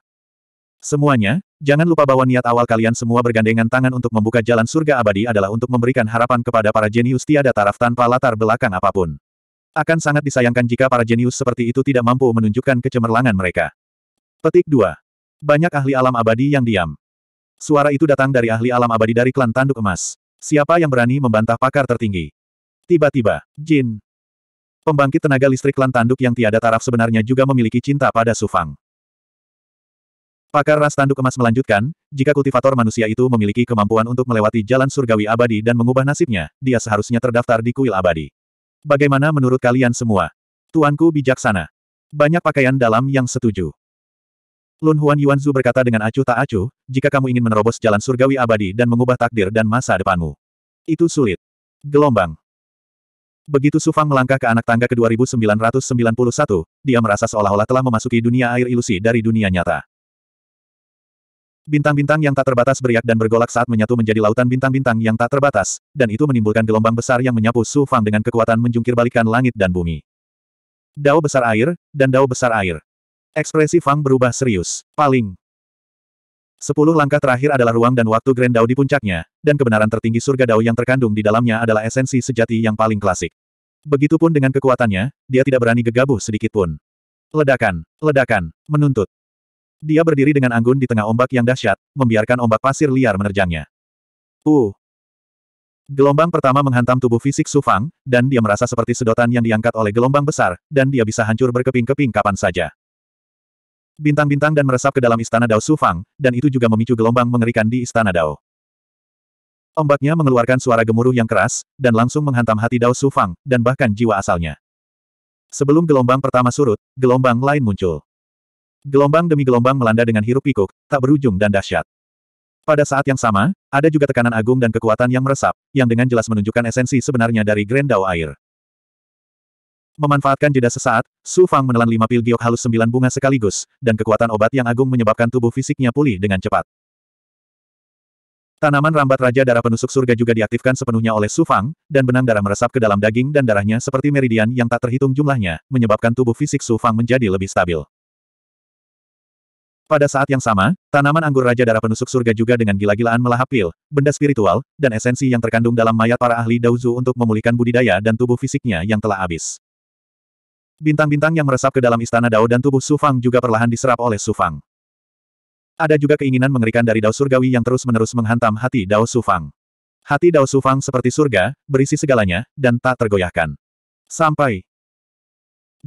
Speaker 1: Semuanya, Jangan lupa bahwa niat awal kalian semua bergandengan tangan untuk membuka jalan surga abadi adalah untuk memberikan harapan kepada para jenius tiada taraf tanpa latar belakang apapun. Akan sangat disayangkan jika para jenius seperti itu tidak mampu menunjukkan kecemerlangan mereka. Petik 2. Banyak ahli alam abadi yang diam. Suara itu datang dari ahli alam abadi dari klan Tanduk Emas. Siapa yang berani membantah pakar tertinggi? Tiba-tiba, Jin. Pembangkit tenaga listrik klan Tanduk yang tiada taraf sebenarnya juga memiliki cinta pada Sufang. Pakar ras tanduk emas melanjutkan, jika kultivator manusia itu memiliki kemampuan untuk melewati jalan surgawi abadi dan mengubah nasibnya, dia seharusnya terdaftar di kuil abadi. Bagaimana menurut kalian semua? Tuanku bijaksana. Banyak pakaian dalam yang setuju. Lun Huan Yuanzu berkata dengan acuh tak acuh, jika kamu ingin menerobos jalan surgawi abadi dan mengubah takdir dan masa depanmu. Itu sulit. Gelombang. Begitu Sufang melangkah ke anak tangga ke-2991, dia merasa seolah-olah telah memasuki dunia air ilusi dari dunia nyata. Bintang-bintang yang tak terbatas beriak dan bergolak saat menyatu menjadi lautan bintang-bintang yang tak terbatas, dan itu menimbulkan gelombang besar yang menyapu Su Fang dengan kekuatan menjungkir balikan langit dan bumi. Dao besar air, dan dao besar air. Ekspresi Fang berubah serius. Paling. Sepuluh langkah terakhir adalah ruang dan waktu Grand Dao di puncaknya, dan kebenaran tertinggi surga Dao yang terkandung di dalamnya adalah esensi sejati yang paling klasik. Begitupun dengan kekuatannya, dia tidak berani gegabah sedikit pun. Ledakan, ledakan, menuntut. Dia berdiri dengan anggun di tengah ombak yang dahsyat, membiarkan ombak pasir liar menerjangnya. Uh! Gelombang pertama menghantam tubuh fisik Sufang, dan dia merasa seperti sedotan yang diangkat oleh gelombang besar, dan dia bisa hancur berkeping-keping kapan saja. Bintang-bintang dan meresap ke dalam istana Dao Sufang, dan itu juga memicu gelombang mengerikan di istana Dao. Ombaknya mengeluarkan suara gemuruh yang keras, dan langsung menghantam hati Dao Sufang, dan bahkan jiwa asalnya. Sebelum gelombang pertama surut, gelombang lain muncul. Gelombang demi gelombang melanda dengan hirup pikuk, tak berujung dan dahsyat. Pada saat yang sama, ada juga tekanan agung dan kekuatan yang meresap, yang dengan jelas menunjukkan esensi sebenarnya dari Grand Dao Air. Memanfaatkan jeda sesaat, Su Fang menelan lima pil giok halus sembilan bunga sekaligus, dan kekuatan obat yang agung menyebabkan tubuh fisiknya pulih dengan cepat. Tanaman rambat Raja Darah Penusuk Surga juga diaktifkan sepenuhnya oleh Su Fang, dan benang darah meresap ke dalam daging dan darahnya seperti meridian yang tak terhitung jumlahnya, menyebabkan tubuh fisik Su Fang menjadi lebih stabil. Pada saat yang sama, tanaman anggur Raja Darah Penusuk Surga juga dengan gila-gilaan melahap pil, benda spiritual, dan esensi yang terkandung dalam mayat para ahli Daozu untuk memulihkan budidaya dan tubuh fisiknya yang telah habis. Bintang-bintang yang meresap ke dalam istana Dao dan tubuh Sufang juga perlahan diserap oleh Sufang. Ada juga keinginan mengerikan dari Dao Surgawi yang terus-menerus menghantam hati Dao Sufang. Hati Dao Sufang seperti surga, berisi segalanya, dan tak tergoyahkan. Sampai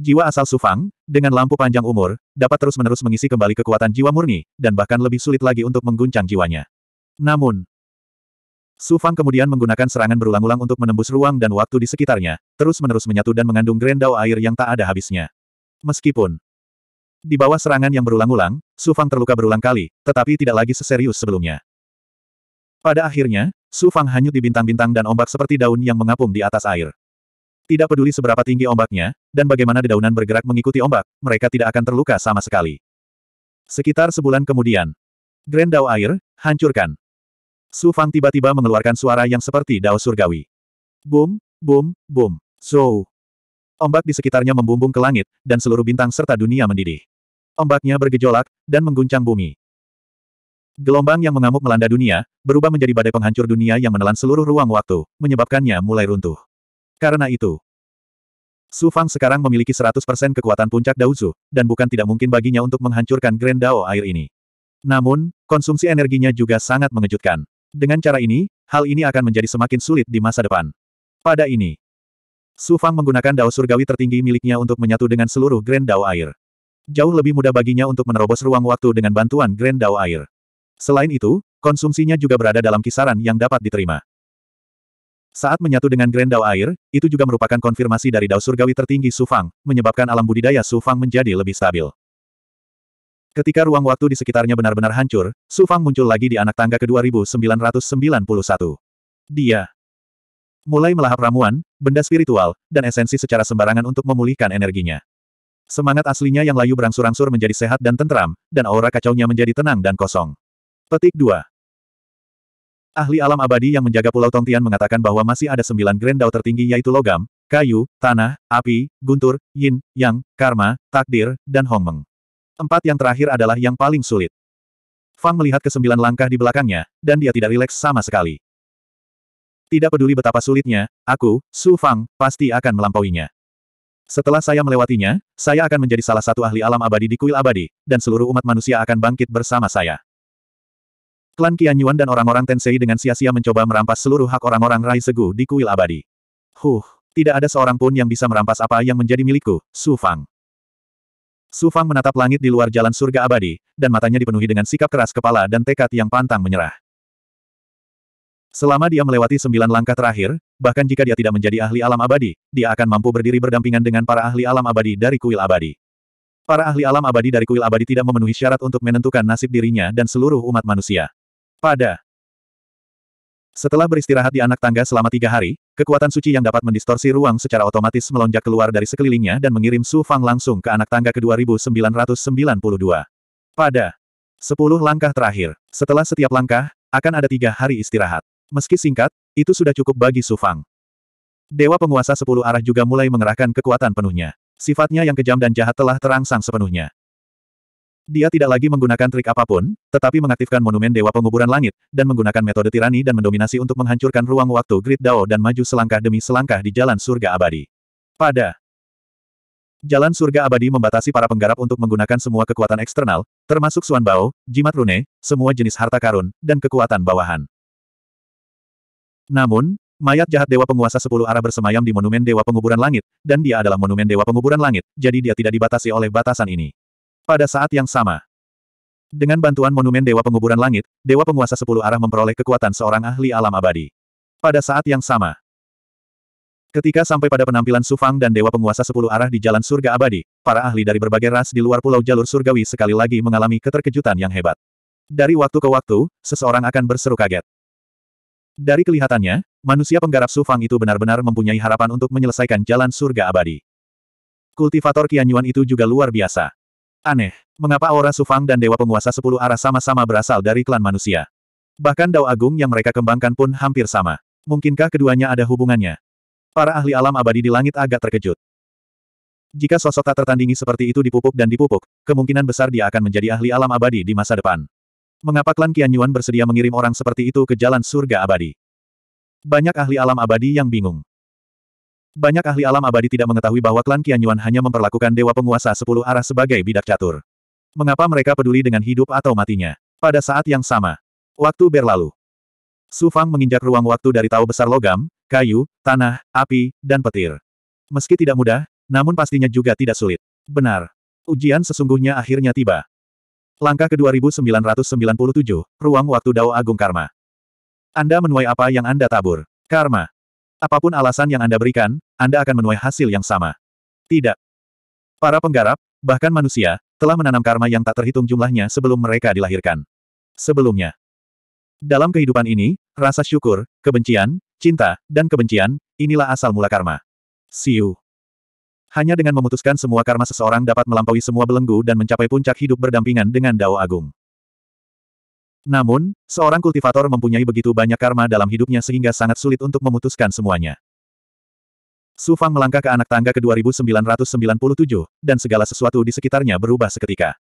Speaker 1: Jiwa asal Sufang, dengan lampu panjang umur, dapat terus-menerus mengisi kembali kekuatan jiwa murni, dan bahkan lebih sulit lagi untuk mengguncang jiwanya. Namun, Sufang kemudian menggunakan serangan berulang-ulang untuk menembus ruang dan waktu di sekitarnya, terus-menerus menyatu dan mengandung grendau air yang tak ada habisnya. Meskipun di bawah serangan yang berulang-ulang, Sufang terluka berulang kali, tetapi tidak lagi seserius sebelumnya. Pada akhirnya, Sufang hanyut di bintang-bintang dan ombak seperti daun yang mengapung di atas air. Tidak peduli seberapa tinggi ombaknya, dan bagaimana dedaunan bergerak mengikuti ombak, mereka tidak akan terluka sama sekali. Sekitar sebulan kemudian, Grand Dao Air, hancurkan. Su Fang tiba-tiba mengeluarkan suara yang seperti Dao Surgawi. Boom, boom, boom, So, Ombak di sekitarnya membumbung ke langit, dan seluruh bintang serta dunia mendidih. Ombaknya bergejolak, dan mengguncang bumi. Gelombang yang mengamuk melanda dunia, berubah menjadi badai penghancur dunia yang menelan seluruh ruang waktu, menyebabkannya mulai runtuh. Karena itu, Su Fang sekarang memiliki 100% kekuatan puncak Daozu, dan bukan tidak mungkin baginya untuk menghancurkan Grand Dao air ini. Namun, konsumsi energinya juga sangat mengejutkan. Dengan cara ini, hal ini akan menjadi semakin sulit di masa depan. Pada ini, Su Fang menggunakan Dao Surgawi tertinggi miliknya untuk menyatu dengan seluruh Grand Dao air. Jauh lebih mudah baginya untuk menerobos ruang waktu dengan bantuan Grand Dao air. Selain itu, konsumsinya juga berada dalam kisaran yang dapat diterima. Saat menyatu dengan Grand Dao Air, itu juga merupakan konfirmasi dari Dao Surgawi tertinggi Su Fang, menyebabkan alam budidaya Su Fang menjadi lebih stabil. Ketika ruang waktu di sekitarnya benar-benar hancur, Su Fang muncul lagi di anak tangga ke-2991. Dia mulai melahap ramuan, benda spiritual, dan esensi secara sembarangan untuk memulihkan energinya. Semangat aslinya yang layu berangsur-angsur menjadi sehat dan tentram, dan aura kacaunya menjadi tenang dan kosong. Petik 2. Ahli alam abadi yang menjaga Pulau Tongtian mengatakan bahwa masih ada sembilan Grand Dao tertinggi yaitu logam, kayu, tanah, api, guntur, yin, yang, karma, takdir, dan hongmeng. Empat yang terakhir adalah yang paling sulit. Fang melihat kesembilan langkah di belakangnya, dan dia tidak rileks sama sekali. Tidak peduli betapa sulitnya, aku, Su Fang, pasti akan melampauinya. Setelah saya melewatinya, saya akan menjadi salah satu ahli alam abadi di kuil abadi, dan seluruh umat manusia akan bangkit bersama saya. Klan Qianyuan dan orang-orang Tensei dengan sia-sia mencoba merampas seluruh hak orang-orang Rai Segu di kuil abadi. Huh, tidak ada seorang pun yang bisa merampas apa yang menjadi milikku, Su Fang. Su Fang menatap langit di luar jalan surga abadi, dan matanya dipenuhi dengan sikap keras kepala dan tekad yang pantang menyerah. Selama dia melewati sembilan langkah terakhir, bahkan jika dia tidak menjadi ahli alam abadi, dia akan mampu berdiri berdampingan dengan para ahli alam abadi dari kuil abadi. Para ahli alam abadi dari kuil abadi tidak memenuhi syarat untuk menentukan nasib dirinya dan seluruh umat manusia. Pada setelah beristirahat di anak tangga selama tiga hari, kekuatan suci yang dapat mendistorsi ruang secara otomatis melonjak keluar dari sekelilingnya dan mengirim Su Fang langsung ke anak tangga ke-2992. Pada 10 langkah terakhir, setelah setiap langkah, akan ada tiga hari istirahat. Meski singkat, itu sudah cukup bagi Su Fang. Dewa penguasa sepuluh arah juga mulai mengerahkan kekuatan penuhnya. Sifatnya yang kejam dan jahat telah terangsang sepenuhnya. Dia tidak lagi menggunakan trik apapun, tetapi mengaktifkan monumen Dewa Penguburan Langit, dan menggunakan metode tirani dan mendominasi untuk menghancurkan ruang waktu grid Dao dan maju selangkah demi selangkah di jalan surga abadi. Pada Jalan surga abadi membatasi para penggarap untuk menggunakan semua kekuatan eksternal, termasuk Suan Bao, jimat rune, semua jenis harta karun, dan kekuatan bawahan. Namun, mayat jahat Dewa Penguasa Sepuluh Arah bersemayam di Monumen Dewa Penguburan Langit, dan dia adalah Monumen Dewa Penguburan Langit, jadi dia tidak dibatasi oleh batasan ini. Pada saat yang sama, dengan bantuan monumen Dewa Penguburan Langit, Dewa Penguasa Sepuluh Arah memperoleh kekuatan seorang ahli alam abadi. Pada saat yang sama, ketika sampai pada penampilan Sufang dan Dewa Penguasa Sepuluh Arah di Jalan Surga Abadi, para ahli dari berbagai ras di luar pulau jalur surgawi sekali lagi mengalami keterkejutan yang hebat. Dari waktu ke waktu, seseorang akan berseru kaget. Dari kelihatannya, manusia penggarap Sufang itu benar-benar mempunyai harapan untuk menyelesaikan Jalan Surga Abadi. Kultivator Kianyuan itu juga luar biasa. Aneh. Mengapa aura Sufang dan Dewa Penguasa Sepuluh Arah sama-sama berasal dari klan manusia? Bahkan Dao Agung yang mereka kembangkan pun hampir sama. Mungkinkah keduanya ada hubungannya? Para ahli alam abadi di langit agak terkejut. Jika sosok tak tertandingi seperti itu dipupuk dan dipupuk, kemungkinan besar dia akan menjadi ahli alam abadi di masa depan. Mengapa klan Qian Yuan bersedia mengirim orang seperti itu ke jalan surga abadi? Banyak ahli alam abadi yang bingung. Banyak ahli alam abadi tidak mengetahui bahwa klan Qianyuan hanya memperlakukan dewa penguasa sepuluh arah sebagai bidak catur. Mengapa mereka peduli dengan hidup atau matinya? Pada saat yang sama, waktu berlalu. Su Fang menginjak ruang waktu dari tahu besar logam, kayu, tanah, api, dan petir. Meski tidak mudah, namun pastinya juga tidak sulit. Benar. Ujian sesungguhnya akhirnya tiba. Langkah ke-2997, Ruang Waktu Dao Agung Karma. Anda menuai apa yang Anda tabur. Karma. Apapun alasan yang Anda berikan, Anda akan menuai hasil yang sama. Tidak. Para penggarap, bahkan manusia, telah menanam karma yang tak terhitung jumlahnya sebelum mereka dilahirkan. Sebelumnya. Dalam kehidupan ini, rasa syukur, kebencian, cinta, dan kebencian, inilah asal mula karma. Siu. Hanya dengan memutuskan semua karma seseorang dapat melampaui semua belenggu dan mencapai puncak hidup berdampingan dengan Dao Agung. Namun, seorang kultivator mempunyai begitu banyak karma dalam hidupnya sehingga sangat sulit untuk memutuskan semuanya. Su Fang melangkah ke anak tangga ke-2997, dan segala sesuatu di sekitarnya berubah seketika.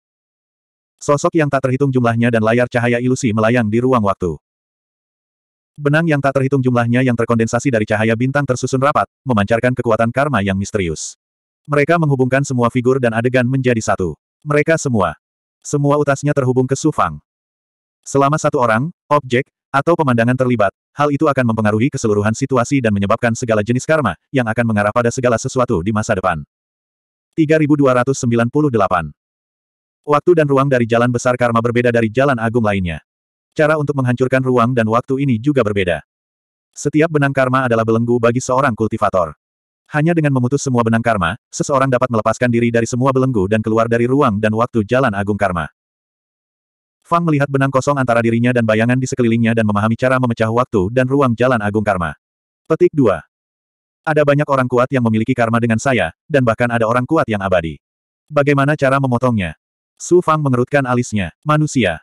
Speaker 1: Sosok yang tak terhitung jumlahnya dan layar cahaya ilusi melayang di ruang waktu. Benang yang tak terhitung jumlahnya yang terkondensasi dari cahaya bintang tersusun rapat, memancarkan kekuatan karma yang misterius. Mereka menghubungkan semua figur dan adegan menjadi satu. Mereka semua. Semua utasnya terhubung ke Su Fang. Selama satu orang, objek, atau pemandangan terlibat, hal itu akan mempengaruhi keseluruhan situasi dan menyebabkan segala jenis karma yang akan mengarah pada segala sesuatu di masa depan. 3298 Waktu dan ruang dari jalan besar karma berbeda dari jalan agung lainnya. Cara untuk menghancurkan ruang dan waktu ini juga berbeda. Setiap benang karma adalah belenggu bagi seorang kultivator. Hanya dengan memutus semua benang karma, seseorang dapat melepaskan diri dari semua belenggu dan keluar dari ruang dan waktu jalan agung karma. Fang melihat benang kosong antara dirinya dan bayangan di sekelilingnya dan memahami cara memecah waktu dan ruang jalan agung karma. Petik 2. Ada banyak orang kuat yang memiliki karma dengan saya, dan bahkan ada orang kuat yang abadi. Bagaimana cara memotongnya? Su Fang mengerutkan alisnya, manusia.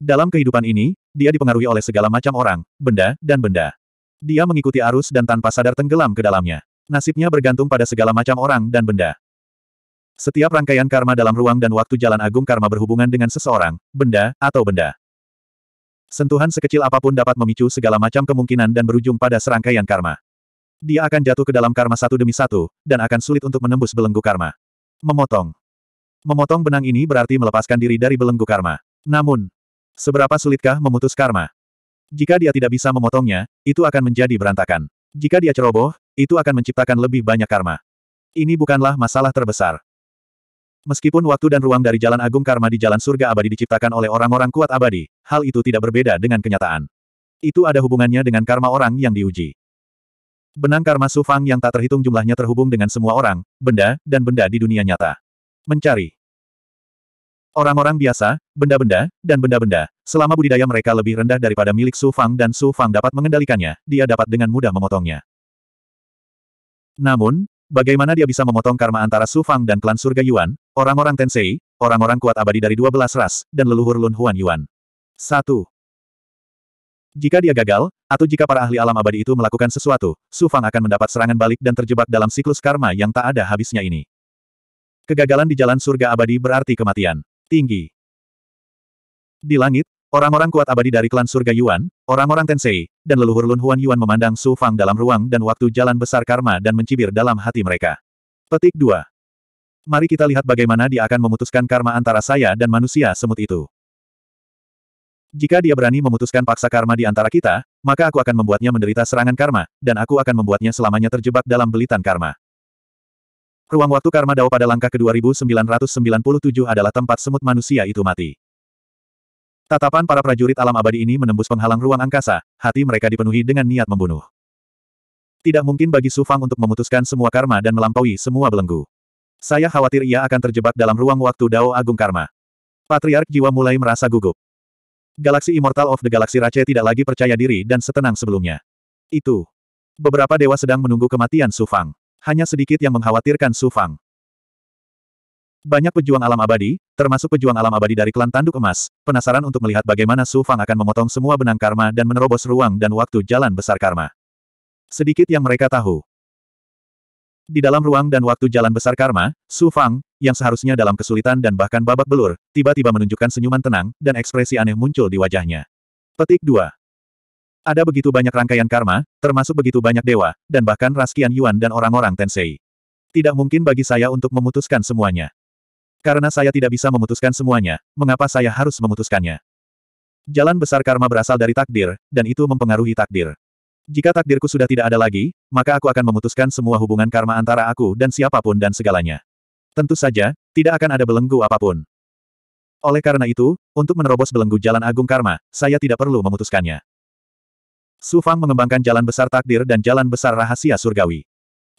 Speaker 1: Dalam kehidupan ini, dia dipengaruhi oleh segala macam orang, benda, dan benda. Dia mengikuti arus dan tanpa sadar tenggelam ke dalamnya. Nasibnya bergantung pada segala macam orang dan benda. Setiap rangkaian karma dalam ruang dan waktu jalan agung karma berhubungan dengan seseorang, benda, atau benda. Sentuhan sekecil apapun dapat memicu segala macam kemungkinan dan berujung pada serangkaian karma. Dia akan jatuh ke dalam karma satu demi satu, dan akan sulit untuk menembus belenggu karma. Memotong. Memotong benang ini berarti melepaskan diri dari belenggu karma. Namun, seberapa sulitkah memutus karma? Jika dia tidak bisa memotongnya, itu akan menjadi berantakan. Jika dia ceroboh, itu akan menciptakan lebih banyak karma. Ini bukanlah masalah terbesar. Meskipun waktu dan ruang dari Jalan Agung Karma di Jalan Surga Abadi diciptakan oleh orang-orang kuat abadi, hal itu tidak berbeda dengan kenyataan. Itu ada hubungannya dengan karma orang yang diuji. Benang karma Sufang yang tak terhitung jumlahnya terhubung dengan semua orang, benda, dan benda di dunia nyata. Mencari Orang-orang biasa, benda-benda, dan benda-benda, selama budidaya mereka lebih rendah daripada milik sufang dan sufang dapat mengendalikannya, dia dapat dengan mudah memotongnya. Namun, Bagaimana dia bisa memotong karma antara Su Fang dan klan surga Yuan, orang-orang Tensei, orang-orang kuat abadi dari dua belas ras, dan leluhur Lun Huan Yuan. 1. Jika dia gagal, atau jika para ahli alam abadi itu melakukan sesuatu, Su Fang akan mendapat serangan balik dan terjebak dalam siklus karma yang tak ada habisnya ini. Kegagalan di jalan surga abadi berarti kematian. Tinggi. Di langit, Orang-orang kuat abadi dari klan surga Yuan, orang-orang Tensei, dan leluhur Lun Huan Yuan memandang Su Fang dalam ruang dan waktu jalan besar karma dan mencibir dalam hati mereka. Petik 2. Mari kita lihat bagaimana dia akan memutuskan karma antara saya dan manusia semut itu. Jika dia berani memutuskan paksa karma di antara kita, maka aku akan membuatnya menderita serangan karma, dan aku akan membuatnya selamanya terjebak dalam belitan karma. Ruang waktu karma Dao pada langkah ke-2997 adalah tempat semut manusia itu mati. Tatapan para prajurit alam abadi ini menembus penghalang ruang angkasa, hati mereka dipenuhi dengan niat membunuh. Tidak mungkin bagi Su Fang untuk memutuskan semua karma dan melampaui semua belenggu. Saya khawatir ia akan terjebak dalam ruang waktu Dao Agung Karma. Patriark Jiwa mulai merasa gugup. Galaksi Immortal of the Galaxy Rache tidak lagi percaya diri dan setenang sebelumnya. Itu. Beberapa dewa sedang menunggu kematian Su Fang. Hanya sedikit yang mengkhawatirkan Su Fang. Banyak pejuang alam abadi, termasuk pejuang alam abadi dari klan Tanduk Emas, penasaran untuk melihat bagaimana Su Fang akan memotong semua benang karma dan menerobos ruang dan waktu jalan besar karma. Sedikit yang mereka tahu. Di dalam ruang dan waktu jalan besar karma, Su Fang, yang seharusnya dalam kesulitan dan bahkan babak belur, tiba-tiba menunjukkan senyuman tenang, dan ekspresi aneh muncul di wajahnya. Petik 2. Ada begitu banyak rangkaian karma, termasuk begitu banyak dewa, dan bahkan Raskian Yuan dan orang-orang Tensei. Tidak mungkin bagi saya untuk memutuskan semuanya. Karena saya tidak bisa memutuskan semuanya, mengapa saya harus memutuskannya? Jalan besar karma berasal dari takdir, dan itu mempengaruhi takdir. Jika takdirku sudah tidak ada lagi, maka aku akan memutuskan semua hubungan karma antara aku dan siapapun dan segalanya. Tentu saja, tidak akan ada belenggu apapun. Oleh karena itu, untuk menerobos belenggu jalan agung karma, saya tidak perlu memutuskannya. Su Fang mengembangkan jalan besar takdir dan jalan besar rahasia surgawi.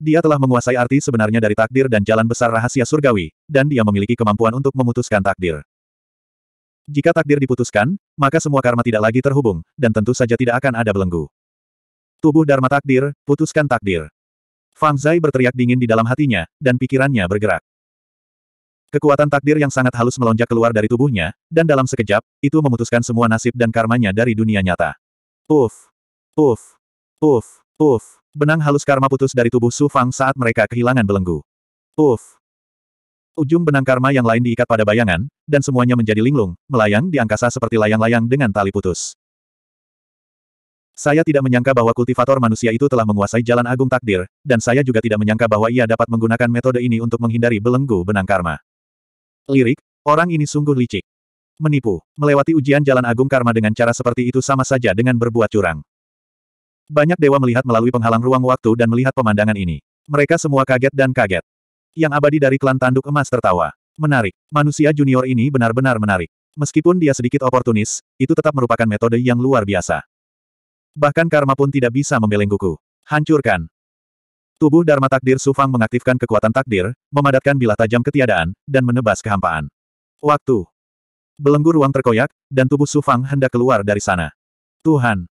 Speaker 1: Dia telah menguasai arti sebenarnya dari takdir dan jalan besar rahasia surgawi, dan dia memiliki kemampuan untuk memutuskan takdir. Jika takdir diputuskan, maka semua karma tidak lagi terhubung, dan tentu saja tidak akan ada belenggu. Tubuh Dharma takdir, putuskan takdir. Fang Zai berteriak dingin di dalam hatinya, dan pikirannya bergerak. Kekuatan takdir yang sangat halus melonjak keluar dari tubuhnya, dan dalam sekejap, itu memutuskan semua nasib dan karmanya dari dunia nyata. Uff! Uff! Uff! Uff! Benang halus karma putus dari tubuh Su Fang saat mereka kehilangan belenggu. Uff! Ujung benang karma yang lain diikat pada bayangan, dan semuanya menjadi linglung, melayang di angkasa seperti layang-layang dengan tali putus. Saya tidak menyangka bahwa kultivator manusia itu telah menguasai jalan agung takdir, dan saya juga tidak menyangka bahwa ia dapat menggunakan metode ini untuk menghindari belenggu benang karma. Lirik, orang ini sungguh licik. Menipu, melewati ujian jalan agung karma dengan cara seperti itu sama saja dengan berbuat curang. Banyak dewa melihat melalui penghalang ruang waktu dan melihat pemandangan ini. Mereka semua kaget dan kaget. Yang abadi dari klan tanduk emas tertawa. Menarik. Manusia junior ini benar-benar menarik. Meskipun dia sedikit oportunis, itu tetap merupakan metode yang luar biasa. Bahkan karma pun tidak bisa membelengguku. Hancurkan. Tubuh Dharma Takdir Sufang mengaktifkan kekuatan takdir, memadatkan bilah tajam ketiadaan, dan menebas kehampaan. Waktu. Belenggu ruang terkoyak, dan tubuh Sufang hendak keluar dari sana. Tuhan.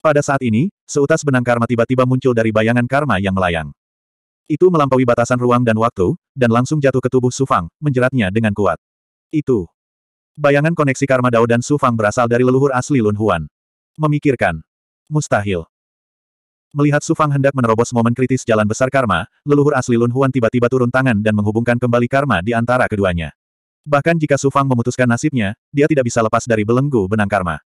Speaker 1: Pada saat ini, Seutas benang karma tiba-tiba muncul dari bayangan karma yang melayang. Itu melampaui batasan ruang dan waktu, dan langsung jatuh ke tubuh Sufang, menjeratnya dengan kuat. Itu. Bayangan koneksi karma Dao dan Sufang berasal dari leluhur asli Lun Huan. Memikirkan. Mustahil. Melihat Sufang hendak menerobos momen kritis jalan besar karma, leluhur asli Lun Huan tiba-tiba turun tangan dan menghubungkan kembali karma di antara keduanya. Bahkan jika Sufang memutuskan nasibnya, dia tidak bisa lepas dari belenggu benang karma.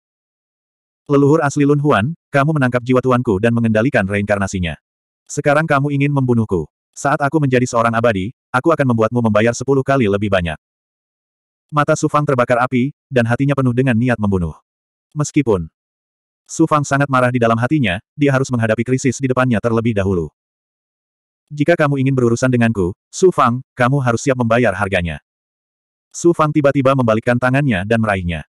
Speaker 1: Leluhur asli Lun Huan, kamu menangkap jiwa tuanku dan mengendalikan reinkarnasinya. Sekarang kamu ingin membunuhku. Saat aku menjadi seorang abadi, aku akan membuatmu membayar sepuluh kali lebih banyak. Mata Sufang terbakar api, dan hatinya penuh dengan niat membunuh. Meskipun Sufang sangat marah di dalam hatinya, dia harus menghadapi krisis di depannya terlebih dahulu. Jika kamu ingin berurusan denganku, Sufang, kamu harus siap membayar harganya. Sufang tiba-tiba membalikkan tangannya dan meraihnya.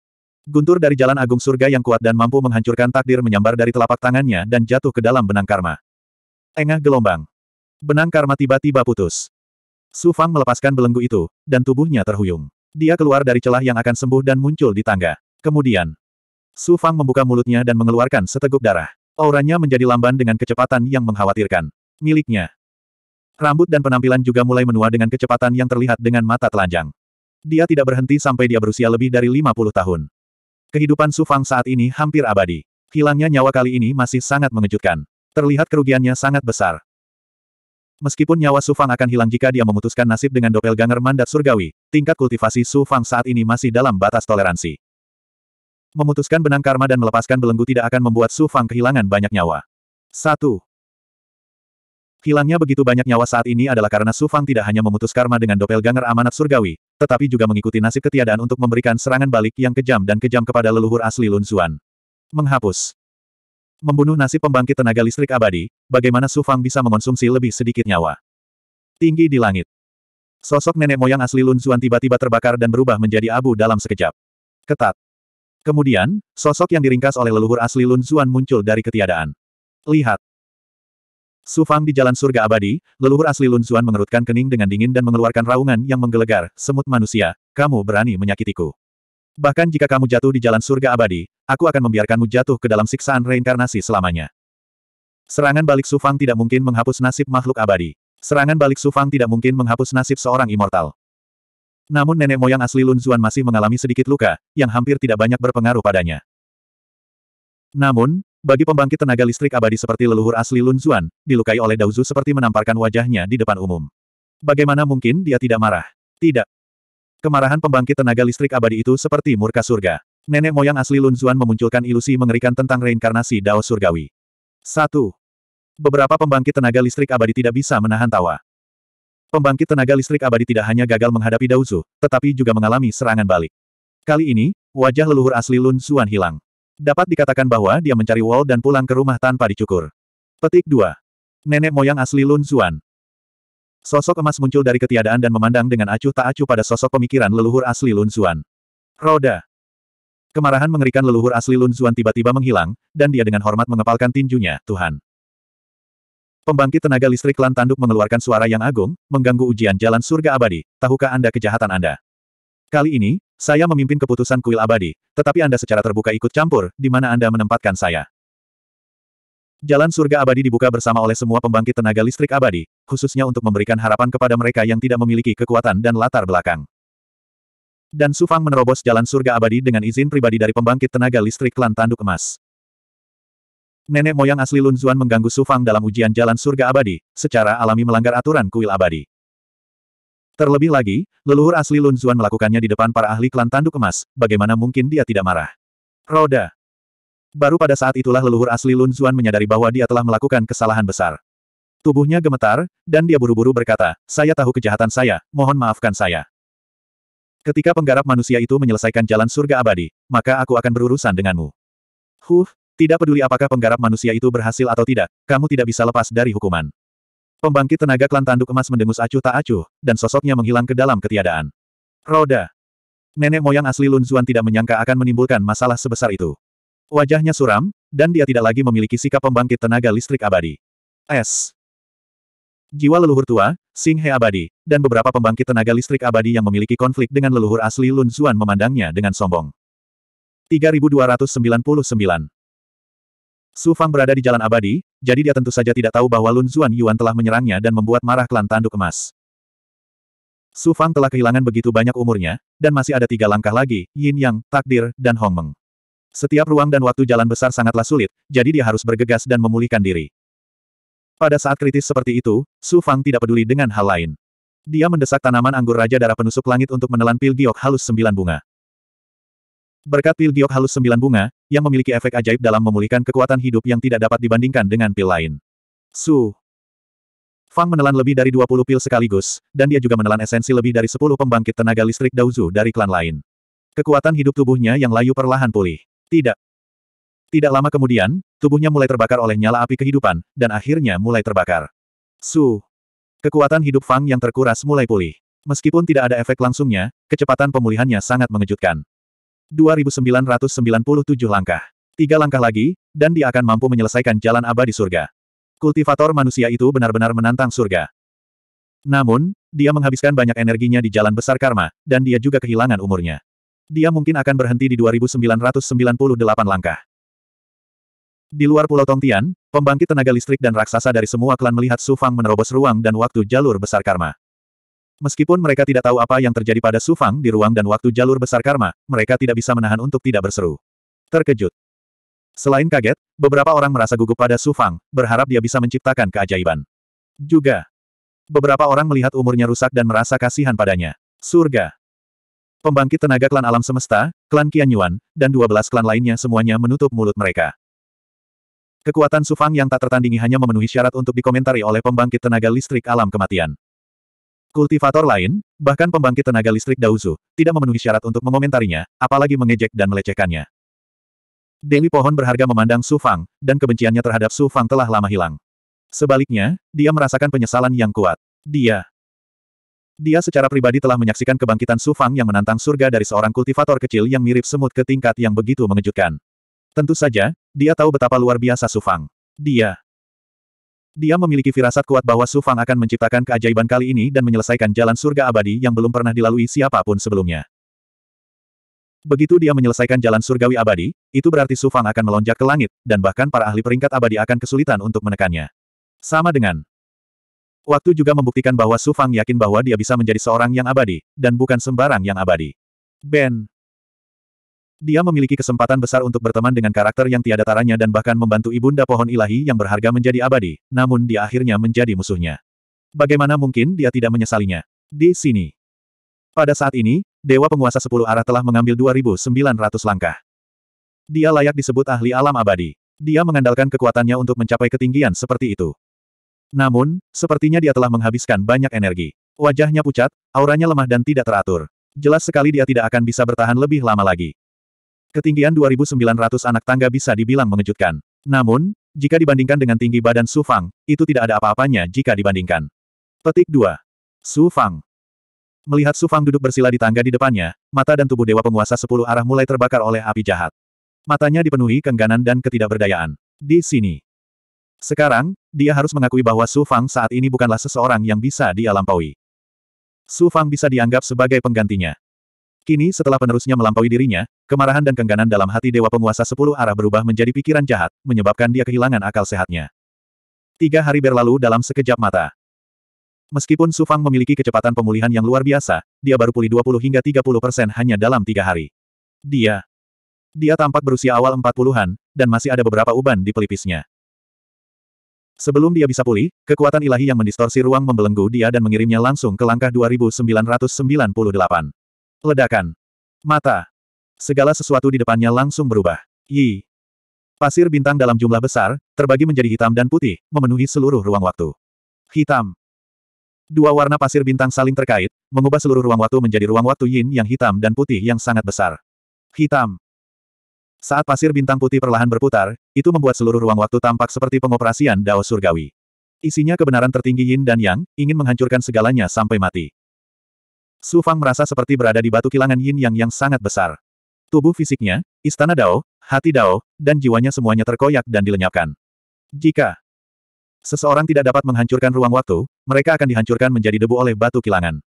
Speaker 1: Guntur dari jalan agung surga yang kuat dan mampu menghancurkan takdir menyambar dari telapak tangannya dan jatuh ke dalam benang karma. Engah gelombang. Benang karma tiba-tiba putus. Su Fang melepaskan belenggu itu, dan tubuhnya terhuyung. Dia keluar dari celah yang akan sembuh dan muncul di tangga. Kemudian, Su Fang membuka mulutnya dan mengeluarkan seteguk darah. Auranya menjadi lamban dengan kecepatan yang mengkhawatirkan. Miliknya. Rambut dan penampilan juga mulai menua dengan kecepatan yang terlihat dengan mata telanjang. Dia tidak berhenti sampai dia berusia lebih dari 50 tahun. Kehidupan Su Fang saat ini hampir abadi. Hilangnya nyawa kali ini masih sangat mengejutkan. Terlihat kerugiannya sangat besar. Meskipun nyawa Su Fang akan hilang jika dia memutuskan nasib dengan doppelganger mandat surgawi, tingkat kultivasi Su Fang saat ini masih dalam batas toleransi. Memutuskan benang karma dan melepaskan belenggu tidak akan membuat Su Fang kehilangan banyak nyawa. 1. Hilangnya begitu banyak nyawa saat ini adalah karena Su Fang tidak hanya memutus karma dengan doppelganger amanat surgawi, tetapi juga mengikuti nasib ketiadaan untuk memberikan serangan balik yang kejam dan kejam kepada leluhur asli Lun Xuan. Menghapus. Membunuh nasib pembangkit tenaga listrik abadi, bagaimana Su Fang bisa mengonsumsi lebih sedikit nyawa. Tinggi di langit. Sosok nenek moyang asli Lun Xuan tiba-tiba terbakar dan berubah menjadi abu dalam sekejap. Ketat. Kemudian, sosok yang diringkas oleh leluhur asli Lun Xuan muncul dari ketiadaan. Lihat, Sufang di jalan surga abadi, leluhur asli Lun Zuan mengerutkan kening dengan dingin dan mengeluarkan raungan yang menggelegar, semut manusia, kamu berani menyakitiku. Bahkan jika kamu jatuh di jalan surga abadi, aku akan membiarkanmu jatuh ke dalam siksaan reinkarnasi selamanya. Serangan balik Sufang tidak mungkin menghapus nasib makhluk abadi. Serangan balik Sufang tidak mungkin menghapus nasib seorang immortal. Namun nenek moyang asli Lun Zuan masih mengalami sedikit luka, yang hampir tidak banyak berpengaruh padanya. Namun, bagi pembangkit tenaga listrik abadi seperti leluhur asli Lun Zuan, dilukai oleh Zhu seperti menamparkan wajahnya di depan umum. Bagaimana mungkin dia tidak marah? Tidak. Kemarahan pembangkit tenaga listrik abadi itu seperti murka surga. Nenek moyang asli Lun Zuan memunculkan ilusi mengerikan tentang reinkarnasi Dao Surgawi. 1. Beberapa pembangkit tenaga listrik abadi tidak bisa menahan tawa. Pembangkit tenaga listrik abadi tidak hanya gagal menghadapi Zhu, tetapi juga mengalami serangan balik. Kali ini, wajah leluhur asli Lun Zuan hilang. Dapat dikatakan bahwa dia mencari Wall dan pulang ke rumah tanpa dicukur. Petik 2. Nenek moyang asli Lun Zuan. Sosok emas muncul dari ketiadaan dan memandang dengan acuh tak acuh pada sosok pemikiran leluhur asli Lun Zuan. Roda. Kemarahan mengerikan leluhur asli Lun Zuan tiba-tiba menghilang, dan dia dengan hormat mengepalkan tinjunya, Tuhan. Pembangkit tenaga listrik lan tanduk mengeluarkan suara yang agung, mengganggu ujian jalan surga abadi, tahukah Anda kejahatan Anda? Kali ini, saya memimpin keputusan kuil abadi, tetapi Anda secara terbuka ikut campur, di mana Anda menempatkan saya. Jalan surga abadi dibuka bersama oleh semua pembangkit tenaga listrik abadi, khususnya untuk memberikan harapan kepada mereka yang tidak memiliki kekuatan dan latar belakang. Dan Sufang menerobos jalan surga abadi dengan izin pribadi dari pembangkit tenaga listrik klan tanduk emas. Nenek moyang asli Lun Zuan mengganggu Sufang dalam ujian jalan surga abadi, secara alami melanggar aturan kuil abadi. Terlebih lagi, leluhur asli Lun Zuan melakukannya di depan para ahli klan tanduk emas, bagaimana mungkin dia tidak marah? Roda. Baru pada saat itulah leluhur asli Lun Zuan menyadari bahwa dia telah melakukan kesalahan besar. Tubuhnya gemetar, dan dia buru-buru berkata, saya tahu kejahatan saya, mohon maafkan saya. Ketika penggarap manusia itu menyelesaikan jalan surga abadi, maka aku akan berurusan denganmu. Huh, tidak peduli apakah penggarap manusia itu berhasil atau tidak, kamu tidak bisa lepas dari hukuman. Pembangkit tenaga klan tanduk emas mendengus acuh tak acuh, dan sosoknya menghilang ke dalam ketiadaan. Roda. Nenek moyang asli Lun Zuan tidak menyangka akan menimbulkan masalah sebesar itu. Wajahnya suram, dan dia tidak lagi memiliki sikap pembangkit tenaga listrik abadi. S. Jiwa leluhur tua, Sing He abadi, dan beberapa pembangkit tenaga listrik abadi yang memiliki konflik dengan leluhur asli Lun Zuan memandangnya dengan sombong. 3299 Su Fang berada di jalan abadi, jadi dia tentu saja tidak tahu bahwa Lun Zuan Yuan telah menyerangnya dan membuat marah klan tanduk emas. Su Fang telah kehilangan begitu banyak umurnya, dan masih ada tiga langkah lagi, Yin Yang, Takdir, dan Hong Meng. Setiap ruang dan waktu jalan besar sangatlah sulit, jadi dia harus bergegas dan memulihkan diri. Pada saat kritis seperti itu, Su Fang tidak peduli dengan hal lain. Dia mendesak tanaman anggur Raja Darah Penusuk Langit untuk menelan pil giok halus sembilan bunga. Berkat pil giok halus sembilan bunga, yang memiliki efek ajaib dalam memulihkan kekuatan hidup yang tidak dapat dibandingkan dengan pil lain. Su. Fang menelan lebih dari 20 pil sekaligus, dan dia juga menelan esensi lebih dari 10 pembangkit tenaga listrik Daozu dari klan lain. Kekuatan hidup tubuhnya yang layu perlahan pulih. Tidak. Tidak lama kemudian, tubuhnya mulai terbakar oleh nyala api kehidupan, dan akhirnya mulai terbakar. Su. Kekuatan hidup Fang yang terkuras mulai pulih. Meskipun tidak ada efek langsungnya, kecepatan pemulihannya sangat mengejutkan. 2997 langkah. Tiga langkah lagi, dan dia akan mampu menyelesaikan jalan abadi surga. Kultivator manusia itu benar-benar menantang surga. Namun, dia menghabiskan banyak energinya di jalan besar karma, dan dia juga kehilangan umurnya. Dia mungkin akan berhenti di 2998 langkah. Di luar Pulau Tongtian, pembangkit tenaga listrik dan raksasa dari semua klan melihat Sufang menerobos ruang dan waktu jalur besar karma. Meskipun mereka tidak tahu apa yang terjadi pada Su Fang di ruang dan waktu jalur besar karma, mereka tidak bisa menahan untuk tidak berseru. Terkejut. Selain kaget, beberapa orang merasa gugup pada Su Fang, berharap dia bisa menciptakan keajaiban. Juga, beberapa orang melihat umurnya rusak dan merasa kasihan padanya. Surga. Pembangkit tenaga klan alam semesta, klan Qian Yuan, dan belas klan lainnya semuanya menutup mulut mereka. Kekuatan Su Fang yang tak tertandingi hanya memenuhi syarat untuk dikomentari oleh pembangkit tenaga listrik alam kematian. Kultivator lain, bahkan pembangkit tenaga listrik Dauzu, tidak memenuhi syarat untuk mengomentarinya, apalagi mengejek dan melecehkannya. Dewi Pohon berharga memandang Su Fang, dan kebenciannya terhadap Su Fang telah lama hilang. Sebaliknya, dia merasakan penyesalan yang kuat. Dia. Dia secara pribadi telah menyaksikan kebangkitan Su Fang yang menantang surga dari seorang kultivator kecil yang mirip semut ke tingkat yang begitu mengejutkan. Tentu saja, dia tahu betapa luar biasa Su Fang. Dia. Dia memiliki firasat kuat bahwa Su Fang akan menciptakan keajaiban kali ini dan menyelesaikan jalan surga abadi yang belum pernah dilalui siapapun sebelumnya. Begitu dia menyelesaikan jalan surgawi abadi, itu berarti Su Fang akan melonjak ke langit, dan bahkan para ahli peringkat abadi akan kesulitan untuk menekannya. Sama dengan Waktu juga membuktikan bahwa Su Fang yakin bahwa dia bisa menjadi seorang yang abadi, dan bukan sembarang yang abadi. Ben dia memiliki kesempatan besar untuk berteman dengan karakter yang tiada taranya dan bahkan membantu ibunda pohon ilahi yang berharga menjadi abadi, namun dia akhirnya menjadi musuhnya. Bagaimana mungkin dia tidak menyesalinya? Di sini. Pada saat ini, Dewa Penguasa Sepuluh Arah telah mengambil 2.900 langkah. Dia layak disebut ahli alam abadi. Dia mengandalkan kekuatannya untuk mencapai ketinggian seperti itu. Namun, sepertinya dia telah menghabiskan banyak energi. Wajahnya pucat, auranya lemah dan tidak teratur. Jelas sekali dia tidak akan bisa bertahan lebih lama lagi. Ketinggian 2.900 anak tangga bisa dibilang mengejutkan. Namun, jika dibandingkan dengan tinggi badan Su Fang, itu tidak ada apa-apanya jika dibandingkan. Petik 2. Su Fang. Melihat Su Fang duduk bersila di tangga di depannya, mata dan tubuh Dewa Penguasa Sepuluh Arah mulai terbakar oleh api jahat. Matanya dipenuhi kengganan dan ketidakberdayaan. Di sini. Sekarang, dia harus mengakui bahwa Su Fang saat ini bukanlah seseorang yang bisa dia lampaui. Su Fang bisa dianggap sebagai penggantinya. Kini setelah penerusnya melampaui dirinya, Kemarahan dan kengganan dalam hati Dewa Penguasa Sepuluh Arah berubah menjadi pikiran jahat, menyebabkan dia kehilangan akal sehatnya. Tiga hari berlalu dalam sekejap mata. Meskipun Sufang memiliki kecepatan pemulihan yang luar biasa, dia baru pulih 20 hingga 30 persen hanya dalam tiga hari. Dia. Dia tampak berusia awal empat puluhan dan masih ada beberapa uban di pelipisnya. Sebelum dia bisa pulih, kekuatan ilahi yang mendistorsi ruang membelenggu dia dan mengirimnya langsung ke langkah 2998. Ledakan. Mata. Segala sesuatu di depannya langsung berubah. Yi. Pasir bintang dalam jumlah besar, terbagi menjadi hitam dan putih, memenuhi seluruh ruang waktu. Hitam. Dua warna pasir bintang saling terkait, mengubah seluruh ruang waktu menjadi ruang waktu yin yang hitam dan putih yang sangat besar. Hitam. Saat pasir bintang putih perlahan berputar, itu membuat seluruh ruang waktu tampak seperti pengoperasian Dao Surgawi. Isinya kebenaran tertinggi yin dan yang, ingin menghancurkan segalanya sampai mati. Su Fang merasa seperti berada di batu kilangan yin yang yang sangat besar. Tubuh fisiknya, istana Dao, hati Dao, dan jiwanya semuanya terkoyak dan dilenyapkan. Jika seseorang tidak dapat menghancurkan ruang waktu, mereka akan dihancurkan menjadi debu oleh batu kilangan.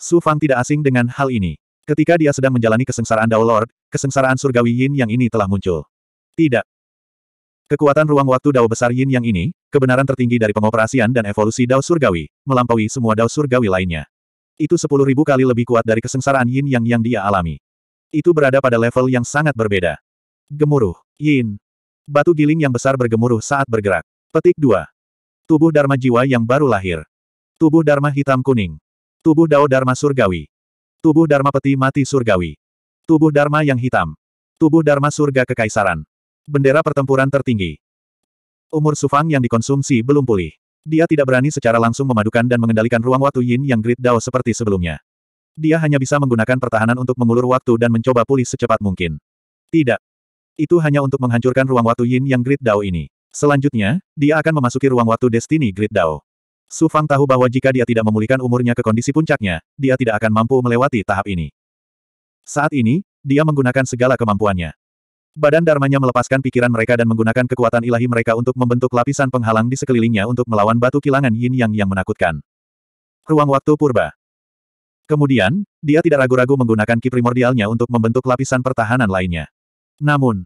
Speaker 1: Su Fang tidak asing dengan hal ini. Ketika dia sedang menjalani kesengsaraan Dao Lord, kesengsaraan surgawi Yin yang ini telah muncul. Tidak. Kekuatan ruang waktu Dao besar Yin yang ini, kebenaran tertinggi dari pengoperasian dan evolusi Dao Surgawi, melampaui semua Dao Surgawi lainnya. Itu sepuluh ribu kali lebih kuat dari kesengsaraan Yin yang yang dia alami. Itu berada pada level yang sangat berbeda. Gemuruh. Yin. Batu giling yang besar bergemuruh saat bergerak. Petik 2. Tubuh Dharma Jiwa yang baru lahir. Tubuh Dharma Hitam Kuning. Tubuh Dao Dharma Surgawi. Tubuh Dharma Peti Mati Surgawi. Tubuh Dharma yang hitam. Tubuh Dharma Surga Kekaisaran. Bendera pertempuran tertinggi. Umur Sufang yang dikonsumsi belum pulih. Dia tidak berani secara langsung memadukan dan mengendalikan ruang waktu yin yang grid dao seperti sebelumnya. Dia hanya bisa menggunakan pertahanan untuk mengulur waktu dan mencoba pulih secepat mungkin. Tidak. Itu hanya untuk menghancurkan ruang waktu Yin yang Grid Dao ini. Selanjutnya, dia akan memasuki ruang waktu Destiny Grid Dao. Su Fang tahu bahwa jika dia tidak memulihkan umurnya ke kondisi puncaknya, dia tidak akan mampu melewati tahap ini. Saat ini, dia menggunakan segala kemampuannya. Badan Dharmanya melepaskan pikiran mereka dan menggunakan kekuatan ilahi mereka untuk membentuk lapisan penghalang di sekelilingnya untuk melawan batu kilangan yin yang yang menakutkan. Ruang waktu purba. Kemudian, dia tidak ragu-ragu menggunakan ki primordialnya untuk membentuk lapisan pertahanan lainnya. Namun,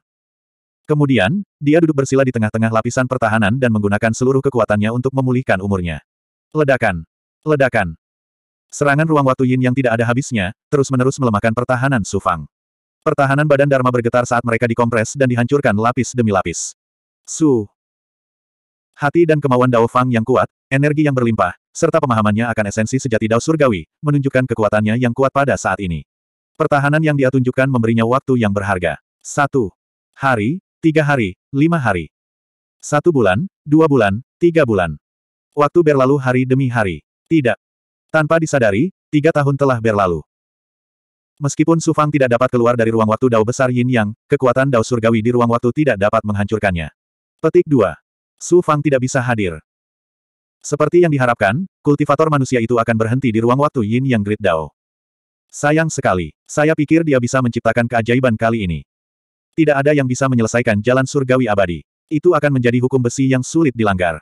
Speaker 1: kemudian, dia duduk bersila di tengah-tengah lapisan pertahanan dan menggunakan seluruh kekuatannya untuk memulihkan umurnya. Ledakan! Ledakan! Serangan ruang waktu yin yang tidak ada habisnya, terus-menerus melemahkan pertahanan Sufang. Pertahanan badan Dharma bergetar saat mereka dikompres dan dihancurkan lapis demi lapis. Su! Hati dan kemauan Dao Fang yang kuat, energi yang berlimpah, serta pemahamannya akan esensi sejati Dao Surgawi, menunjukkan kekuatannya yang kuat pada saat ini. Pertahanan yang dia tunjukkan memberinya waktu yang berharga. Satu hari, tiga hari, lima hari. Satu bulan, dua bulan, tiga bulan. Waktu berlalu hari demi hari. Tidak. Tanpa disadari, tiga tahun telah berlalu. Meskipun Su Fang tidak dapat keluar dari ruang waktu Dao Besar Yin Yang, kekuatan Dao Surgawi di ruang waktu tidak dapat menghancurkannya. Petik 2. Su Fang tidak bisa hadir. Seperti yang diharapkan, kultivator manusia itu akan berhenti di ruang waktu Yin Yang Grid Dao. Sayang sekali, saya pikir dia bisa menciptakan keajaiban kali ini. Tidak ada yang bisa menyelesaikan jalan surgawi abadi. Itu akan menjadi hukum besi yang sulit dilanggar.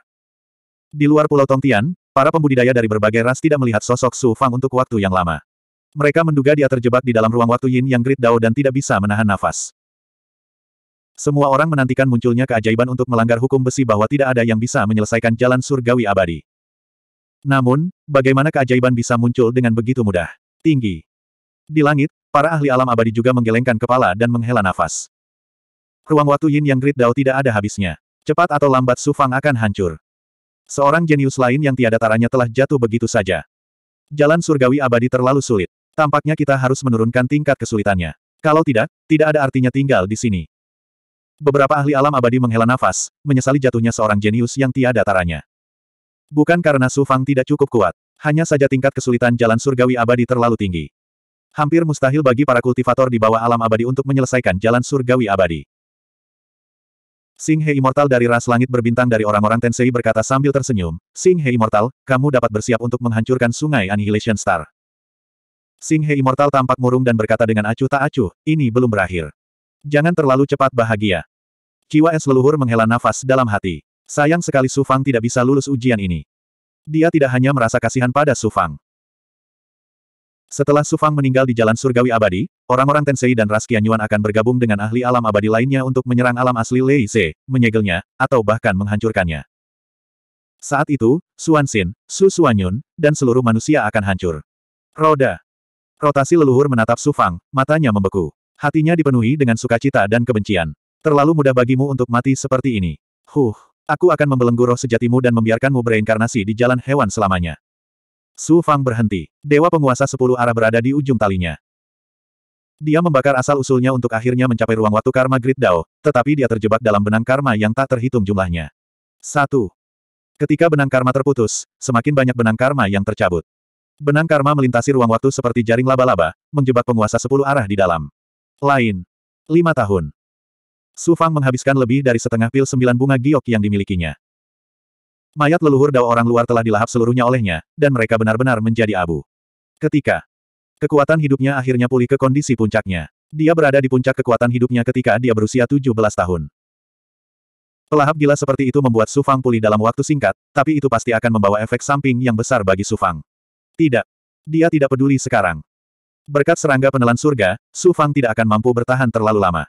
Speaker 1: Di luar Pulau Tongtian, para pembudidaya dari berbagai ras tidak melihat sosok Su Fang untuk waktu yang lama. Mereka menduga dia terjebak di dalam ruang waktu Yin yang Grid Dao dan tidak bisa menahan nafas. Semua orang menantikan munculnya keajaiban untuk melanggar hukum besi bahwa tidak ada yang bisa menyelesaikan jalan surgawi abadi. Namun, bagaimana keajaiban bisa muncul dengan begitu mudah? Tinggi. Di langit, para ahli alam abadi juga menggelengkan kepala dan menghela nafas. Ruang waktu yin yang Great Dao tidak ada habisnya. Cepat atau lambat Su Fang akan hancur. Seorang jenius lain yang tiada taranya telah jatuh begitu saja. Jalan surgawi abadi terlalu sulit. Tampaknya kita harus menurunkan tingkat kesulitannya. Kalau tidak, tidak ada artinya tinggal di sini. Beberapa ahli alam abadi menghela nafas, menyesali jatuhnya seorang jenius yang tiada taranya. Bukan karena Su Fang tidak cukup kuat, hanya saja tingkat kesulitan jalan surgawi abadi terlalu tinggi. Hampir mustahil bagi para kultivator di bawah alam abadi untuk menyelesaikan jalan surgawi abadi. Sing He Immortal dari ras langit berbintang dari orang-orang Tensei berkata sambil tersenyum, Sing He Immortal, kamu dapat bersiap untuk menghancurkan sungai Annihilation Star. Sing He Immortal tampak murung dan berkata dengan acuh tak acuh, ini belum berakhir. Jangan terlalu cepat bahagia. Jiwa es leluhur menghela nafas dalam hati. Sayang sekali Sufang tidak bisa lulus ujian ini. Dia tidak hanya merasa kasihan pada Sufang. Setelah Sufang meninggal di jalan surgawi abadi, orang-orang Tensei dan ras Qianyuan akan bergabung dengan ahli alam abadi lainnya untuk menyerang alam asli Lei Ze, menyegelnya, atau bahkan menghancurkannya. Saat itu, Suan Xin, Su Suanyun, dan seluruh manusia akan hancur. Roda. Rotasi leluhur menatap Sufang, matanya membeku. Hatinya dipenuhi dengan sukacita dan kebencian. Terlalu mudah bagimu untuk mati seperti ini. Huh, aku akan membelenggu roh sejatimu dan membiarkanmu bereinkarnasi di jalan hewan selamanya. Su Fang berhenti. Dewa penguasa sepuluh arah berada di ujung talinya. Dia membakar asal-usulnya untuk akhirnya mencapai ruang waktu karma Grid Dao, tetapi dia terjebak dalam benang karma yang tak terhitung jumlahnya. Satu. Ketika benang karma terputus, semakin banyak benang karma yang tercabut. Benang karma melintasi ruang waktu seperti jaring laba-laba, menjebak penguasa sepuluh arah di dalam. Lain. lima tahun. Su Fang menghabiskan lebih dari setengah pil sembilan bunga giok yang dimilikinya. Mayat leluhur dao orang luar telah dilahap seluruhnya olehnya, dan mereka benar-benar menjadi abu. Ketika kekuatan hidupnya akhirnya pulih ke kondisi puncaknya, dia berada di puncak kekuatan hidupnya ketika dia berusia 17 tahun. Pelahap gila seperti itu membuat Su Fang pulih dalam waktu singkat, tapi itu pasti akan membawa efek samping yang besar bagi Su Fang. Tidak. Dia tidak peduli sekarang. Berkat serangga penelan surga, Su Fang tidak akan mampu bertahan terlalu lama.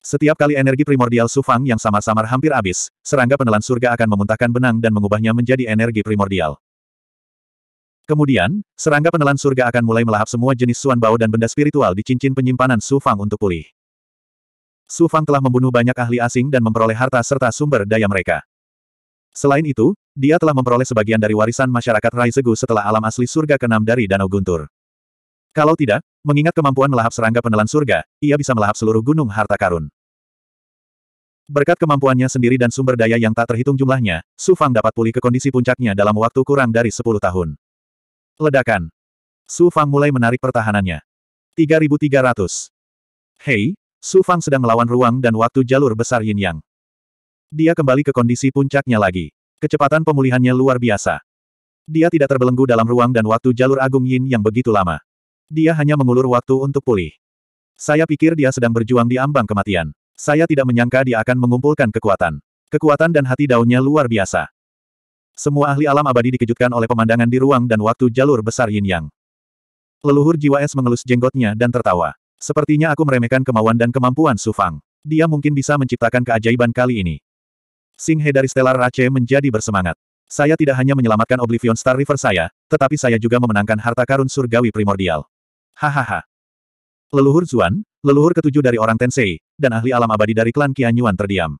Speaker 1: Setiap kali energi primordial Su Fang yang samar-samar hampir habis, serangga penelan surga akan memuntahkan benang dan mengubahnya menjadi energi primordial. Kemudian, serangga penelan surga akan mulai melahap semua jenis suan bau dan benda spiritual di cincin penyimpanan Su Fang untuk pulih. Su Fang telah membunuh banyak ahli asing dan memperoleh harta serta sumber daya mereka. Selain itu, dia telah memperoleh sebagian dari warisan masyarakat Segu setelah alam asli surga keenam dari Danau Guntur. Kalau tidak, mengingat kemampuan melahap serangga penelan surga, ia bisa melahap seluruh gunung harta karun. Berkat kemampuannya sendiri dan sumber daya yang tak terhitung jumlahnya, Su Fang dapat pulih ke kondisi puncaknya dalam waktu kurang dari 10 tahun. Ledakan. Su Fang mulai menarik pertahanannya. 3300. Hei, Su Fang sedang melawan ruang dan waktu jalur besar yin yang. Dia kembali ke kondisi puncaknya lagi. Kecepatan pemulihannya luar biasa. Dia tidak terbelenggu dalam ruang dan waktu jalur agung yin yang begitu lama. Dia hanya mengulur waktu untuk pulih. Saya pikir dia sedang berjuang di ambang kematian. Saya tidak menyangka dia akan mengumpulkan kekuatan. Kekuatan dan hati daunnya luar biasa. Semua ahli alam abadi dikejutkan oleh pemandangan di ruang dan waktu jalur besar yin yang. Leluhur jiwa es mengelus jenggotnya dan tertawa. Sepertinya aku meremehkan kemauan dan kemampuan Su Fang. Dia mungkin bisa menciptakan keajaiban kali ini. Sing He dari Stellar Rache menjadi bersemangat. Saya tidak hanya menyelamatkan Oblivion Star River saya, tetapi saya juga memenangkan harta karun surgawi primordial. Hahaha. Leluhur Zuan, leluhur ketujuh dari orang Tensei, dan ahli alam abadi dari klan Qianyuan terdiam.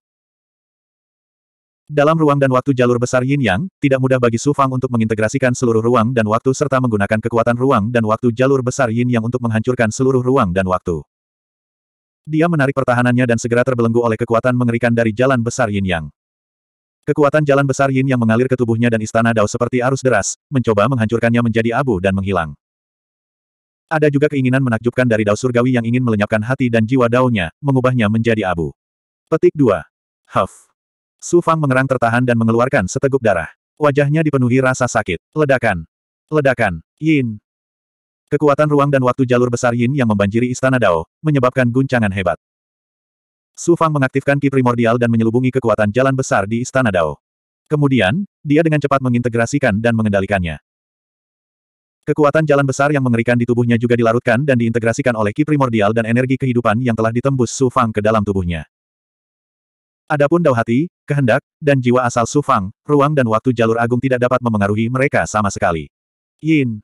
Speaker 1: Dalam ruang dan waktu jalur besar Yin Yang, tidak mudah bagi Su Fang untuk mengintegrasikan seluruh ruang dan waktu serta menggunakan kekuatan ruang dan waktu jalur besar Yin Yang untuk menghancurkan seluruh ruang dan waktu. Dia menarik pertahanannya dan segera terbelenggu oleh kekuatan mengerikan dari jalan besar Yin Yang. Kekuatan jalan besar Yin yang mengalir ke tubuhnya dan istana Dao seperti arus deras, mencoba menghancurkannya menjadi abu dan menghilang. Ada juga keinginan menakjubkan dari Dao Surgawi yang ingin melenyapkan hati dan jiwa dao mengubahnya menjadi abu. Petik 2. Huff. Su Fang mengerang tertahan dan mengeluarkan seteguk darah. Wajahnya dipenuhi rasa sakit. Ledakan. Ledakan. Yin. Kekuatan ruang dan waktu jalur besar Yin yang membanjiri istana Dao, menyebabkan guncangan hebat. Su Fang mengaktifkan ki primordial dan menyelubungi kekuatan jalan besar di Istana Dao. Kemudian, dia dengan cepat mengintegrasikan dan mengendalikannya. Kekuatan jalan besar yang mengerikan di tubuhnya juga dilarutkan dan diintegrasikan oleh ki primordial dan energi kehidupan yang telah ditembus Su Fang ke dalam tubuhnya. Adapun Dao hati, kehendak, dan jiwa asal Su Fang, ruang dan waktu jalur agung tidak dapat memengaruhi mereka sama sekali. Yin.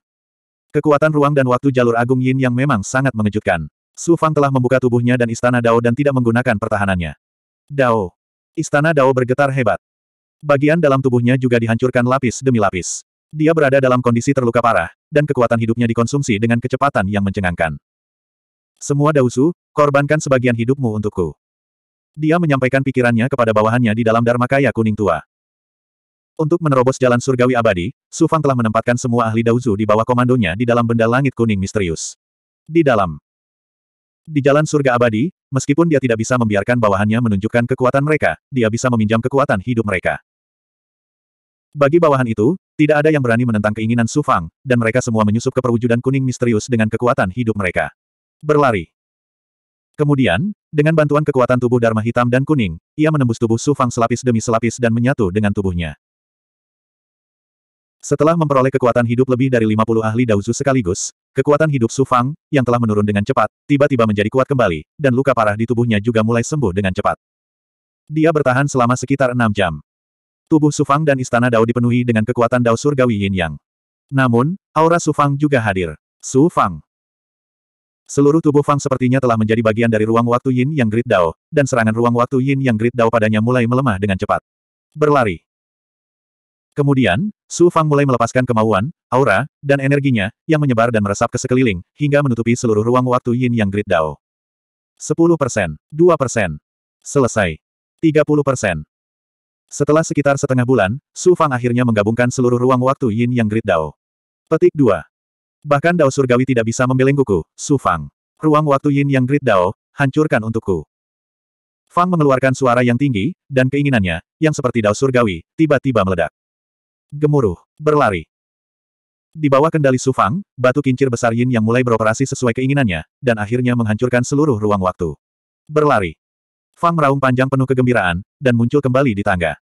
Speaker 1: Kekuatan ruang dan waktu jalur agung Yin yang memang sangat mengejutkan. Su Fang telah membuka tubuhnya dan istana Dao dan tidak menggunakan pertahanannya. Dao. Istana Dao bergetar hebat. Bagian dalam tubuhnya juga dihancurkan lapis demi lapis. Dia berada dalam kondisi terluka parah, dan kekuatan hidupnya dikonsumsi dengan kecepatan yang mencengangkan. Semua dausu, korbankan sebagian hidupmu untukku. Dia menyampaikan pikirannya kepada bawahannya di dalam Dharma Kaya Kuning Tua. Untuk menerobos jalan surgawi abadi, Sufang telah menempatkan semua ahli dausu di bawah komandonya di dalam benda langit kuning misterius. Di dalam. Di jalan surga abadi, meskipun dia tidak bisa membiarkan bawahannya menunjukkan kekuatan mereka, dia bisa meminjam kekuatan hidup mereka. Bagi bawahan itu, tidak ada yang berani menentang keinginan Su Fang, dan mereka semua menyusup ke perwujudan kuning misterius dengan kekuatan hidup mereka. Berlari. Kemudian, dengan bantuan kekuatan tubuh Dharma hitam dan kuning, ia menembus tubuh Su Fang selapis demi selapis dan menyatu dengan tubuhnya. Setelah memperoleh kekuatan hidup lebih dari 50 ahli Daozu sekaligus, kekuatan hidup Su Fang, yang telah menurun dengan cepat, tiba-tiba menjadi kuat kembali, dan luka parah di tubuhnya juga mulai sembuh dengan cepat. Dia bertahan selama sekitar enam jam. Tubuh Sufang dan istana Dao dipenuhi dengan kekuatan Dao surgawi yin yang. Namun, aura Sufang juga hadir. Sufang. Seluruh tubuh Fang sepertinya telah menjadi bagian dari ruang waktu yin yang grid Dao, dan serangan ruang waktu yin yang grid Dao padanya mulai melemah dengan cepat. Berlari. Kemudian, Su Fang mulai melepaskan kemauan, aura, dan energinya, yang menyebar dan meresap ke sekeliling, hingga menutupi seluruh ruang waktu yin yang grid Dao. 10%, persen, 2%, persen, selesai. 30%, persen. Setelah sekitar setengah bulan, Su Fang akhirnya menggabungkan seluruh ruang waktu Yin Yang Grid Dao. Petik 2. Bahkan Dao Surgawi tidak bisa membelengguku, Su Fang. Ruang waktu Yin Yang Grid Dao, hancurkan untukku. Fang mengeluarkan suara yang tinggi, dan keinginannya, yang seperti Dao Surgawi, tiba-tiba meledak. Gemuruh, berlari. Di bawah kendali Su Fang, batu kincir besar Yin yang mulai beroperasi sesuai keinginannya, dan akhirnya menghancurkan seluruh ruang waktu. Berlari. Fang meraung panjang penuh kegembiraan, dan muncul kembali di tangga.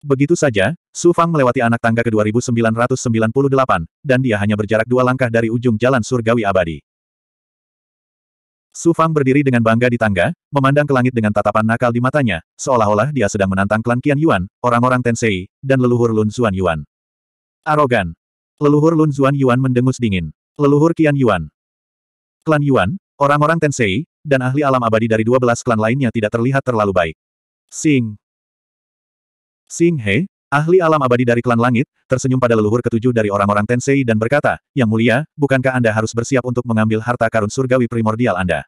Speaker 1: Begitu saja, Su Fang melewati anak tangga ke-2998, dan dia hanya berjarak dua langkah dari ujung jalan surgawi abadi. Su Fang berdiri dengan bangga di tangga, memandang ke langit dengan tatapan nakal di matanya, seolah-olah dia sedang menantang klan Qian Yuan, orang-orang Tensei, dan leluhur Lun Zuan Yuan. Arogan. Leluhur Lun Zuan Yuan mendengus dingin. Leluhur Qian Yuan. Klan Yuan, orang-orang Tensei, dan ahli alam abadi dari dua belas klan lainnya tidak terlihat terlalu baik. Sing. Sing He, ahli alam abadi dari klan langit, tersenyum pada leluhur ketujuh dari orang-orang Tensei dan berkata, Yang mulia, bukankah Anda harus bersiap untuk mengambil harta karun surgawi primordial Anda?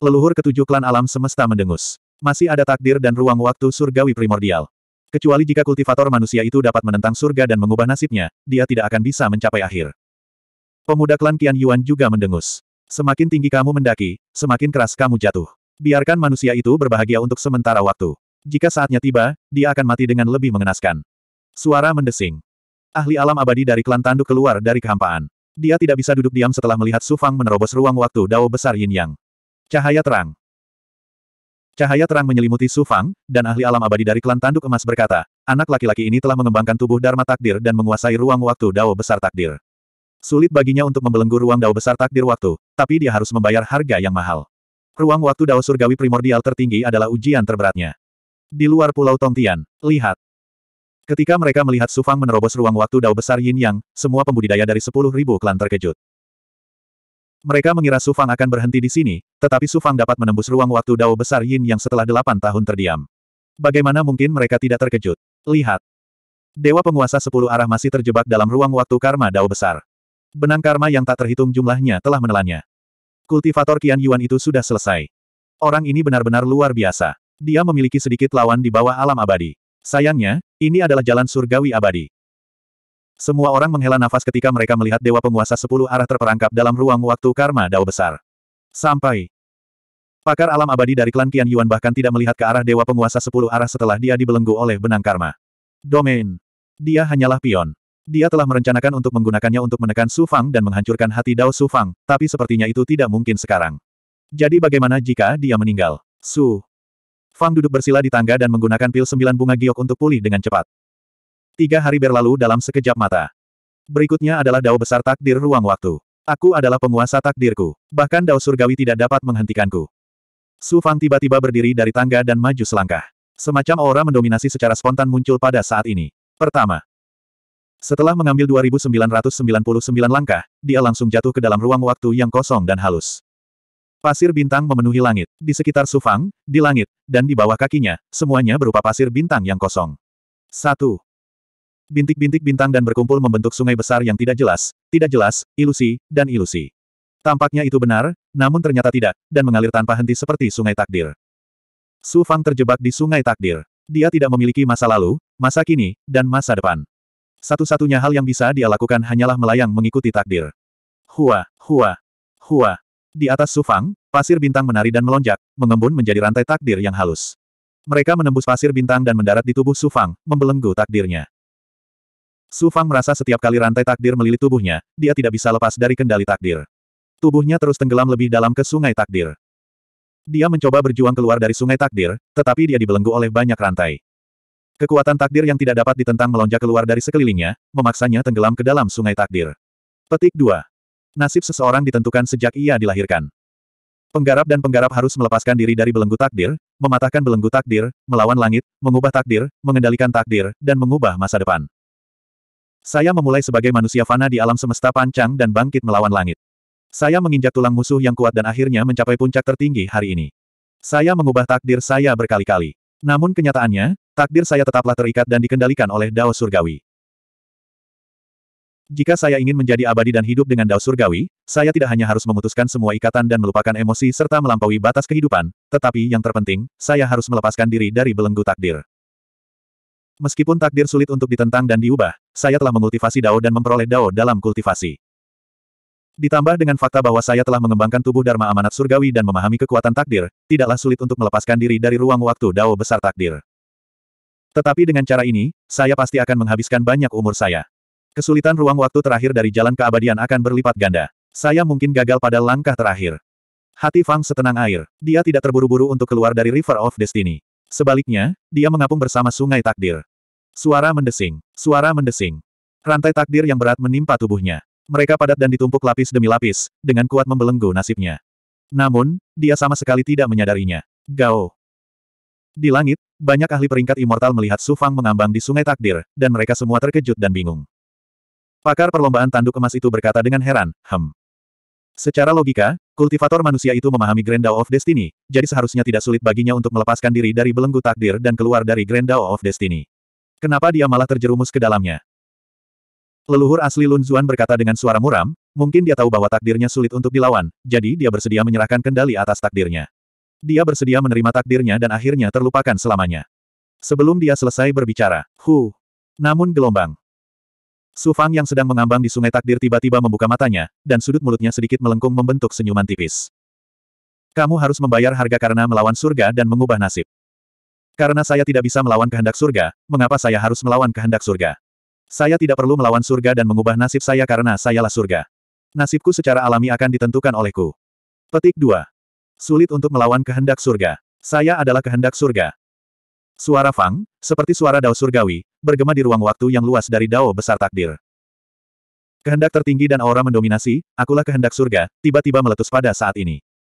Speaker 1: Leluhur ketujuh klan alam semesta mendengus. Masih ada takdir dan ruang waktu surgawi primordial. Kecuali jika kultivator manusia itu dapat menentang surga dan mengubah nasibnya, dia tidak akan bisa mencapai akhir. Pemuda klan Qian Yuan juga mendengus. Semakin tinggi kamu mendaki, semakin keras kamu jatuh. Biarkan manusia itu berbahagia untuk sementara waktu. Jika saatnya tiba, dia akan mati dengan lebih mengenaskan. Suara mendesing. Ahli alam abadi dari klan tanduk keluar dari kehampaan. Dia tidak bisa duduk diam setelah melihat Sufang menerobos ruang waktu dao besar yin yang. Cahaya terang. Cahaya terang menyelimuti Sufang, dan ahli alam abadi dari klan tanduk emas berkata, anak laki-laki ini telah mengembangkan tubuh Dharma Takdir dan menguasai ruang waktu dao besar takdir. Sulit baginya untuk membelenggu ruang dao besar takdir waktu, tapi dia harus membayar harga yang mahal. Ruang waktu dao surgawi primordial tertinggi adalah ujian terberatnya. Di luar pulau Tongtian, lihat. Ketika mereka melihat Sufang menerobos ruang waktu dao besar Yin Yang, semua pembudidaya dari 10.000 klan terkejut. Mereka mengira Sufang akan berhenti di sini, tetapi Sufang dapat menembus ruang waktu dao besar Yin Yang setelah delapan tahun terdiam. Bagaimana mungkin mereka tidak terkejut? Lihat. Dewa penguasa 10 arah masih terjebak dalam ruang waktu karma dao besar. Benang karma yang tak terhitung jumlahnya telah menelannya. Kultivator Qian Yuan itu sudah selesai. Orang ini benar-benar luar biasa. Dia memiliki sedikit lawan di bawah alam abadi. Sayangnya, ini adalah jalan surgawi abadi. Semua orang menghela nafas ketika mereka melihat dewa penguasa sepuluh arah terperangkap dalam ruang waktu karma dao besar. Sampai. Pakar alam abadi dari klan Qian Yuan bahkan tidak melihat ke arah dewa penguasa sepuluh arah setelah dia dibelenggu oleh benang karma. Domain. Dia hanyalah pion. Dia telah merencanakan untuk menggunakannya untuk menekan Su Fang dan menghancurkan hati Dao Su Fang, tapi sepertinya itu tidak mungkin sekarang. Jadi bagaimana jika dia meninggal? Su Fang duduk bersila di tangga dan menggunakan pil sembilan bunga giok untuk pulih dengan cepat. Tiga hari berlalu dalam sekejap mata. Berikutnya adalah Dao Besar Takdir Ruang Waktu. Aku adalah penguasa takdirku. Bahkan Dao Surgawi tidak dapat menghentikanku. Su Fang tiba-tiba berdiri dari tangga dan maju selangkah. Semacam aura mendominasi secara spontan muncul pada saat ini. Pertama, setelah mengambil 2999 langkah, dia langsung jatuh ke dalam ruang waktu yang kosong dan halus. Pasir bintang memenuhi langit, di sekitar Sufang, di langit, dan di bawah kakinya, semuanya berupa pasir bintang yang kosong. 1. Bintik-bintik bintang dan berkumpul membentuk sungai besar yang tidak jelas, tidak jelas, ilusi, dan ilusi. Tampaknya itu benar, namun ternyata tidak, dan mengalir tanpa henti seperti sungai takdir. Sufang terjebak di sungai takdir. Dia tidak memiliki masa lalu, masa kini, dan masa depan. Satu-satunya hal yang bisa dia lakukan hanyalah melayang mengikuti takdir.
Speaker 2: Hua, hua,
Speaker 1: hua. Di atas Sufang, pasir bintang menari dan melonjak, mengembun menjadi rantai takdir yang halus. Mereka menembus pasir bintang dan mendarat di tubuh Sufang, membelenggu takdirnya. Sufang merasa setiap kali rantai takdir melilit tubuhnya, dia tidak bisa lepas dari kendali takdir. Tubuhnya terus tenggelam lebih dalam ke sungai takdir. Dia mencoba berjuang keluar dari sungai takdir, tetapi dia dibelenggu oleh banyak rantai. Kekuatan takdir yang tidak dapat ditentang melonjak keluar dari sekelilingnya, memaksanya tenggelam ke dalam sungai takdir. Petik 2. Nasib seseorang ditentukan sejak ia dilahirkan. Penggarap dan penggarap harus melepaskan diri dari belenggu takdir, mematahkan belenggu takdir, melawan langit, mengubah takdir, mengendalikan takdir, dan mengubah masa depan. Saya memulai sebagai manusia fana di alam semesta pancang dan bangkit melawan langit. Saya menginjak tulang musuh yang kuat dan akhirnya mencapai puncak tertinggi hari ini. Saya mengubah takdir saya berkali-kali. Namun kenyataannya, Takdir saya tetaplah terikat dan dikendalikan oleh Dao Surgawi. Jika saya ingin menjadi abadi dan hidup dengan Dao Surgawi, saya tidak hanya harus memutuskan semua ikatan dan melupakan emosi serta melampaui batas kehidupan, tetapi yang terpenting, saya harus melepaskan diri dari belenggu takdir. Meskipun takdir sulit untuk ditentang dan diubah, saya telah mengultivasi Dao dan memperoleh Dao dalam kultivasi. Ditambah dengan fakta bahwa saya telah mengembangkan tubuh Dharma Amanat Surgawi dan memahami kekuatan takdir, tidaklah sulit untuk melepaskan diri dari ruang waktu Dao besar takdir. Tetapi dengan cara ini, saya pasti akan menghabiskan banyak umur saya. Kesulitan ruang waktu terakhir dari jalan keabadian akan berlipat ganda. Saya mungkin gagal pada langkah terakhir. Hati Fang setenang air. Dia tidak terburu-buru untuk keluar dari River of Destiny. Sebaliknya, dia mengapung bersama sungai takdir. Suara mendesing. Suara mendesing. Rantai takdir yang berat menimpa tubuhnya. Mereka padat dan ditumpuk lapis demi lapis, dengan kuat membelenggu nasibnya. Namun, dia sama sekali tidak menyadarinya. Gao. Di langit, banyak ahli peringkat immortal melihat Su Fang mengambang di sungai takdir, dan mereka semua terkejut dan bingung. Pakar perlombaan tanduk emas itu berkata dengan heran, hem. Secara logika, kultivator manusia itu memahami Grand Dao of Destiny, jadi seharusnya tidak sulit baginya untuk melepaskan diri dari belenggu takdir dan keluar dari Grand Dao of Destiny. Kenapa dia malah terjerumus ke dalamnya? Leluhur asli Lun Zuan berkata dengan suara muram, mungkin dia tahu bahwa takdirnya sulit untuk dilawan, jadi dia bersedia menyerahkan kendali atas takdirnya. Dia bersedia menerima takdirnya dan akhirnya terlupakan selamanya. Sebelum dia selesai berbicara, hu. Namun gelombang. Su Fang yang sedang mengambang di sungai takdir tiba-tiba membuka matanya, dan sudut mulutnya sedikit melengkung membentuk senyuman tipis. Kamu harus membayar harga karena melawan surga dan mengubah nasib. Karena saya tidak bisa melawan kehendak surga, mengapa saya harus melawan kehendak surga? Saya tidak perlu melawan surga dan mengubah nasib saya karena sayalah surga. Nasibku secara alami akan ditentukan olehku. Petik 2. Sulit untuk melawan kehendak surga. Saya adalah kehendak surga. Suara Fang, seperti suara dao surgawi, bergema di ruang waktu yang luas dari dao besar
Speaker 2: takdir. Kehendak tertinggi dan aura mendominasi, akulah kehendak surga, tiba-tiba meletus pada saat ini.